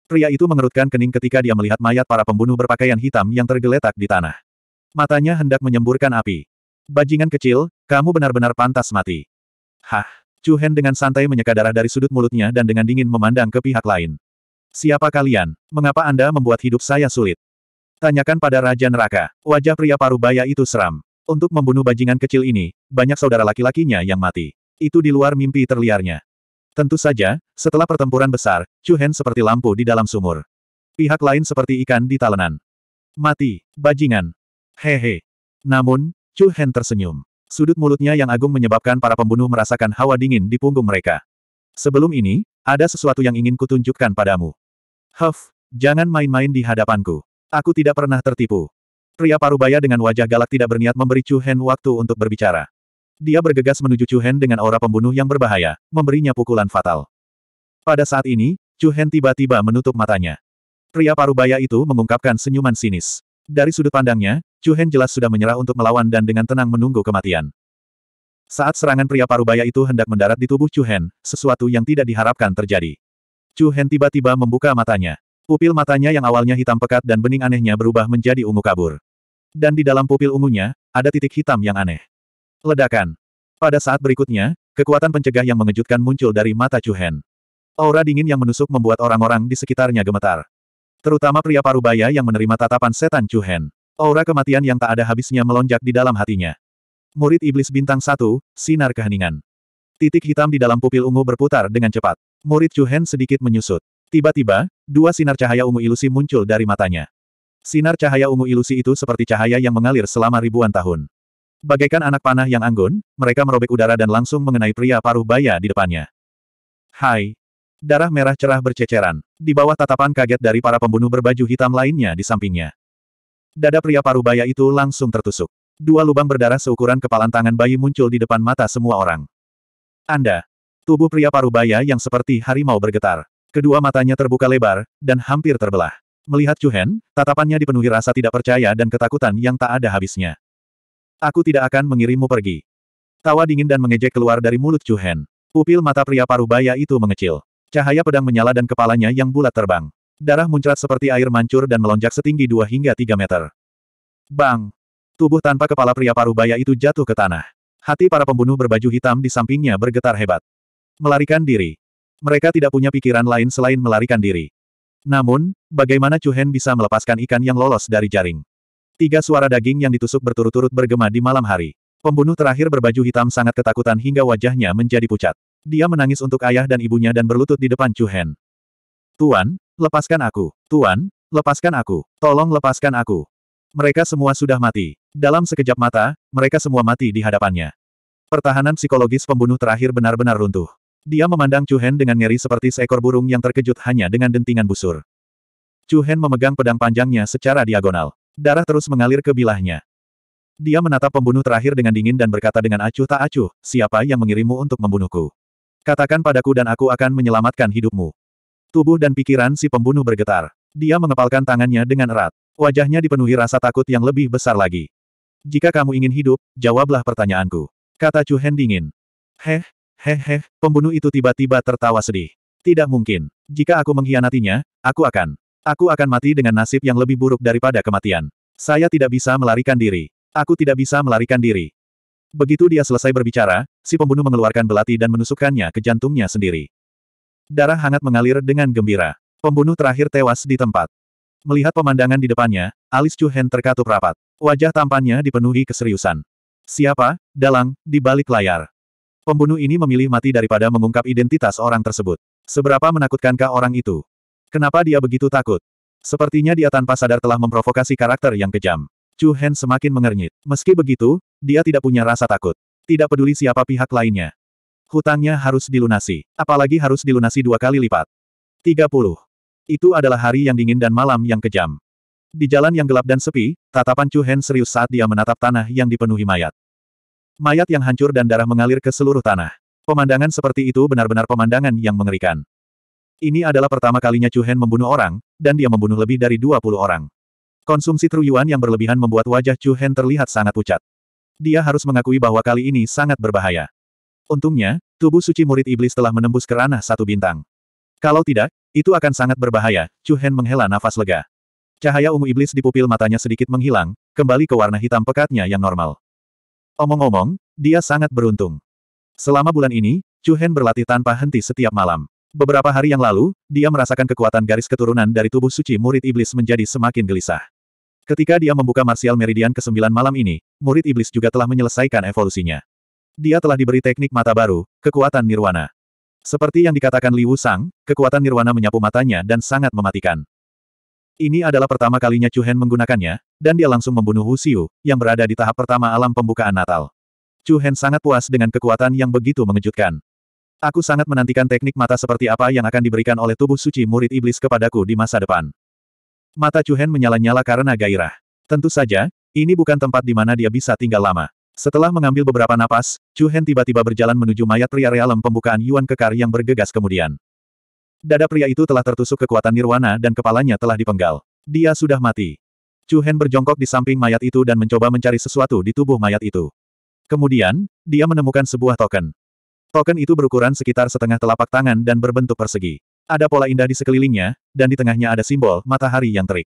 [SPEAKER 1] Pria itu mengerutkan kening ketika dia melihat mayat para pembunuh berpakaian hitam yang tergeletak di tanah. Matanya hendak menyemburkan api. Bajingan kecil, kamu benar-benar pantas mati. Hah, Chu Hen dengan santai menyeka darah dari sudut mulutnya dan dengan dingin memandang ke pihak lain. Siapa kalian? Mengapa Anda membuat hidup saya sulit? Tanyakan pada Raja Neraka. Wajah pria parubaya itu seram. Untuk membunuh bajingan kecil ini, banyak saudara laki-lakinya yang mati. Itu di luar mimpi terliarnya. Tentu saja, setelah pertempuran besar, Chu Hen seperti lampu di dalam sumur. Pihak lain seperti ikan di talenan. Mati, bajingan. Hehe. Namun, Chu Hen tersenyum. Sudut mulutnya yang agung menyebabkan para pembunuh merasakan hawa dingin di punggung mereka. Sebelum ini, ada sesuatu yang ingin kutunjukkan padamu. Huff, jangan main-main di hadapanku. Aku tidak pernah tertipu. Pria parubaya dengan wajah galak tidak berniat memberi Chu Hen waktu untuk berbicara. Dia bergegas menuju Chu Hen dengan aura pembunuh yang berbahaya, memberinya pukulan fatal. Pada saat ini, Chu Hen tiba-tiba menutup matanya. Pria parubaya itu mengungkapkan senyuman sinis. Dari sudut pandangnya, Chu Hen jelas sudah menyerah untuk melawan dan dengan tenang menunggu kematian. Saat serangan pria parubaya itu hendak mendarat di tubuh Chu Hen, sesuatu yang tidak diharapkan terjadi. Chu Hen tiba-tiba membuka matanya. Pupil matanya yang awalnya hitam pekat dan bening anehnya berubah menjadi ungu kabur. Dan di dalam pupil ungunya, ada titik hitam yang aneh. Ledakan. Pada saat berikutnya, kekuatan pencegah yang mengejutkan muncul dari mata Chu Hen. Aura dingin yang menusuk membuat orang-orang di sekitarnya gemetar. Terutama pria parubaya yang menerima tatapan setan Chu Aura kematian yang tak ada habisnya melonjak di dalam hatinya. Murid iblis bintang satu, sinar keheningan. Titik hitam di dalam pupil ungu berputar dengan cepat. Murid Chu sedikit menyusut. Tiba-tiba, dua sinar cahaya ungu ilusi muncul dari matanya. Sinar cahaya ungu ilusi itu seperti cahaya yang mengalir selama ribuan tahun. Bagaikan anak panah yang anggun, mereka merobek udara dan langsung mengenai pria paruh baya di depannya. Hai, Darah merah cerah berceceran, di bawah tatapan kaget dari para pembunuh berbaju hitam lainnya di sampingnya. Dada pria parubaya itu langsung tertusuk. Dua lubang berdarah seukuran kepalan tangan bayi muncul di depan mata semua orang. Anda. Tubuh pria parubaya yang seperti harimau bergetar. Kedua matanya terbuka lebar, dan hampir terbelah. Melihat Chuhen, tatapannya dipenuhi rasa tidak percaya dan ketakutan yang tak ada habisnya. Aku tidak akan mengirimmu pergi. Tawa dingin dan mengejek keluar dari mulut Chuhen. Pupil mata pria parubaya itu mengecil. Cahaya pedang menyala dan kepalanya yang bulat terbang. Darah muncrat seperti air mancur dan melonjak setinggi dua hingga tiga meter. Bang! Tubuh tanpa kepala pria parubaya itu jatuh ke tanah. Hati para pembunuh berbaju hitam di sampingnya bergetar hebat. Melarikan diri. Mereka tidak punya pikiran lain selain melarikan diri. Namun, bagaimana Hen bisa melepaskan ikan yang lolos dari jaring? Tiga suara daging yang ditusuk berturut-turut bergema di malam hari. Pembunuh terakhir berbaju hitam sangat ketakutan hingga wajahnya menjadi pucat. Dia menangis untuk ayah dan ibunya dan berlutut di depan Chu Hen. Tuan, lepaskan aku. Tuan, lepaskan aku. Tolong lepaskan aku. Mereka semua sudah mati. Dalam sekejap mata, mereka semua mati di hadapannya. Pertahanan psikologis pembunuh terakhir benar-benar runtuh. Dia memandang Chu Hen dengan ngeri seperti seekor burung yang terkejut hanya dengan dentingan busur. Chu Hen memegang pedang panjangnya secara diagonal. Darah terus mengalir ke bilahnya. Dia menatap pembunuh terakhir dengan dingin dan berkata dengan acuh tak acuh, siapa yang mengirimmu untuk membunuhku? Katakan padaku dan aku akan menyelamatkan hidupmu. Tubuh dan pikiran si pembunuh bergetar. Dia mengepalkan tangannya dengan erat. Wajahnya dipenuhi rasa takut yang lebih besar lagi. Jika kamu ingin hidup, jawablah pertanyaanku. Kata Chu Hen dingin. Heh, heh heh, pembunuh itu tiba-tiba tertawa sedih. Tidak mungkin. Jika aku mengkhianatinya, aku akan. Aku akan mati dengan nasib yang lebih buruk daripada kematian. Saya tidak bisa melarikan diri. Aku tidak bisa melarikan diri. Begitu dia selesai berbicara, si pembunuh mengeluarkan belati dan menusukkannya ke jantungnya sendiri. Darah hangat mengalir dengan gembira. Pembunuh terakhir tewas di tempat. Melihat pemandangan di depannya, alis Chu Hen terkatup rapat. Wajah tampannya dipenuhi keseriusan. Siapa, dalang, di balik layar. Pembunuh ini memilih mati daripada mengungkap identitas orang tersebut. Seberapa menakutkankah orang itu? Kenapa dia begitu takut? Sepertinya dia tanpa sadar telah memprovokasi karakter yang kejam. Chu Hen semakin mengernyit. Meski begitu, dia tidak punya rasa takut. Tidak peduli siapa pihak lainnya. Hutangnya harus dilunasi. Apalagi harus dilunasi dua kali lipat. 30. Itu adalah hari yang dingin dan malam yang kejam. Di jalan yang gelap dan sepi, tatapan Chu Hen serius saat dia menatap tanah yang dipenuhi mayat. Mayat yang hancur dan darah mengalir ke seluruh tanah. Pemandangan seperti itu benar-benar pemandangan yang mengerikan. Ini adalah pertama kalinya Chu Hen membunuh orang, dan dia membunuh lebih dari 20 orang. Konsumsi truyuan yang berlebihan membuat wajah Chu Hen terlihat sangat pucat. Dia harus mengakui bahwa kali ini sangat berbahaya. Untungnya, tubuh suci murid iblis telah menembus ke ranah satu bintang. Kalau tidak, itu akan sangat berbahaya, Chu Hen menghela nafas lega. Cahaya ungu iblis di pupil matanya sedikit menghilang, kembali ke warna hitam pekatnya yang normal. Omong-omong, dia sangat beruntung. Selama bulan ini, Chu Hen berlatih tanpa henti setiap malam. Beberapa hari yang lalu, dia merasakan kekuatan garis keturunan dari tubuh suci murid iblis menjadi semakin gelisah. Ketika dia membuka Martial Meridian ke-9 malam ini, murid iblis juga telah menyelesaikan evolusinya. Dia telah diberi teknik mata baru, kekuatan nirwana. Seperti yang dikatakan Liu Sang, kekuatan nirwana menyapu matanya dan sangat mematikan. Ini adalah pertama kalinya Chu Hen menggunakannya, dan dia langsung membunuh Hu Xiu, yang berada di tahap pertama alam pembukaan Natal. Chu Hen sangat puas dengan kekuatan yang begitu mengejutkan. Aku sangat menantikan teknik mata seperti apa yang akan diberikan oleh tubuh suci murid iblis kepadaku di masa depan. Mata Chu Hen menyala-nyala karena gairah. Tentu saja, ini bukan tempat di mana dia bisa tinggal lama. Setelah mengambil beberapa napas, Chu Hen tiba-tiba berjalan menuju mayat pria realem pembukaan Yuan Kekar yang bergegas kemudian. Dada pria itu telah tertusuk kekuatan nirwana dan kepalanya telah dipenggal. Dia sudah mati. Chu Hen berjongkok di samping mayat itu dan mencoba mencari sesuatu di tubuh mayat itu. Kemudian, dia menemukan sebuah token. Token itu berukuran sekitar setengah telapak tangan dan berbentuk persegi. Ada pola indah di sekelilingnya, dan di tengahnya ada simbol matahari yang terik.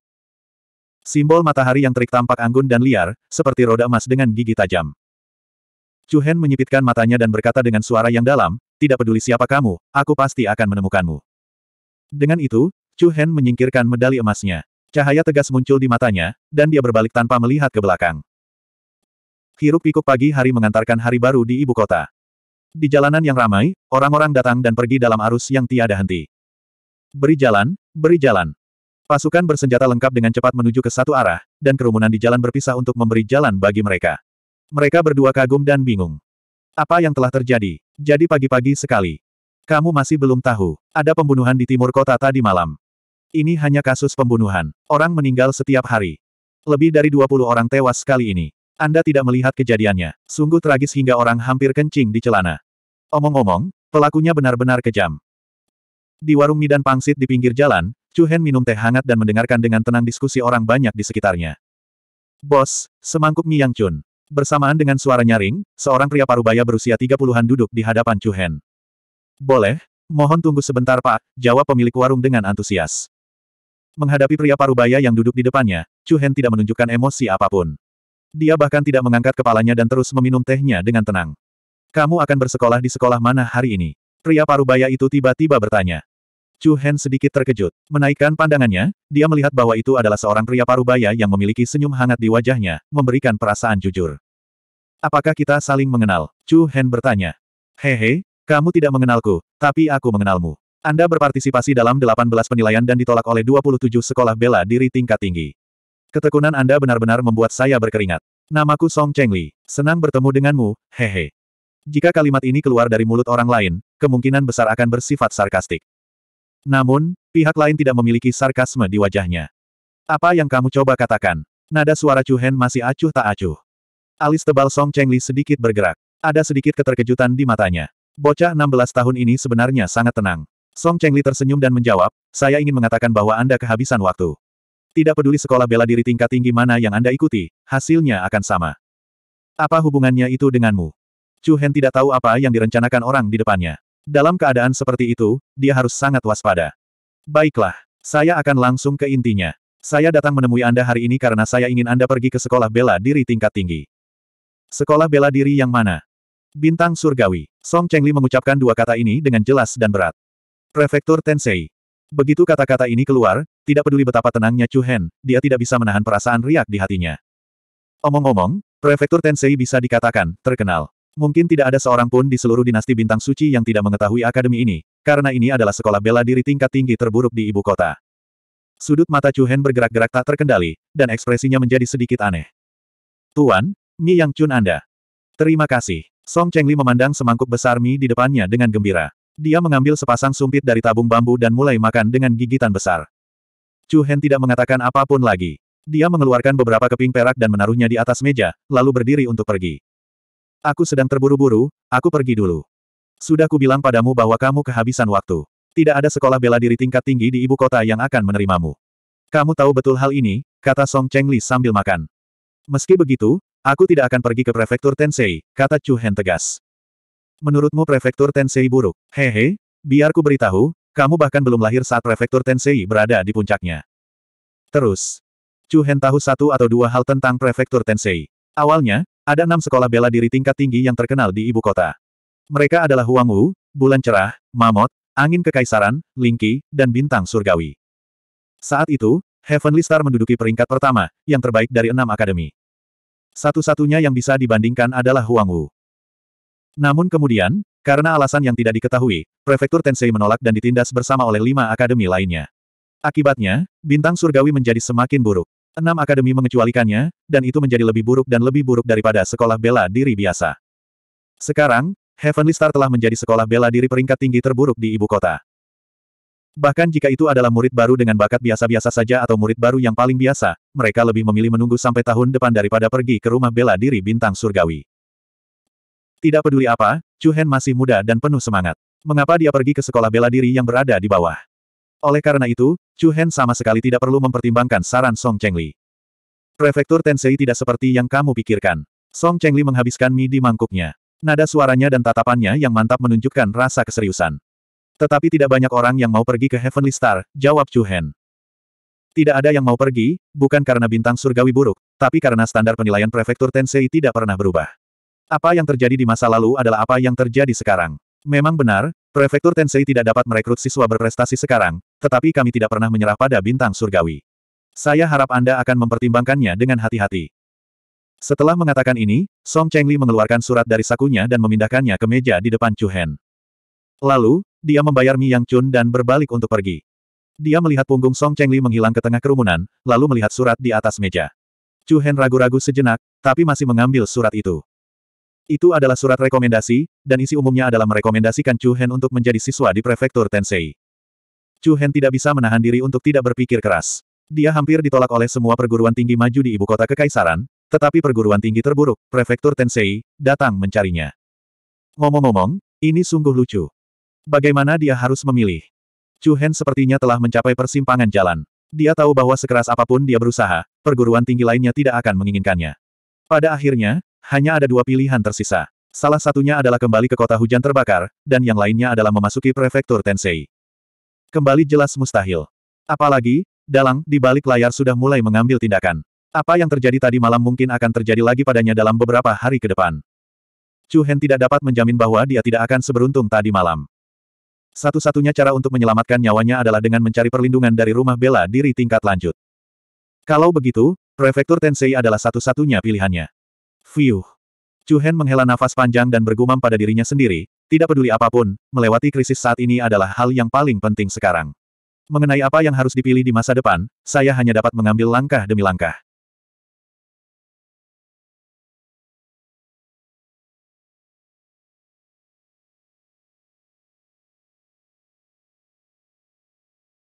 [SPEAKER 1] Simbol matahari yang terik tampak anggun dan liar, seperti roda emas dengan gigi tajam. Chu Hen menyipitkan matanya dan berkata dengan suara yang dalam, tidak peduli siapa kamu, aku pasti akan menemukanmu. Dengan itu, Chu Hen menyingkirkan medali emasnya. Cahaya tegas muncul di matanya, dan dia berbalik tanpa melihat ke belakang. Hiruk pikuk pagi hari mengantarkan hari baru di ibu kota. Di jalanan yang ramai, orang-orang datang dan pergi dalam arus yang tiada henti. Beri jalan, beri jalan. Pasukan bersenjata lengkap dengan cepat menuju ke satu arah, dan kerumunan di jalan berpisah untuk memberi jalan bagi mereka. Mereka berdua kagum dan bingung. Apa yang telah terjadi? Jadi pagi-pagi sekali. Kamu masih belum tahu, ada pembunuhan di timur kota tadi malam. Ini hanya kasus pembunuhan. Orang meninggal setiap hari. Lebih dari 20 orang tewas sekali ini. Anda tidak melihat kejadiannya. Sungguh tragis hingga orang hampir kencing di celana. Omong-omong, pelakunya benar-benar kejam. Di warung mie dan pangsit di pinggir jalan, Chu Hen minum teh hangat dan mendengarkan dengan tenang diskusi orang banyak di sekitarnya. Bos, semangkuk mie yang cun. Bersamaan dengan suara nyaring, seorang pria parubaya berusia 30-an duduk di hadapan Chu Hen. Boleh, mohon tunggu sebentar pak, jawab pemilik warung dengan antusias. Menghadapi pria parubaya yang duduk di depannya, Chu Hen tidak menunjukkan emosi apapun. Dia bahkan tidak mengangkat kepalanya dan terus meminum tehnya dengan tenang. Kamu akan bersekolah di sekolah mana hari ini? Pria parubaya itu tiba-tiba bertanya. Chu Hen sedikit terkejut. Menaikkan pandangannya, dia melihat bahwa itu adalah seorang pria parubaya yang memiliki senyum hangat di wajahnya, memberikan perasaan jujur. Apakah kita saling mengenal? Chu Hen bertanya. Hehe, kamu tidak mengenalku, tapi aku mengenalmu. Anda berpartisipasi dalam 18 penilaian dan ditolak oleh 27 sekolah bela diri tingkat tinggi. Ketekunan Anda benar-benar membuat saya berkeringat. Namaku Song Chengli. Senang bertemu denganmu, hehe. Jika kalimat ini keluar dari mulut orang lain, kemungkinan besar akan bersifat sarkastik. Namun, pihak lain tidak memiliki sarkasme di wajahnya. Apa yang kamu coba katakan? Nada suara Chu Hen masih acuh tak acuh. Alis tebal Song Chengli sedikit bergerak. Ada sedikit keterkejutan di matanya. Bocah 16 tahun ini sebenarnya sangat tenang. Song Chengli tersenyum dan menjawab, saya ingin mengatakan bahwa Anda kehabisan waktu. Tidak peduli sekolah bela diri tingkat tinggi mana yang Anda ikuti, hasilnya akan sama. Apa hubungannya itu denganmu? Chu Hen tidak tahu apa yang direncanakan orang di depannya. Dalam keadaan seperti itu, dia harus sangat waspada. Baiklah, saya akan langsung ke intinya. Saya datang menemui Anda hari ini karena saya ingin Anda pergi ke sekolah bela diri tingkat tinggi. Sekolah bela diri yang mana? Bintang surgawi. Song Chengli mengucapkan dua kata ini dengan jelas dan berat. Prefektur Tensei. Begitu kata-kata ini keluar, tidak peduli betapa tenangnya Chu Hen, dia tidak bisa menahan perasaan riak di hatinya. Omong-omong, Prefektur Tensei bisa dikatakan terkenal. Mungkin tidak ada seorang pun di seluruh dinasti bintang suci yang tidak mengetahui akademi ini, karena ini adalah sekolah bela diri tingkat tinggi terburuk di ibu kota. Sudut mata Chu Hen bergerak-gerak tak terkendali, dan ekspresinya menjadi sedikit aneh. Tuan, Mi Yang Chun Anda. Terima kasih. Song Chengli memandang semangkuk besar mie di depannya dengan gembira. Dia mengambil sepasang sumpit dari tabung bambu dan mulai makan dengan gigitan besar. Chu Hen tidak mengatakan apapun lagi. Dia mengeluarkan beberapa keping perak dan menaruhnya di atas meja, lalu berdiri untuk pergi. Aku sedang terburu-buru, aku pergi dulu. Sudah kubilang padamu bahwa kamu kehabisan waktu. Tidak ada sekolah bela diri tingkat tinggi di ibu kota yang akan menerimamu. Kamu tahu betul hal ini, kata Song Cheng Li sambil makan. Meski begitu, aku tidak akan pergi ke prefektur Tensei, kata Chu Hen tegas. Menurutmu prefektur Tensei buruk? Hehe, biar ku beritahu, kamu bahkan belum lahir saat prefektur Tensei berada di puncaknya. Terus, Chu Hen tahu satu atau dua hal tentang prefektur Tensei. Awalnya, ada enam sekolah bela diri tingkat tinggi yang terkenal di ibu kota. Mereka adalah Huang Wu, Bulan Cerah, Mamot, Angin Kekaisaran, Lingki, dan Bintang Surgawi. Saat itu, Heavenly Star menduduki peringkat pertama, yang terbaik dari enam akademi. Satu-satunya yang bisa dibandingkan adalah Huang Wu. Namun kemudian, karena alasan yang tidak diketahui, Prefektur Tensei menolak dan ditindas bersama oleh lima akademi lainnya. Akibatnya, Bintang Surgawi menjadi semakin buruk. Enam akademi mengecualikannya, dan itu menjadi lebih buruk dan lebih buruk daripada sekolah bela diri biasa. Sekarang, Heavenly Star telah menjadi sekolah bela diri peringkat tinggi terburuk di ibu kota. Bahkan jika itu adalah murid baru dengan bakat biasa-biasa saja atau murid baru yang paling biasa, mereka lebih memilih menunggu sampai tahun depan daripada pergi ke rumah bela diri bintang surgawi. Tidak peduli apa, Chu Hen masih muda dan penuh semangat. Mengapa dia pergi ke sekolah bela diri yang berada di bawah? Oleh karena itu, Chu Hen sama sekali tidak perlu mempertimbangkan saran Song Chengli. Prefektur Tensei tidak seperti yang kamu pikirkan. Song Chengli menghabiskan mie di mangkuknya. Nada suaranya dan tatapannya yang mantap menunjukkan rasa keseriusan. Tetapi tidak banyak orang yang mau pergi ke Heavenly Star, jawab Chu Hen. Tidak ada yang mau pergi, bukan karena bintang surgawi buruk, tapi karena standar penilaian prefektur Tensei tidak pernah berubah. Apa yang terjadi di masa lalu adalah apa yang terjadi sekarang. Memang benar, prefektur Tensei tidak dapat merekrut siswa berprestasi sekarang, tetapi kami tidak pernah menyerah pada bintang surgawi. Saya harap Anda akan mempertimbangkannya dengan hati-hati. Setelah mengatakan ini, Song Chengli mengeluarkan surat dari sakunya dan memindahkannya ke meja di depan Chu Hen. Lalu, dia membayar Mi Yang Chun dan berbalik untuk pergi. Dia melihat punggung Song Chengli menghilang ke tengah kerumunan, lalu melihat surat di atas meja. Chu Hen ragu-ragu sejenak, tapi masih mengambil surat itu. Itu adalah surat rekomendasi, dan isi umumnya adalah merekomendasikan Chu Hen untuk menjadi siswa di prefektur Tensei. Chu Hen tidak bisa menahan diri untuk tidak berpikir keras. Dia hampir ditolak oleh semua perguruan tinggi maju di ibu kota kekaisaran, tetapi perguruan tinggi terburuk, Prefektur Tensei, datang mencarinya. Ngomong-ngomong, ini sungguh lucu. Bagaimana dia harus memilih? Chu Hen sepertinya telah mencapai persimpangan jalan. Dia tahu bahwa sekeras apapun dia berusaha, perguruan tinggi lainnya tidak akan menginginkannya. Pada akhirnya, hanya ada dua pilihan tersisa. Salah satunya adalah kembali ke kota hujan terbakar, dan yang lainnya adalah memasuki prefektur Tensei. Kembali jelas mustahil. Apalagi, Dalang, di balik layar sudah mulai mengambil tindakan. Apa yang terjadi tadi malam mungkin akan terjadi lagi padanya dalam beberapa hari ke depan. Chu Hen tidak dapat menjamin bahwa dia tidak akan seberuntung tadi malam. Satu-satunya cara untuk menyelamatkan nyawanya adalah dengan mencari perlindungan dari rumah bela diri tingkat lanjut. Kalau begitu, Prefektur Tensei adalah satu-satunya pilihannya. Fiuh. Chu Hen menghela nafas panjang dan bergumam pada dirinya sendiri, tidak peduli apapun, melewati krisis saat ini adalah hal yang paling penting sekarang. Mengenai apa yang harus dipilih di masa depan, saya hanya dapat mengambil langkah demi langkah.